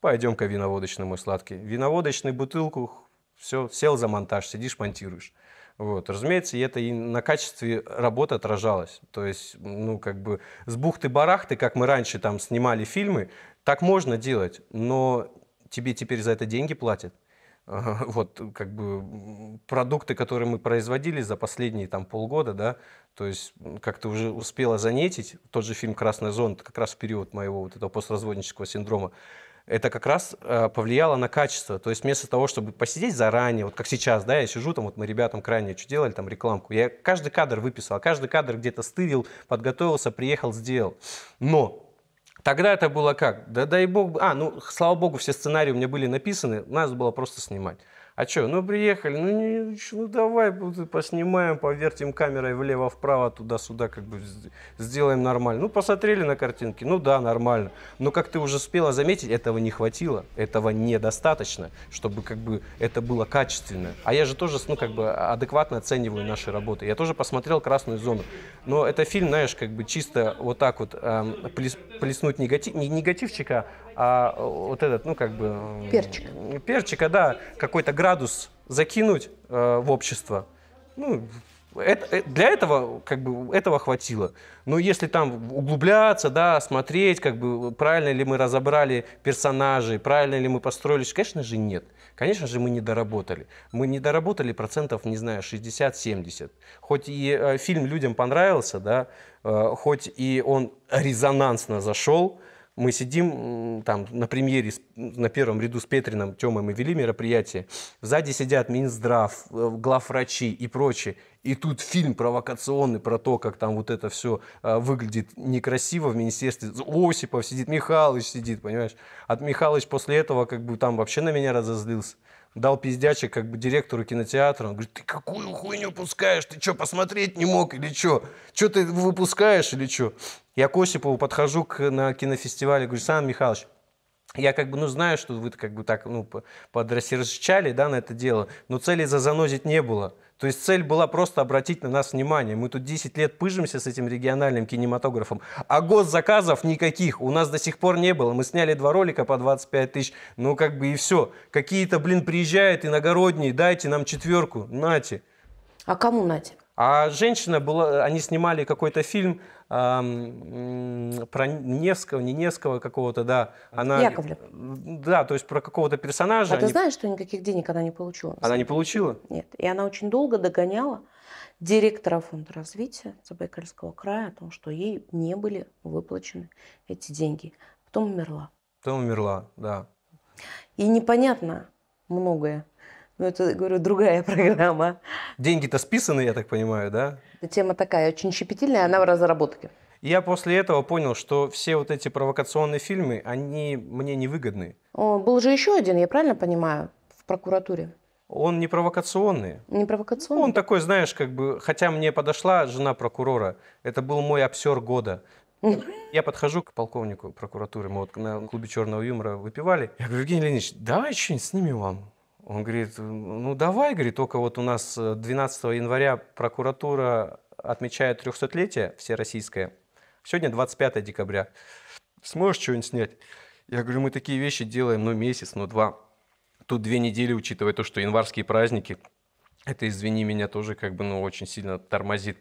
Пойдем-ка виноводочный, мой сладкий. Виноводочный, бутылку, все, сел за монтаж, сидишь, монтируешь. Вот, разумеется, и это и на качестве работы отражалось. То есть, ну, как бы с бухты-барахты, как мы раньше там снимали фильмы, так можно делать, но тебе теперь за это деньги платят вот э, как бы продукты, которые мы производили за последние там полгода, да, то есть как то уже успела заметить, тот же фильм «Красная зона», как раз в период моего вот этого постразводнического синдрома, это как раз э, повлияло на качество. То есть вместо того, чтобы посидеть заранее, вот как сейчас, да, я сижу там, вот мы ребятам крайне что делали, там рекламку, я каждый кадр выписал, а каждый кадр где-то стырил, подготовился, приехал, сделал. Но Тогда это было как? Да дай бог... А, ну, слава богу, все сценарии у меня были написаны, надо было просто снимать. А что, ну приехали, ну, не, ну, ну давай поснимаем, повертим камерой влево-вправо, туда-сюда, как бы сделаем нормально. Ну посмотрели на картинки, ну да, нормально. Но как ты уже успела заметить, этого не хватило, этого недостаточно, чтобы как бы это было качественно. А я же тоже, ну как бы адекватно оцениваю наши работы. Я тоже посмотрел «Красную зону». Но это фильм, знаешь, как бы чисто вот так вот эм, плеснуть негатив, не негативчика, а э, вот этот, ну как бы... Э, перчик. Перчика, да, какой-то градус закинуть э, в общество. Ну, это, э, для этого как бы этого хватило. Но если там углубляться, да, смотреть, как бы правильно ли мы разобрали персонажей, правильно ли мы построили, конечно же нет. Конечно же мы не доработали. Мы не доработали процентов, не знаю, 60-70. Хоть и э, фильм людям понравился, да, э, хоть и он резонансно зашел, мы сидим там на премьере, на первом ряду с Петрином, Тёмой мы вели мероприятие. Сзади сидят Минздрав, э, главврачи и прочие. И тут фильм провокационный про то, как там вот это все э, выглядит некрасиво в министерстве. Осипов сидит, Михалыч сидит, понимаешь? От Михалыч после этого как бы там вообще на меня разозлился дал пиздячек как бы директору кинотеатра. Он говорит, ты какую хуйню пускаешь? Ты что, посмотреть не мог или что? Что ты выпускаешь или что? Я к Осипову подхожу к, на кинофестивале, говорю, Сан Михайлович, я как бы, ну, знаю, что вы как бы так, ну, подрасерчали, да, на это дело, но цели зазанозить не было. То есть цель была просто обратить на нас внимание. Мы тут 10 лет пыжимся с этим региональным кинематографом, а госзаказов никаких у нас до сих пор не было. Мы сняли два ролика по 25 тысяч, ну как бы и все. Какие-то, блин, приезжают иногородние, дайте нам четверку, нате. А кому нате? А женщина была, они снимали какой-то фильм эм, про Невского, не Невского какого-то, да. Она, Яковлев. Да, то есть про какого-то персонажа. А ты знаешь, что никаких денег она не получила? Она не получила? Нет. И она очень долго догоняла директора фонда развития Забайкальского края о том, что ей не были выплачены эти деньги. Потом умерла. Потом умерла, да. И непонятно многое ну это, говорю, другая *laughs* программа. Деньги-то списаны, я так понимаю, да? Тема такая, очень щепетильная, она в разработке. Я после этого понял, что все вот эти провокационные фильмы, они мне невыгодны. О, был же еще один, я правильно понимаю, в прокуратуре? Он не провокационный. Не провокационный? Он такой, знаешь, как бы... Хотя мне подошла жена прокурора, это был мой обсер года. *laughs* Я подхожу к полковнику прокуратуры, мы вот на клубе черного юмора выпивали. Я говорю, Евгений Леонидович, давай что-нибудь снимем вам. Он говорит, ну давай, говорит, только вот у нас 12 э, января прокуратура отмечает 300-летие всероссийское. Сегодня 25 декабря. Сможешь что-нибудь снять? Я говорю, мы такие вещи делаем, ну месяц, ну два. Тут две недели, учитывая то, что январские праздники. Это, извини меня, тоже как бы, ну, очень сильно тормозит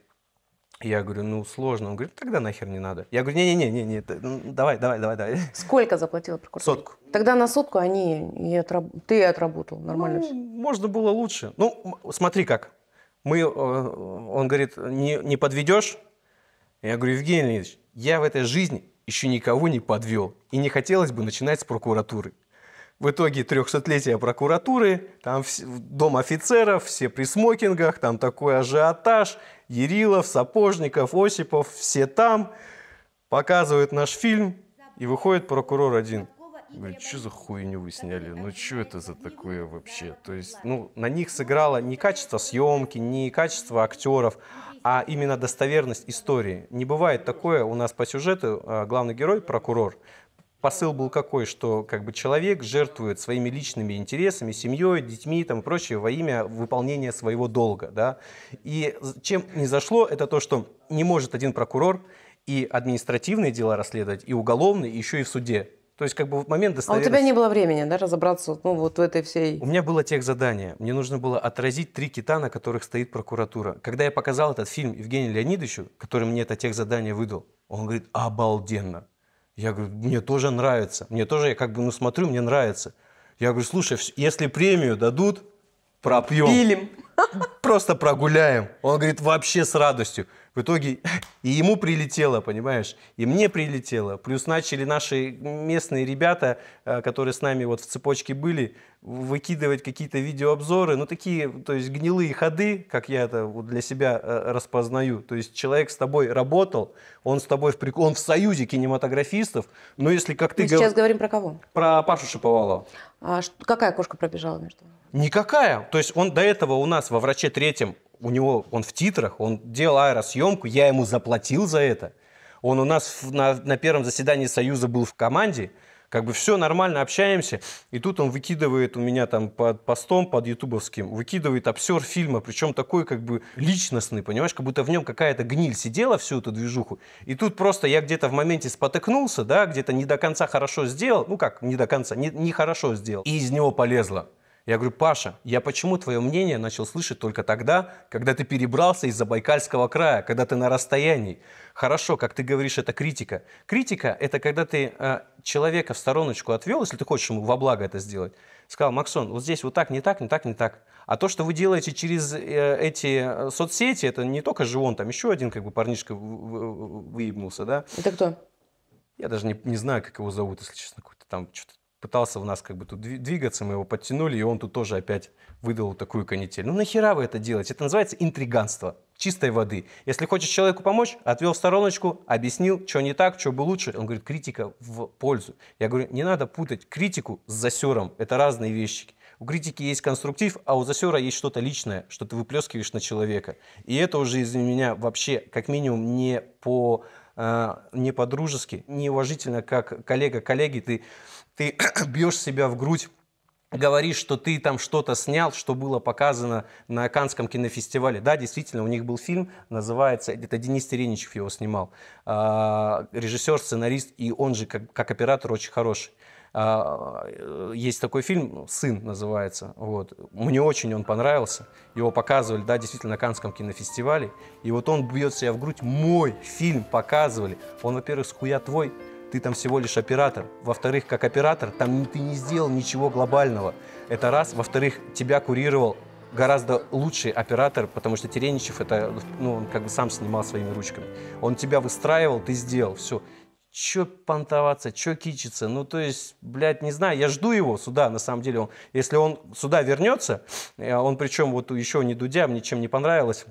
я говорю, ну сложно. Он говорит, «Ну, тогда нахер не надо. Я говорю, не-не-не, не, ну, давай, давай, давай, давай. *laughs* Сколько заплатила прокуратура? Сотку. Тогда на сотку они и отраб... ты отработал, нормально ну, Можно было лучше. Ну, смотри как. Мы, э, он говорит, не, не подведешь? Я говорю, Евгений Леонидович, я в этой жизни еще никого не подвел. И не хотелось бы начинать с прокуратуры. В итоге трехсотлетия прокуратуры, там дом офицеров, все при смокингах, там такой ажиотаж, Ерилов, Сапожников, Осипов, все там. Показывают наш фильм, и выходит прокурор один. Говорит, что за хуйню вы сняли? Ну, что это за такое вообще? То есть, ну, на них сыграло не качество съемки, не качество актеров, а именно достоверность истории. Не бывает такое у нас по сюжету, а главный герой, прокурор, посыл был какой, что как бы человек жертвует своими личными интересами, семьей, детьми там, и прочее во имя выполнения своего долга. Да? И чем не зашло, это то, что не может один прокурор и административные дела расследовать, и уголовные, и еще и в суде. То есть как бы в момент достоверности... А у тебя не было времени, да, разобраться ну, вот в этой всей... У меня было тех задание. Мне нужно было отразить три кита, на которых стоит прокуратура. Когда я показал этот фильм Евгению Леонидовичу, который мне это тех задание выдал, он говорит, обалденно. Я говорю, мне тоже нравится. Мне тоже, я как бы, ну, смотрю, мне нравится. Я говорю, слушай, если премию дадут, пропьем. Пилим. Просто прогуляем. Он говорит, вообще с радостью. В итоге и ему прилетело, понимаешь, и мне прилетело. Плюс начали наши местные ребята, э, которые с нами вот в цепочке были, выкидывать какие-то видеообзоры, ну такие, то есть гнилые ходы, как я это вот для себя э, распознаю. То есть человек с тобой работал, он с тобой в прикол, он в союзе кинематографистов, но если как ты... Мы сейчас гов... говорим про кого? Про Пашу Шиповалова. А, какая кошка пробежала между? Никакая. То есть он до этого у нас во враче третьем у него, он в титрах, он делал аэросъемку, я ему заплатил за это. Он у нас на, на первом заседании Союза был в команде, как бы все нормально, общаемся. И тут он выкидывает у меня там под постом, под ютубовским, выкидывает обсер фильма, причем такой как бы личностный, понимаешь, как будто в нем какая-то гниль сидела всю эту движуху. И тут просто я где-то в моменте спотыкнулся, да, где-то не до конца хорошо сделал, ну как не до конца, не, не хорошо сделал, и из него полезло. Я говорю, Паша, я почему твое мнение начал слышать только тогда, когда ты перебрался из Забайкальского края, когда ты на расстоянии? Хорошо, как ты говоришь, это критика. Критика – это когда ты э, человека в стороночку отвел, если ты хочешь ему во благо это сделать, сказал, Максон, вот здесь вот так, не так, не так, не так. А то, что вы делаете через э, эти э, соцсети, это не только же он, там еще один как бы парнишка выебнулся, да? Это кто? Я даже не, не знаю, как его зовут, если честно. Какой-то там что-то пытался в нас как бы тут двигаться, мы его подтянули, и он тут тоже опять выдал такую канитель. Ну нахера вы это делаете? Это называется интриганство чистой воды. Если хочешь человеку помочь, отвел в стороночку, объяснил, что не так, что бы лучше. Он говорит, критика в пользу. Я говорю, не надо путать критику с засером. Это разные вещи. У критики есть конструктив, а у засера есть что-то личное, что ты выплескиваешь на человека. И это уже из за меня вообще как минимум не по э, не по-дружески, неуважительно, как коллега коллеги, ты ты *clears throat* бьешь себя в грудь, говоришь, что ты там что-то снял, что было показано на Канском кинофестивале. Да, действительно, у них был фильм, называется, это Денис Тереничев его снимал, а, режиссер, сценарист, и он же как, как оператор очень хороший. А, есть такой фильм «Сын» называется. Вот. Мне очень он понравился. Его показывали, да, действительно, на Канском кинофестивале. И вот он бьет себя в грудь. Мой фильм показывали. Он, во-первых, схуя твой ты там всего лишь оператор. Во-вторых, как оператор, там ты не сделал ничего глобального. Это раз. Во-вторых, тебя курировал гораздо лучший оператор, потому что Тереничев это, ну, он как бы сам снимал своими ручками. Он тебя выстраивал, ты сделал, все. Че понтоваться, че кичиться? Ну, то есть, блядь, не знаю, я жду его сюда, на самом деле. Он, если он сюда вернется, э, он причем вот еще не Дудя, мне чем не понравилось,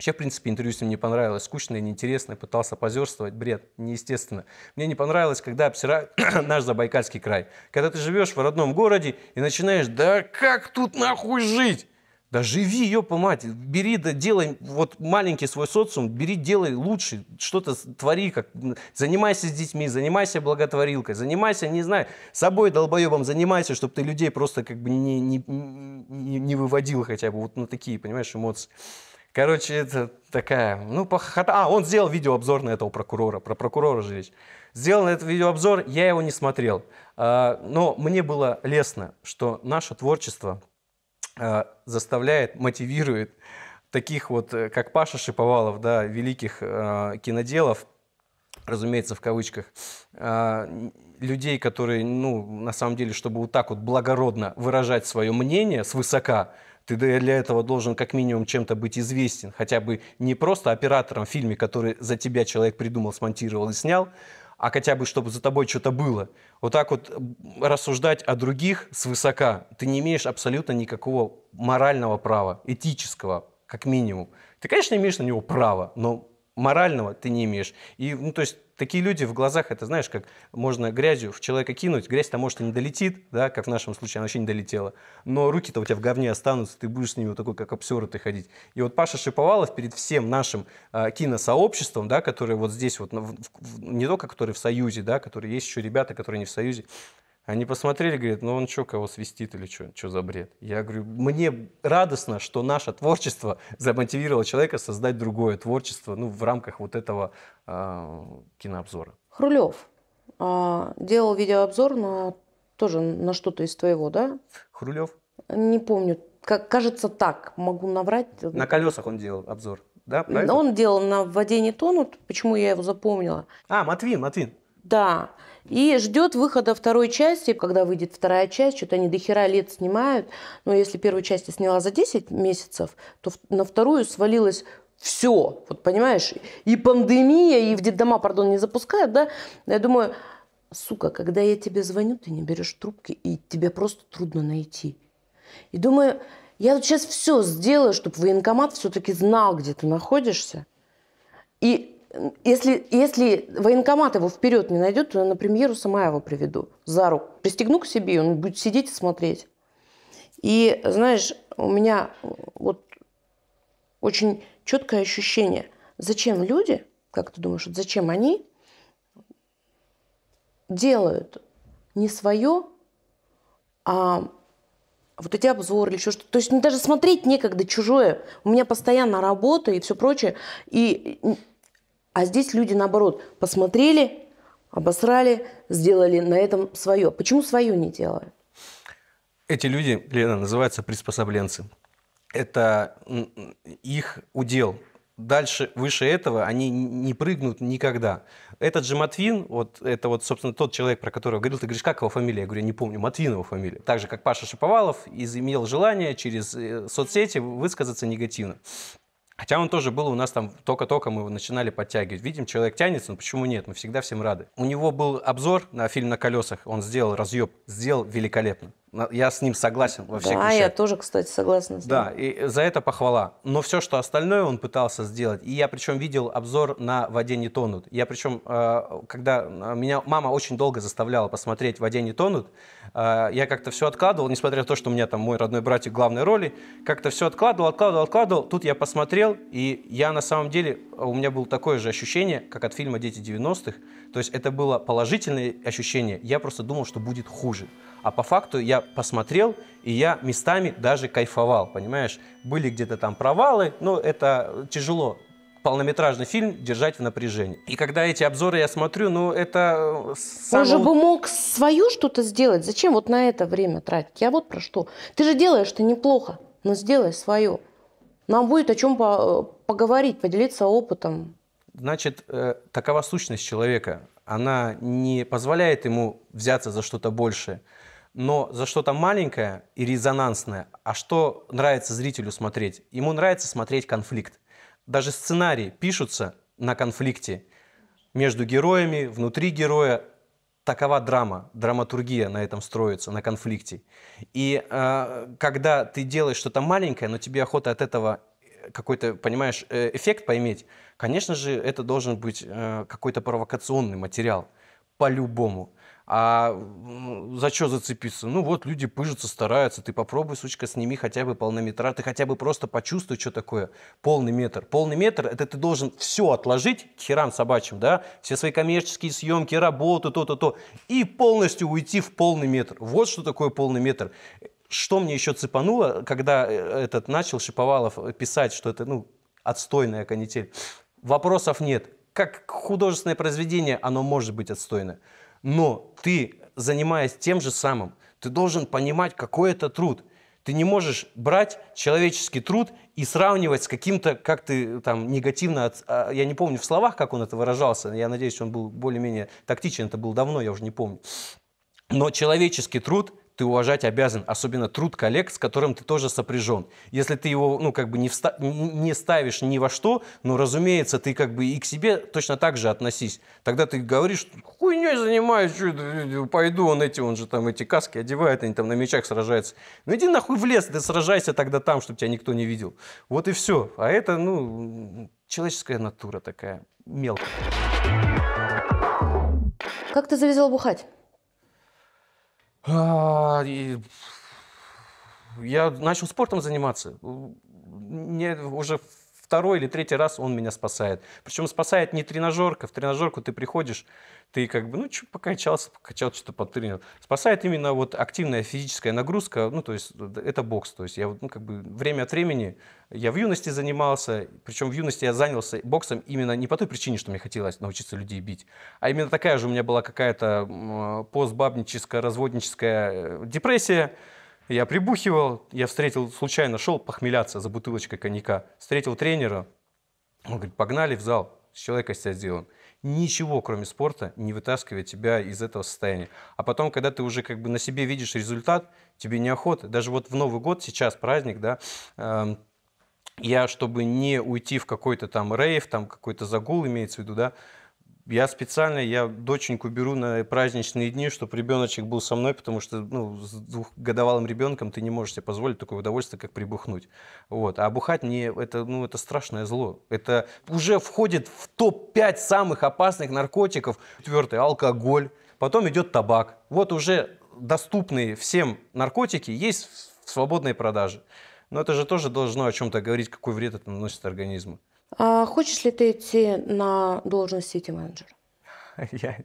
Вообще, в принципе, интервью с ним не понравилось. Скучное, неинтересное, пытался позерствовать. Бред, неестественно. Мне не понравилось, когда обсирают *clears throat* наш Забайкальский край. Когда ты живешь в родном городе и начинаешь, да как тут нахуй жить? Да живи, по мать, бери, да делай, вот маленький свой социум, бери, делай лучше, что-то твори, как, занимайся с детьми, занимайся благотворилкой, занимайся, не знаю, собой долбоебом занимайся, чтобы ты людей просто как бы не, не, не, не выводил хотя бы вот на такие, понимаешь, эмоции. Короче, это такая, ну, похота. А, он сделал видеообзор на этого прокурора, про прокурора же речь. Сделал этот видеообзор, я его не смотрел. А, но мне было лестно, что наше творчество а, заставляет, мотивирует таких вот, э, как Паша Шиповалов, да, великих а, киноделов, разумеется, в кавычках, людей, которые, ну, на самом деле, чтобы вот так вот благородно выражать свое мнение свысока, высока ты для этого должен как минимум чем-то быть известен, хотя бы не просто оператором в фильме, который за тебя человек придумал, смонтировал и снял, а хотя бы, чтобы за тобой что-то было. Вот так вот рассуждать о других свысока, ты не имеешь абсолютно никакого морального права, этического, как минимум. Ты, конечно, имеешь на него право, но морального ты не имеешь. И, ну, то есть Такие люди в глазах, это знаешь, как можно грязью в человека кинуть, грязь-то, может, и не долетит, да, как в нашем случае, она вообще не долетела, но руки-то у тебя в говне останутся, ты будешь с ними вот такой, как обсеры ты ходить. И вот Паша Шиповалов перед всем нашим э, киносообществом, да, которое вот здесь вот, ну, в, в, не только которые в Союзе, да, которые есть еще ребята, которые не в Союзе, они посмотрели, говорят, ну он что, кого свистит или что, что за бред? Я говорю, мне радостно, что наше творчество *laughs* замотивировало человека создать другое творчество, ну, в рамках вот этого э, кинообзора. Хрулев э, а, делал видеообзор, на тоже на что-то из твоего, да? Хрулев? Не помню. Как, кажется, так, могу наврать. На колесах он делал обзор, да? Он делал на «Воде не тонут», почему я его запомнила. А, Матвин, Матвин. Да. И ждет выхода второй части, когда выйдет вторая часть, что-то они до хера лет снимают. Но если первую часть я сняла за 10 месяцев, то на вторую свалилось все. Вот понимаешь, и пандемия, и в детдома, пардон, не запускают, да? Я думаю, сука, когда я тебе звоню, ты не берешь трубки, и тебя просто трудно найти. И думаю, я вот сейчас все сделаю, чтобы военкомат все-таки знал, где ты находишься. И если, если военкомат его вперед не найдет, то я на премьеру сама его приведу за руку. Пристегну к себе, он будет сидеть и смотреть. И, знаешь, у меня э, вот очень четкое ощущение, зачем люди, как ты думаешь, зачем они делают не свое, а вот эти обзоры или еще что-то. То есть ну, даже смотреть некогда чужое. У меня постоянно работа и все прочее. И а здесь люди, наоборот, посмотрели, обосрали, сделали на этом свое. Почему свое не делают? Эти люди, Лена, называются приспособленцы. Это их удел. Дальше, выше этого они не прыгнут никогда. Этот же Матвин, вот это вот, собственно, тот человек, про которого говорил, ты говоришь, как его фамилия? Я говорю, я не помню, Матвин его фамилия. Так же, как Паша Шиповалов изымел желание через э, соцсети высказаться негативно. Хотя он тоже был у нас там, только-только мы его начинали подтягивать. Видим, человек тянется, но ну почему нет? Мы всегда всем рады. У него был обзор на фильм «На колесах», он сделал разъеб, сделал великолепно. Я с ним согласен во всех да, вещах. Да, я тоже, кстати, согласна с ним. Да, и за это похвала. Но все, что остальное он пытался сделать, и я причем видел обзор на «Воде не тонут». Я причем, э, когда э, меня мама очень долго заставляла посмотреть «Воде не тонут», а, я как-то все откладывал, несмотря на то, что у меня там мой родной братик главной роли, как-то все откладывал, откладывал, откладывал. Тут я посмотрел, и я на самом деле, а, у меня было такое же ощущение, как от фильма «Дети 90-х». То есть это было положительное ощущение, я просто думал, что будет хуже. А по факту я посмотрел, и я местами даже кайфовал, понимаешь? Были где-то там провалы, но это тяжело полнометражный фильм держать в напряжении. И когда эти обзоры я смотрю, ну это... Само... Э, Он же бы мог свою что-то сделать. Зачем вот на это время тратить? Я вот про что. Ты же делаешь-то неплохо, но сделай свое. Нам будет о чем по э, поговорить, поделиться опытом. Значит, э, такова сущность человека. Она не позволяет ему взяться за что-то большее, но за что-то маленькое и резонансное. А что нравится зрителю смотреть? Ему нравится смотреть конфликт. Даже сценарии пишутся на конфликте между героями, внутри героя. Такова драма, драматургия на этом строится, на конфликте. И э, когда ты делаешь что-то маленькое, но тебе охота от этого э, какой-то, понимаешь, э, эффект поиметь, конечно же, это должен быть э, какой-то провокационный материал по-любому. А за что зацепиться? Ну вот, люди пыжатся, стараются. Ты попробуй, сучка, сними хотя бы полнометра. Ты хотя бы просто почувствуй, что такое полный метр. Полный метр – это ты должен все отложить к херам собачьим, да? Все свои коммерческие съемки, работу, то-то-то. И полностью уйти в полный метр. Вот что такое полный метр. Что мне еще цепануло, когда э, этот начал Шиповалов писать, что это, ну, отстойная канитель. Вопросов нет. Как художественное произведение, оно может быть отстойное но ты, занимаясь тем же самым, ты должен понимать, какой это труд. Ты не можешь брать человеческий труд и сравнивать с каким-то, как ты там негативно, от, а, я не помню в словах, как он это выражался, я надеюсь, он был более-менее тактичен, это было давно, я уже не помню. Но человеческий труд ты уважать обязан, особенно труд коллег, с которым ты тоже сопряжен. Если ты его, ну, как бы не, вста- не ставишь ни во что, ну, разумеется, ты как бы и к себе точно так же относись. Тогда ты говоришь, хуйней занимаюсь, что, э, э, пойду, он эти, он же там эти каски одевает, они там на мечах сражаются. Ну, иди нахуй в лес, ты сражайся тогда там, чтобы тебя никто не видел. Вот и все. А это, ну, человеческая натура такая мелкая. Как ты завязал бухать? А, я начал спортом заниматься. Мне уже второй или третий раз он меня спасает. Причем спасает не тренажерка. В тренажерку ты приходишь, ты как бы, ну, что, покачался, покачал, что-то потренил. Спасает именно вот активная физическая нагрузка, ну, то есть э, это бокс. То есть я ну, как бы время от времени, я в юности занимался, причем в юности я занялся боксом именно не по той причине, что мне хотелось научиться людей бить, а именно такая же у меня была какая-то э, постбабническая, разводническая э, депрессия, я прибухивал, я встретил, случайно шел похмеляться за бутылочкой коньяка. Встретил тренера, он говорит, погнали в зал, с человека себя сделан. Ничего, кроме спорта, не вытаскивает тебя из этого состояния. А потом, когда ты уже как бы на себе видишь результат, тебе неохота. Даже вот в Новый год, сейчас праздник, да, э, я, чтобы не уйти в какой-то там рейв, там какой-то загул имеется в виду, да, я специально, я доченьку беру на праздничные дни, чтобы ребеночек был со мной, потому что ну, с двухгодовалым ребенком ты не можешь себе позволить такое удовольствие, как прибухнуть. Вот. А бухать мне это, ну, это страшное зло. Это уже входит в топ-5 самых опасных наркотиков. Четвертый – алкоголь. Потом идет табак. Вот уже доступные всем наркотики есть в свободной продаже. Но это же тоже должно о чем-то говорить, какой вред это наносит организму. А хочешь ли ты идти на должность сити-менеджера? *laughs* я,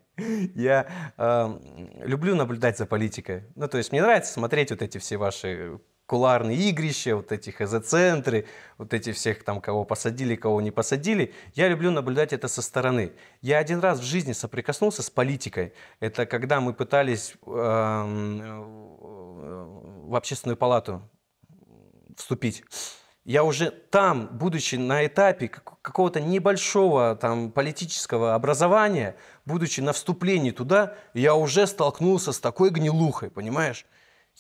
я э, люблю наблюдать за политикой. Ну, то есть мне нравится смотреть вот эти все ваши куларные игрища, вот эти хз-центры, вот эти всех там, кого посадили, кого не посадили. Я люблю наблюдать это со стороны. Я один раз в жизни соприкоснулся с политикой. Это когда мы пытались эм, э, в общественную палату вступить я уже там, будучи на этапе какого-то небольшого там, политического образования, будучи на вступлении туда, я уже столкнулся с такой гнилухой, понимаешь?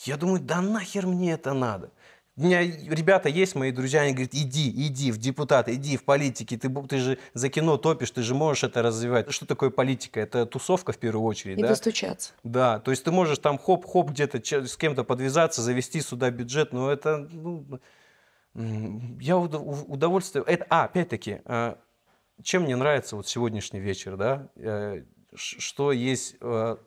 Я думаю, да нахер мне это надо? У меня ребята есть, мои друзья, они говорят, иди, иди в депутаты, иди в политики, ты, ты же за кино топишь, ты же можешь это развивать. Что такое политика? Это тусовка в первую очередь. И да? достучаться. Да, то есть ты можешь там хоп-хоп где-то с кем-то подвязаться, завести сюда бюджет, но это... Ну, я удовольствие... Это, а, опять-таки, э, чем мне нравится вот сегодняшний вечер, да? Э, что есть э,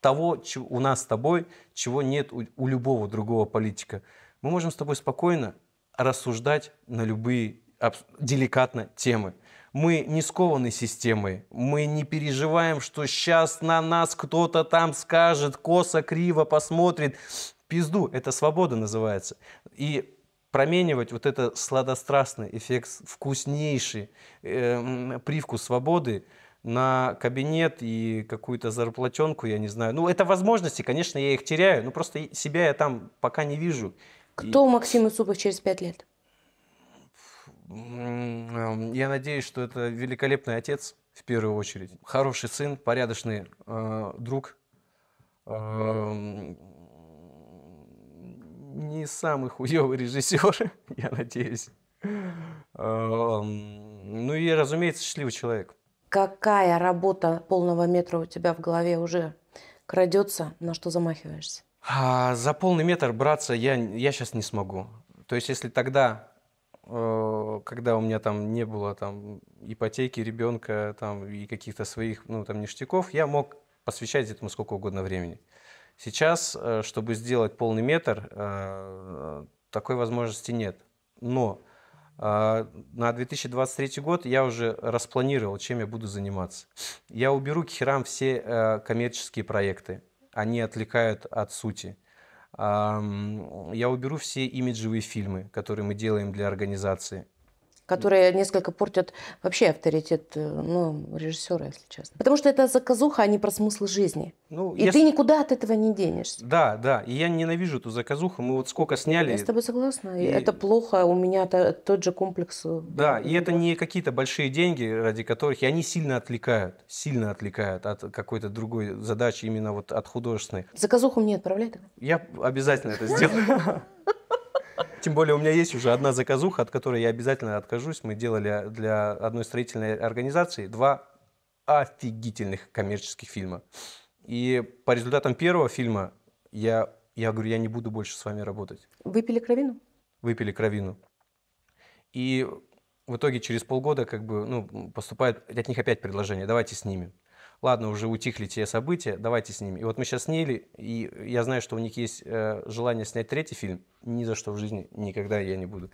того чего у нас с тобой, чего нет у, у любого другого политика. Мы можем с тобой спокойно рассуждать на любые деликатно темы. Мы не скованы системой, мы не переживаем, что сейчас на нас кто-то там скажет, косо, криво посмотрит. Пизду, это свобода называется. И променивать вот этот сладострастный эффект, вкуснейший э, привкус свободы на кабинет и какую-то зарплатенку, я не знаю. Ну, это возможности, конечно, я их теряю, но просто себя я там пока не вижу. Кто и... Максим Исупов через пять лет? Эм, я надеюсь, что это великолепный отец, в первую очередь. Хороший сын, порядочный э, друг, э, не самый хуёвый режиссер, *laughs* я надеюсь. Эм, ну и, разумеется, счастливый человек. Какая работа полного метра у тебя в голове уже крадется, на что замахиваешься? А, за полный метр браться я, я сейчас не смогу. То есть, если тогда, э, когда у меня там не было там ипотеки, ребенка там, и каких-то своих ну, там, ништяков, я мог посвящать этому сколько угодно времени. Сейчас, э, чтобы сделать полный метр, э, такой возможности нет. Но э, на 2023 год я уже распланировал, чем я буду заниматься. Я уберу к херам все коммерческие проекты. Они отвлекают от сути. Я уберу все имиджевые фильмы, которые мы делаем для организации которые несколько портят вообще авторитет э, ну, режиссера, если честно. Потому что это заказуха, а не про смысл жизни. Ну, и я... ты никуда от этого не денешься. Да, да. И я ненавижу эту заказуху. Мы вот сколько сняли. Я с тобой согласна. И... Это плохо. У меня то, тот же комплекс. Э, да, и это не какие-то большие деньги, ради которых... И они сильно отвлекают. Сильно отвлекают от какой-то другой задачи, именно вот от художественной. Заказуху мне отправляй тогда. Я обязательно это сделаю. *laughs* Тем более у меня есть уже одна заказуха, от которой я обязательно откажусь. Мы делали для одной строительной организации два офигительных коммерческих фильма. И по результатам первого фильма я, я говорю, я не буду больше с вами работать. Выпили кровину? Выпили кровину. И в итоге через полгода как бы, ну, поступает от них опять предложение, давайте снимем ладно, уже утихли те события, давайте снимем. И вот мы сейчас сняли, и я знаю, что у них есть э, желание снять третий фильм, ни за что в жизни никогда я не буду.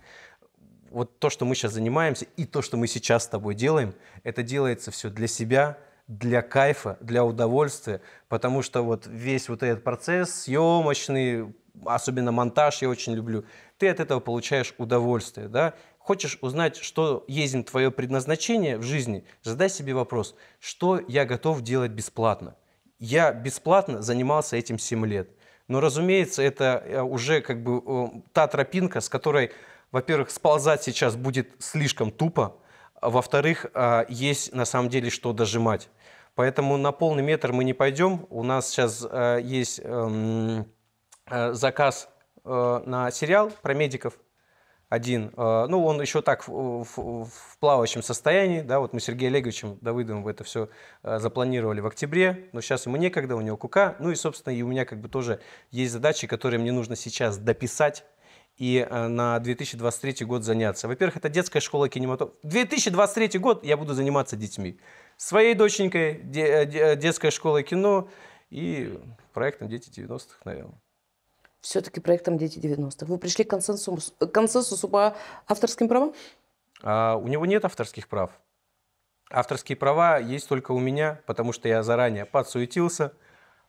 Вот то, что мы сейчас занимаемся, и то, что мы сейчас с тобой делаем, это делается все для себя, для кайфа, для удовольствия, потому что вот весь вот этот процесс съемочный, особенно монтаж я очень люблю, ты от этого получаешь удовольствие, да, Хочешь узнать, что есть твое предназначение в жизни, задай себе вопрос, что я готов делать бесплатно. Я бесплатно занимался этим 7 лет. Но, разумеется, это э, уже как бы та тропинка, с которой, во-первых, сползать сейчас будет слишком тупо, а во-вторых, а, есть на самом деле что дожимать. Поэтому на полный метр мы не пойдем. У нас сейчас э, есть эм, э, заказ на сериал про медиков – один, э, ну, он еще так в, в, в плавающем состоянии, да, вот мы с Сергеем Олеговичем Давыдовым это все э, запланировали в октябре, но сейчас ему некогда, у него кука, ну и, собственно, и у меня как бы тоже есть задачи, которые мне нужно сейчас дописать, и э, на 2023 год заняться. Во-первых, это детская школа кинематографа. 2023 год я буду заниматься детьми. Своей доченькой, де- де- детская школа кино и проектом «Дети 90-х», наверное все-таки проектом «Дети 90-х». Вы пришли к консенсусу, консенсусу по авторским правам? А, у него нет авторских прав. Авторские права есть только у меня, потому что я заранее подсуетился,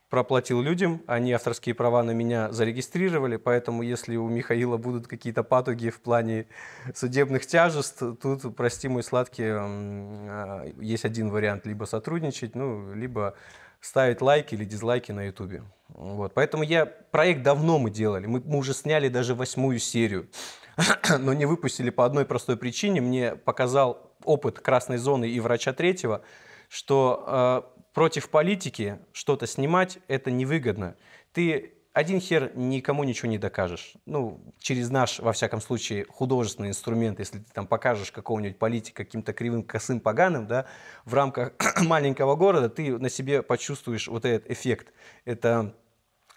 проплатил людям, они авторские права на меня зарегистрировали, поэтому если у Михаила будут какие-то патоги в плане судебных тяжеств, тут, прости мой сладкий, а, есть один вариант, либо сотрудничать, ну, либо ставить лайки или дизлайки на ютубе. Вот. Поэтому я проект давно мы делали. Мы, мы уже сняли даже восьмую серию, *clears throat* но не выпустили по одной простой причине. Мне показал опыт красной зоны и врача третьего, что э, против политики что-то снимать это невыгодно. Ты один хер никому ничего не докажешь. Ну, через наш, во всяком случае, художественный инструмент, если ты там покажешь какого-нибудь политика каким-то кривым, косым, поганым, да, в рамках *clears throat* маленького города, ты на себе почувствуешь вот этот эффект. Это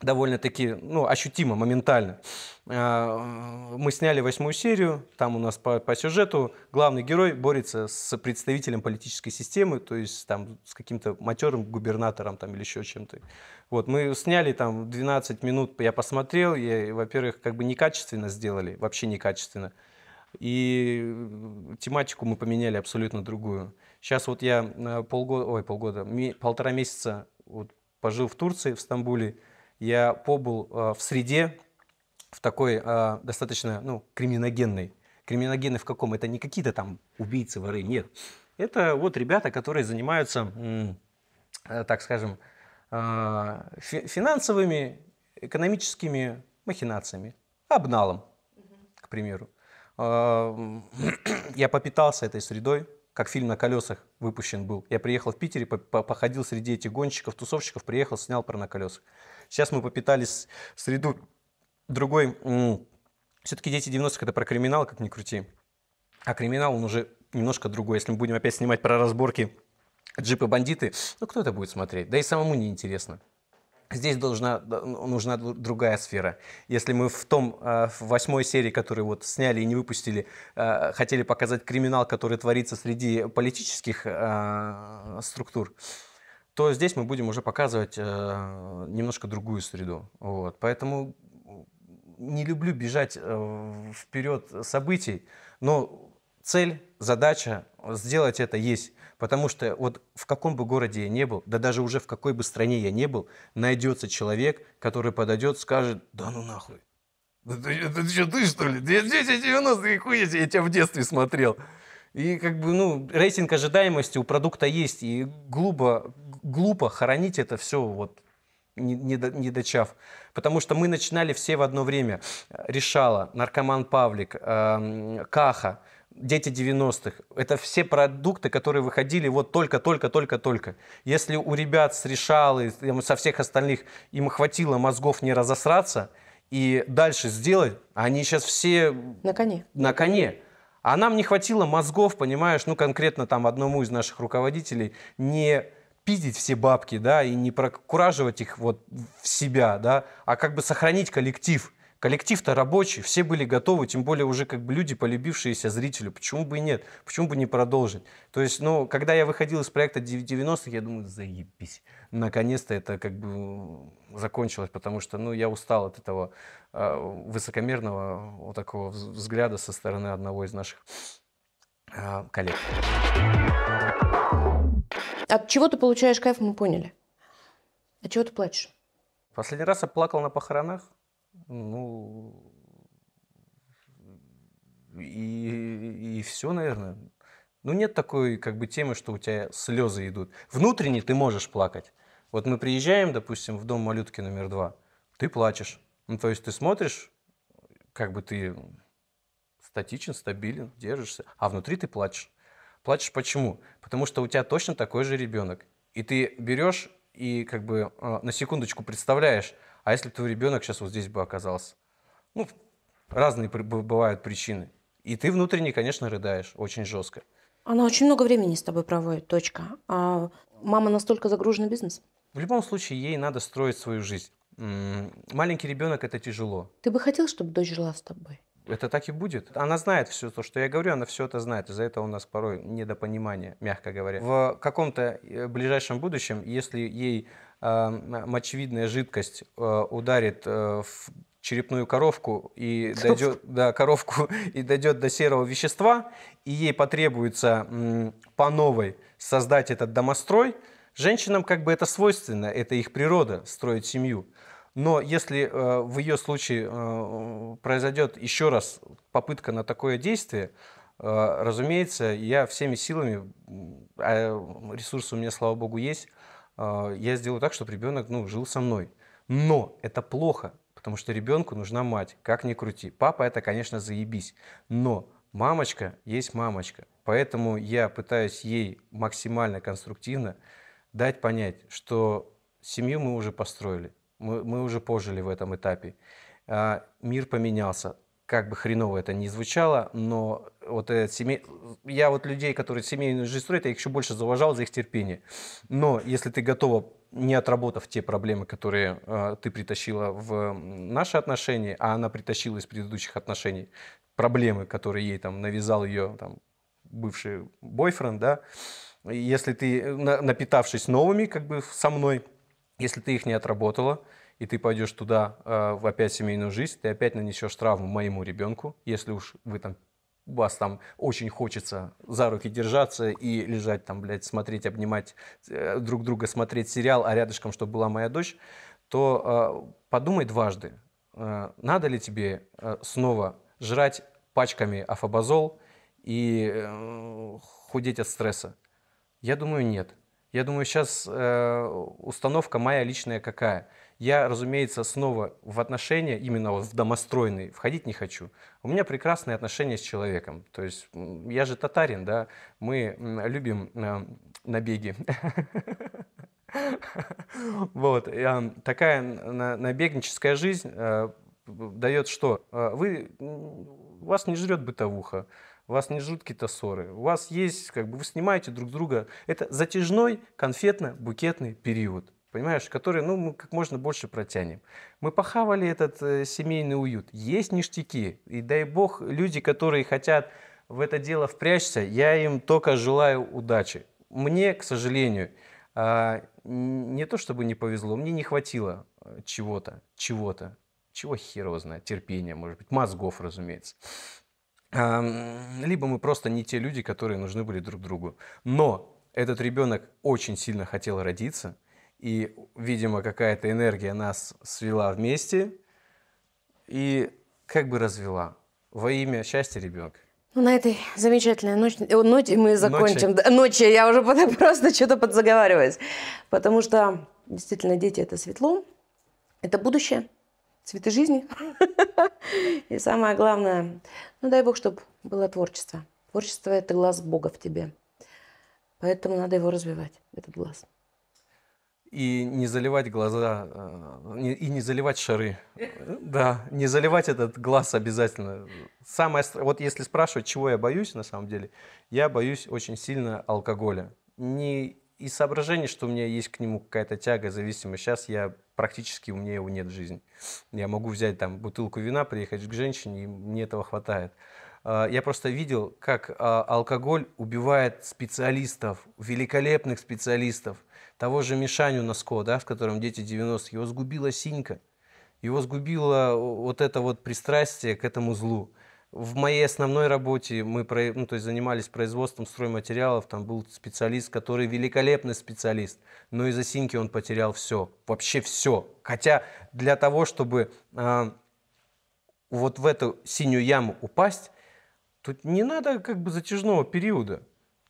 довольно-таки ну, ощутимо, моментально. Э, мы сняли восьмую серию, там у нас по, по сюжету главный герой борется с представителем политической системы, то есть там с каким-то матерым губернатором там, или еще чем-то. Вот, мы сняли там 12 минут, я посмотрел, и, во-первых, как бы некачественно сделали, вообще некачественно. И тематику мы поменяли абсолютно другую. Сейчас вот я э, полгода, ой, полгода, полтора месяца вот пожил в Турции, в Стамбуле, я побыл э, в среде, в такой э, достаточно ну, криминогенной. Криминогены в каком? Это не какие-то там убийцы, воры, нет. Это вот ребята, которые занимаются, э, так скажем, финансовыми, экономическими махинациями, обналом, к примеру. *clears throat* Я попитался этой средой, как фильм «На колесах» выпущен был. Я приехал в Питере, по походил среди этих гонщиков, тусовщиков, приехал, снял про «На колесах». Сейчас мы попытались среду другой... Все-таки «Дети 90-х» — это про криминал, как ни крути. А криминал, он уже немножко другой. Если мы будем опять снимать про разборки джипы бандиты, ну кто это будет смотреть? Да и самому неинтересно. Здесь должна, ну, нужна другая сфера. Если мы в том, э, в восьмой серии, которую вот сняли и не выпустили, э, хотели показать криминал, который творится среди политических э, структур, то здесь мы будем уже показывать немножко другую среду. Вот. Поэтому не люблю бежать вперед событий, но цель, задача сделать это есть. Потому что вот в каком бы городе я не был, да даже уже в какой бы стране я не был, найдется человек, который подойдет, скажет, да ну нахуй. Да ты, это что, ты что ли? Дети 90-е, хуя, я тебя в детстве смотрел. И как бы, ну, рейтинг ожидаемости у продукта есть, и глупо, глупо хоронить это все вот не, не, не дочав. Потому что мы начинали все в одно время. Решала, наркоман Павлик, э, Каха, дети 90-х. Это все продукты, которые выходили вот только-только-только-только. Если у ребят с Решалы, со всех остальных, им хватило мозгов не разосраться и дальше сделать, они сейчас все... На коне. На коне. А нам не хватило мозгов, понимаешь, ну конкретно там одному из наших руководителей не пиздить все бабки, да, и не прокураживать их вот в себя, да, а как бы сохранить коллектив – Коллектив-то рабочий, все были готовы, тем более уже как бы люди, полюбившиеся зрителю. Почему бы и нет? Почему бы не продолжить? То есть, ну, когда я выходил из проекта 90-х, я думаю, заебись. Наконец-то это как бы э, закончилось, потому что, ну, я устал от этого э, высокомерного вот такого взгляда со стороны одного из наших э, коллег. От чего ты получаешь кайф, мы поняли. От чего ты плачешь? Последний раз я плакал на похоронах. Ну, и, и все, наверное. Ну, нет такой как бы темы, что у тебя слезы идут. Внутренне ты можешь плакать. Вот мы приезжаем, допустим, в дом малютки номер два, ты плачешь. Ну, то есть ты смотришь, как бы ты статичен, стабилен, держишься, а внутри ты плачешь. Плачешь почему? Потому что у тебя точно такой же ребенок. И ты берешь и как бы э, на секундочку представляешь, а если твой ребенок сейчас вот здесь бы оказался? Ну, разные бывают причины. И ты внутренне, конечно, рыдаешь очень жестко. Она очень много времени с тобой проводит, точка. А мама настолько загружена бизнесом? В любом случае, ей надо строить свою жизнь. Маленький ребенок это тяжело. Ты бы хотел, чтобы дочь жила с тобой? Это так и будет. Она знает все то, что я говорю, она все это знает. Из-за этого у нас порой недопонимание, мягко говоря. В каком-то э, ближайшем будущем, если ей мочевидная жидкость э, ударит э, в черепную коровку и дойдет да, коровку *laughs* и дойдет до серого вещества, и ей потребуется по новой создать этот домострой, женщинам как бы это свойственно, это их природа строить семью. Но если э, в ее случае э, произойдет еще раз попытка на такое действие, э, разумеется, я всеми силами, а, ресурсы у меня, слава богу, есть, а, я сделаю так, чтобы ребенок ну, жил со мной. Но это плохо, потому что ребенку нужна мать, как ни крути. Папа это, конечно, заебись, но мамочка есть мамочка. Поэтому я пытаюсь ей максимально конструктивно дать понять, что семью мы уже построили, мы, мы уже пожили в этом этапе, а, мир поменялся, как бы хреново это ни звучало, но вот этот семей... я вот людей, которые семейную жизнь строят, я их еще больше зауважал за их терпение. Но если ты готова, не отработав те проблемы, которые э, ты притащила в наши отношения, а она притащила из предыдущих отношений, проблемы, которые ей там навязал ее там, бывший бойфренд, да, если ты, э, напитавшись новыми, как бы со мной, если ты их не отработала, и ты пойдешь туда а, в опять семейную жизнь, ты опять нанесешь травму моему ребенку, если уж вы там вас там очень хочется за руки держаться и лежать там, блядь, смотреть, обнимать э, друг друга, смотреть сериал, а рядышком, чтобы была моя дочь, то э, подумай дважды, э, надо ли тебе э, снова жрать пачками афобазол и э, худеть от стресса. Я думаю, нет. Я думаю, сейчас э, установка моя личная какая – я, разумеется, снова в отношения, именно в домостройные, входить не хочу. У меня прекрасные отношения с человеком. То есть я же татарин, да, мы любим э, набеги. *laughs* Вот, такая набегническая жизнь э, дает что? Э, вы, вас не жрет бытовуха, вас не жрут какие-то ссоры, у вас есть, как бы вы снимаете друг друга. Это затяжной конфетно-букетный период понимаешь, которые, ну, мы как можно больше протянем. Мы похавали этот э, семейный уют. Есть ништяки, и дай бог, люди, которые хотят в это дело впрячься, я им только желаю удачи. Мне, к сожалению, э, не то чтобы не повезло, мне не хватило э, чего-то, чего-то, чего хер его знает, терпения, может быть, мозгов, разумеется. либо мы просто не те люди, которые нужны были друг другу. Но этот ребенок очень сильно хотел родиться – и, видимо, какая-то энергия нас свела вместе и как бы развела во имя счастья ребенка. Ну, на этой замечательной ноч... Э, ноте мы закончим. Ночи. Да, ночи я уже *laughs* просто что-то подзаговариваюсь. Потому что действительно дети – это светло, это будущее, цветы жизни. *laughs* И самое главное, ну дай Бог, чтобы было творчество. Творчество – это глаз Бога в тебе. Поэтому надо его развивать, этот глаз и не заливать глаза, э, и не заливать шары. Да, не заливать этот глаз обязательно. Самое, вот если спрашивать, чего я боюсь на самом деле, я боюсь очень сильно алкоголя. Не из соображений, что у меня есть к нему какая-то тяга, зависимость. Сейчас я практически, у меня его нет в жизни. Я могу взять там бутылку вина, приехать к женщине, и мне этого хватает. А, я просто видел, как а, алкоголь убивает специалистов, великолепных специалистов – того же Мишаню Носко, да, в котором «Дети 90-х», его сгубила синька, его сгубило вот это вот пристрастие к этому злу. В моей основной работе мы ну, то есть занимались производством стройматериалов, там был специалист, который великолепный специалист, но из-за синьки он потерял все, вообще все. Хотя для того, чтобы э, вот в эту синюю яму упасть, тут не надо как бы затяжного периода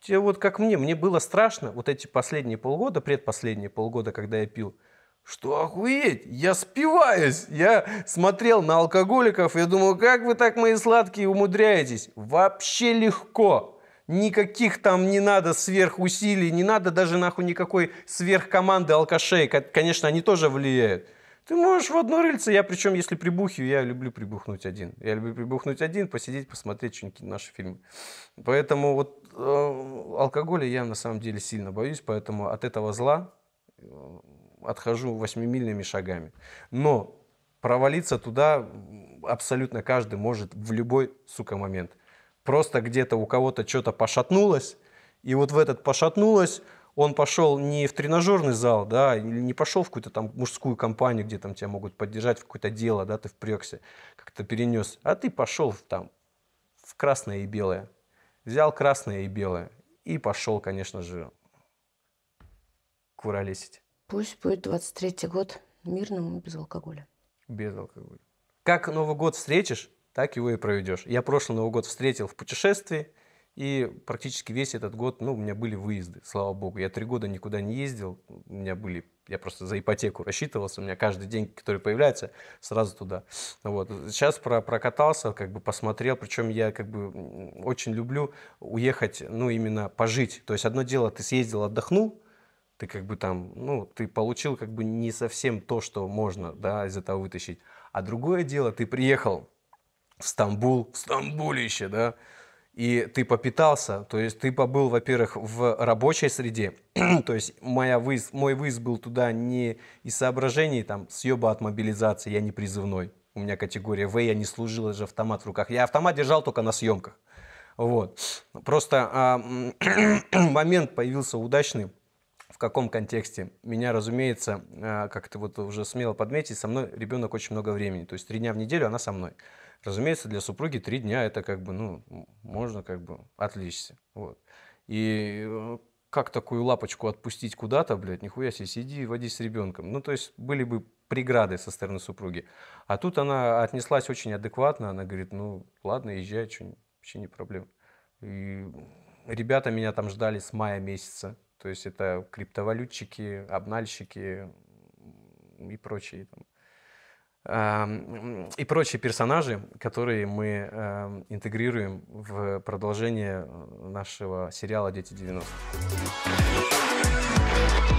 вот как мне, мне было страшно вот эти последние полгода, предпоследние полгода, когда я пил, что охуеть, я спиваюсь. Я смотрел на алкоголиков, я думал, как вы так, мои сладкие, умудряетесь? Вообще легко. Никаких там не надо сверхусилий, не надо даже нахуй никакой сверхкоманды алкашей. Конечно, они тоже влияют. Ты можешь в одно рыльце, я причем, если прибухаю, я люблю прибухнуть один. Я люблю прибухнуть один, посидеть, посмотреть что-нибудь наши фильмы. Поэтому вот э, алкоголя я на самом деле сильно боюсь, поэтому от этого зла э, отхожу восьмимильными шагами. Но провалиться туда абсолютно каждый может в любой, сука, момент. Просто где-то у кого-то что-то пошатнулось, и вот в этот пошатнулось, он пошел не в тренажерный зал, да, не пошел в какую-то там мужскую компанию, где там тебя могут поддержать в какое-то дело, да, ты впрекся, как-то перенес, а ты пошел в, там в красное и белое. Взял красное и белое и пошел, конечно же, куролесить. Пусть будет 23-й год мирным и без алкоголя. Без алкоголя. Как Новый год встретишь, так его и проведешь. Я прошлый Новый год встретил в путешествии, и практически весь этот год, ну, у меня были выезды, слава богу. Я три года никуда не ездил, у меня были, я просто за ипотеку рассчитывался, у меня каждый день, который появляется, сразу туда. Вот. Сейчас про прокатался, как бы посмотрел, причем я как бы очень люблю уехать, ну, именно пожить. То есть одно дело, ты съездил, отдохнул, ты как бы там, ну, ты получил как бы не совсем то, что можно, да, из этого вытащить. А другое дело, ты приехал в Стамбул, в Стамбуле да, и ты попитался, то есть ты побыл, во-первых, в рабочей среде, *clears throat* то есть моя выезд, мой выезд был туда не из соображений там съеба от мобилизации, я не призывной, у меня категория В, я не служил, даже же автомат в руках, я автомат держал только на съемках, вот, просто а, *clears throat* момент появился удачный, в каком контексте? Меня, разумеется, а, как ты вот уже смело подметить, со мной ребенок очень много времени, то есть три дня в неделю она со мной. Разумеется, для супруги три дня это как бы, ну, можно как бы отвлечься. Вот. И э, как такую лапочку отпустить куда-то, блядь, нихуя себе, сиди и води с ребенком. Ну, то есть были бы преграды со стороны супруги. А тут она отнеслась очень адекватно, она говорит, ну, ладно, езжай, что, вообще не проблема. И ребята меня там ждали с мая месяца, то есть это криптовалютчики, обнальщики и прочие там и прочие персонажи, которые мы эм, интегрируем в продолжение э, нашего сериала «Дети 90-х».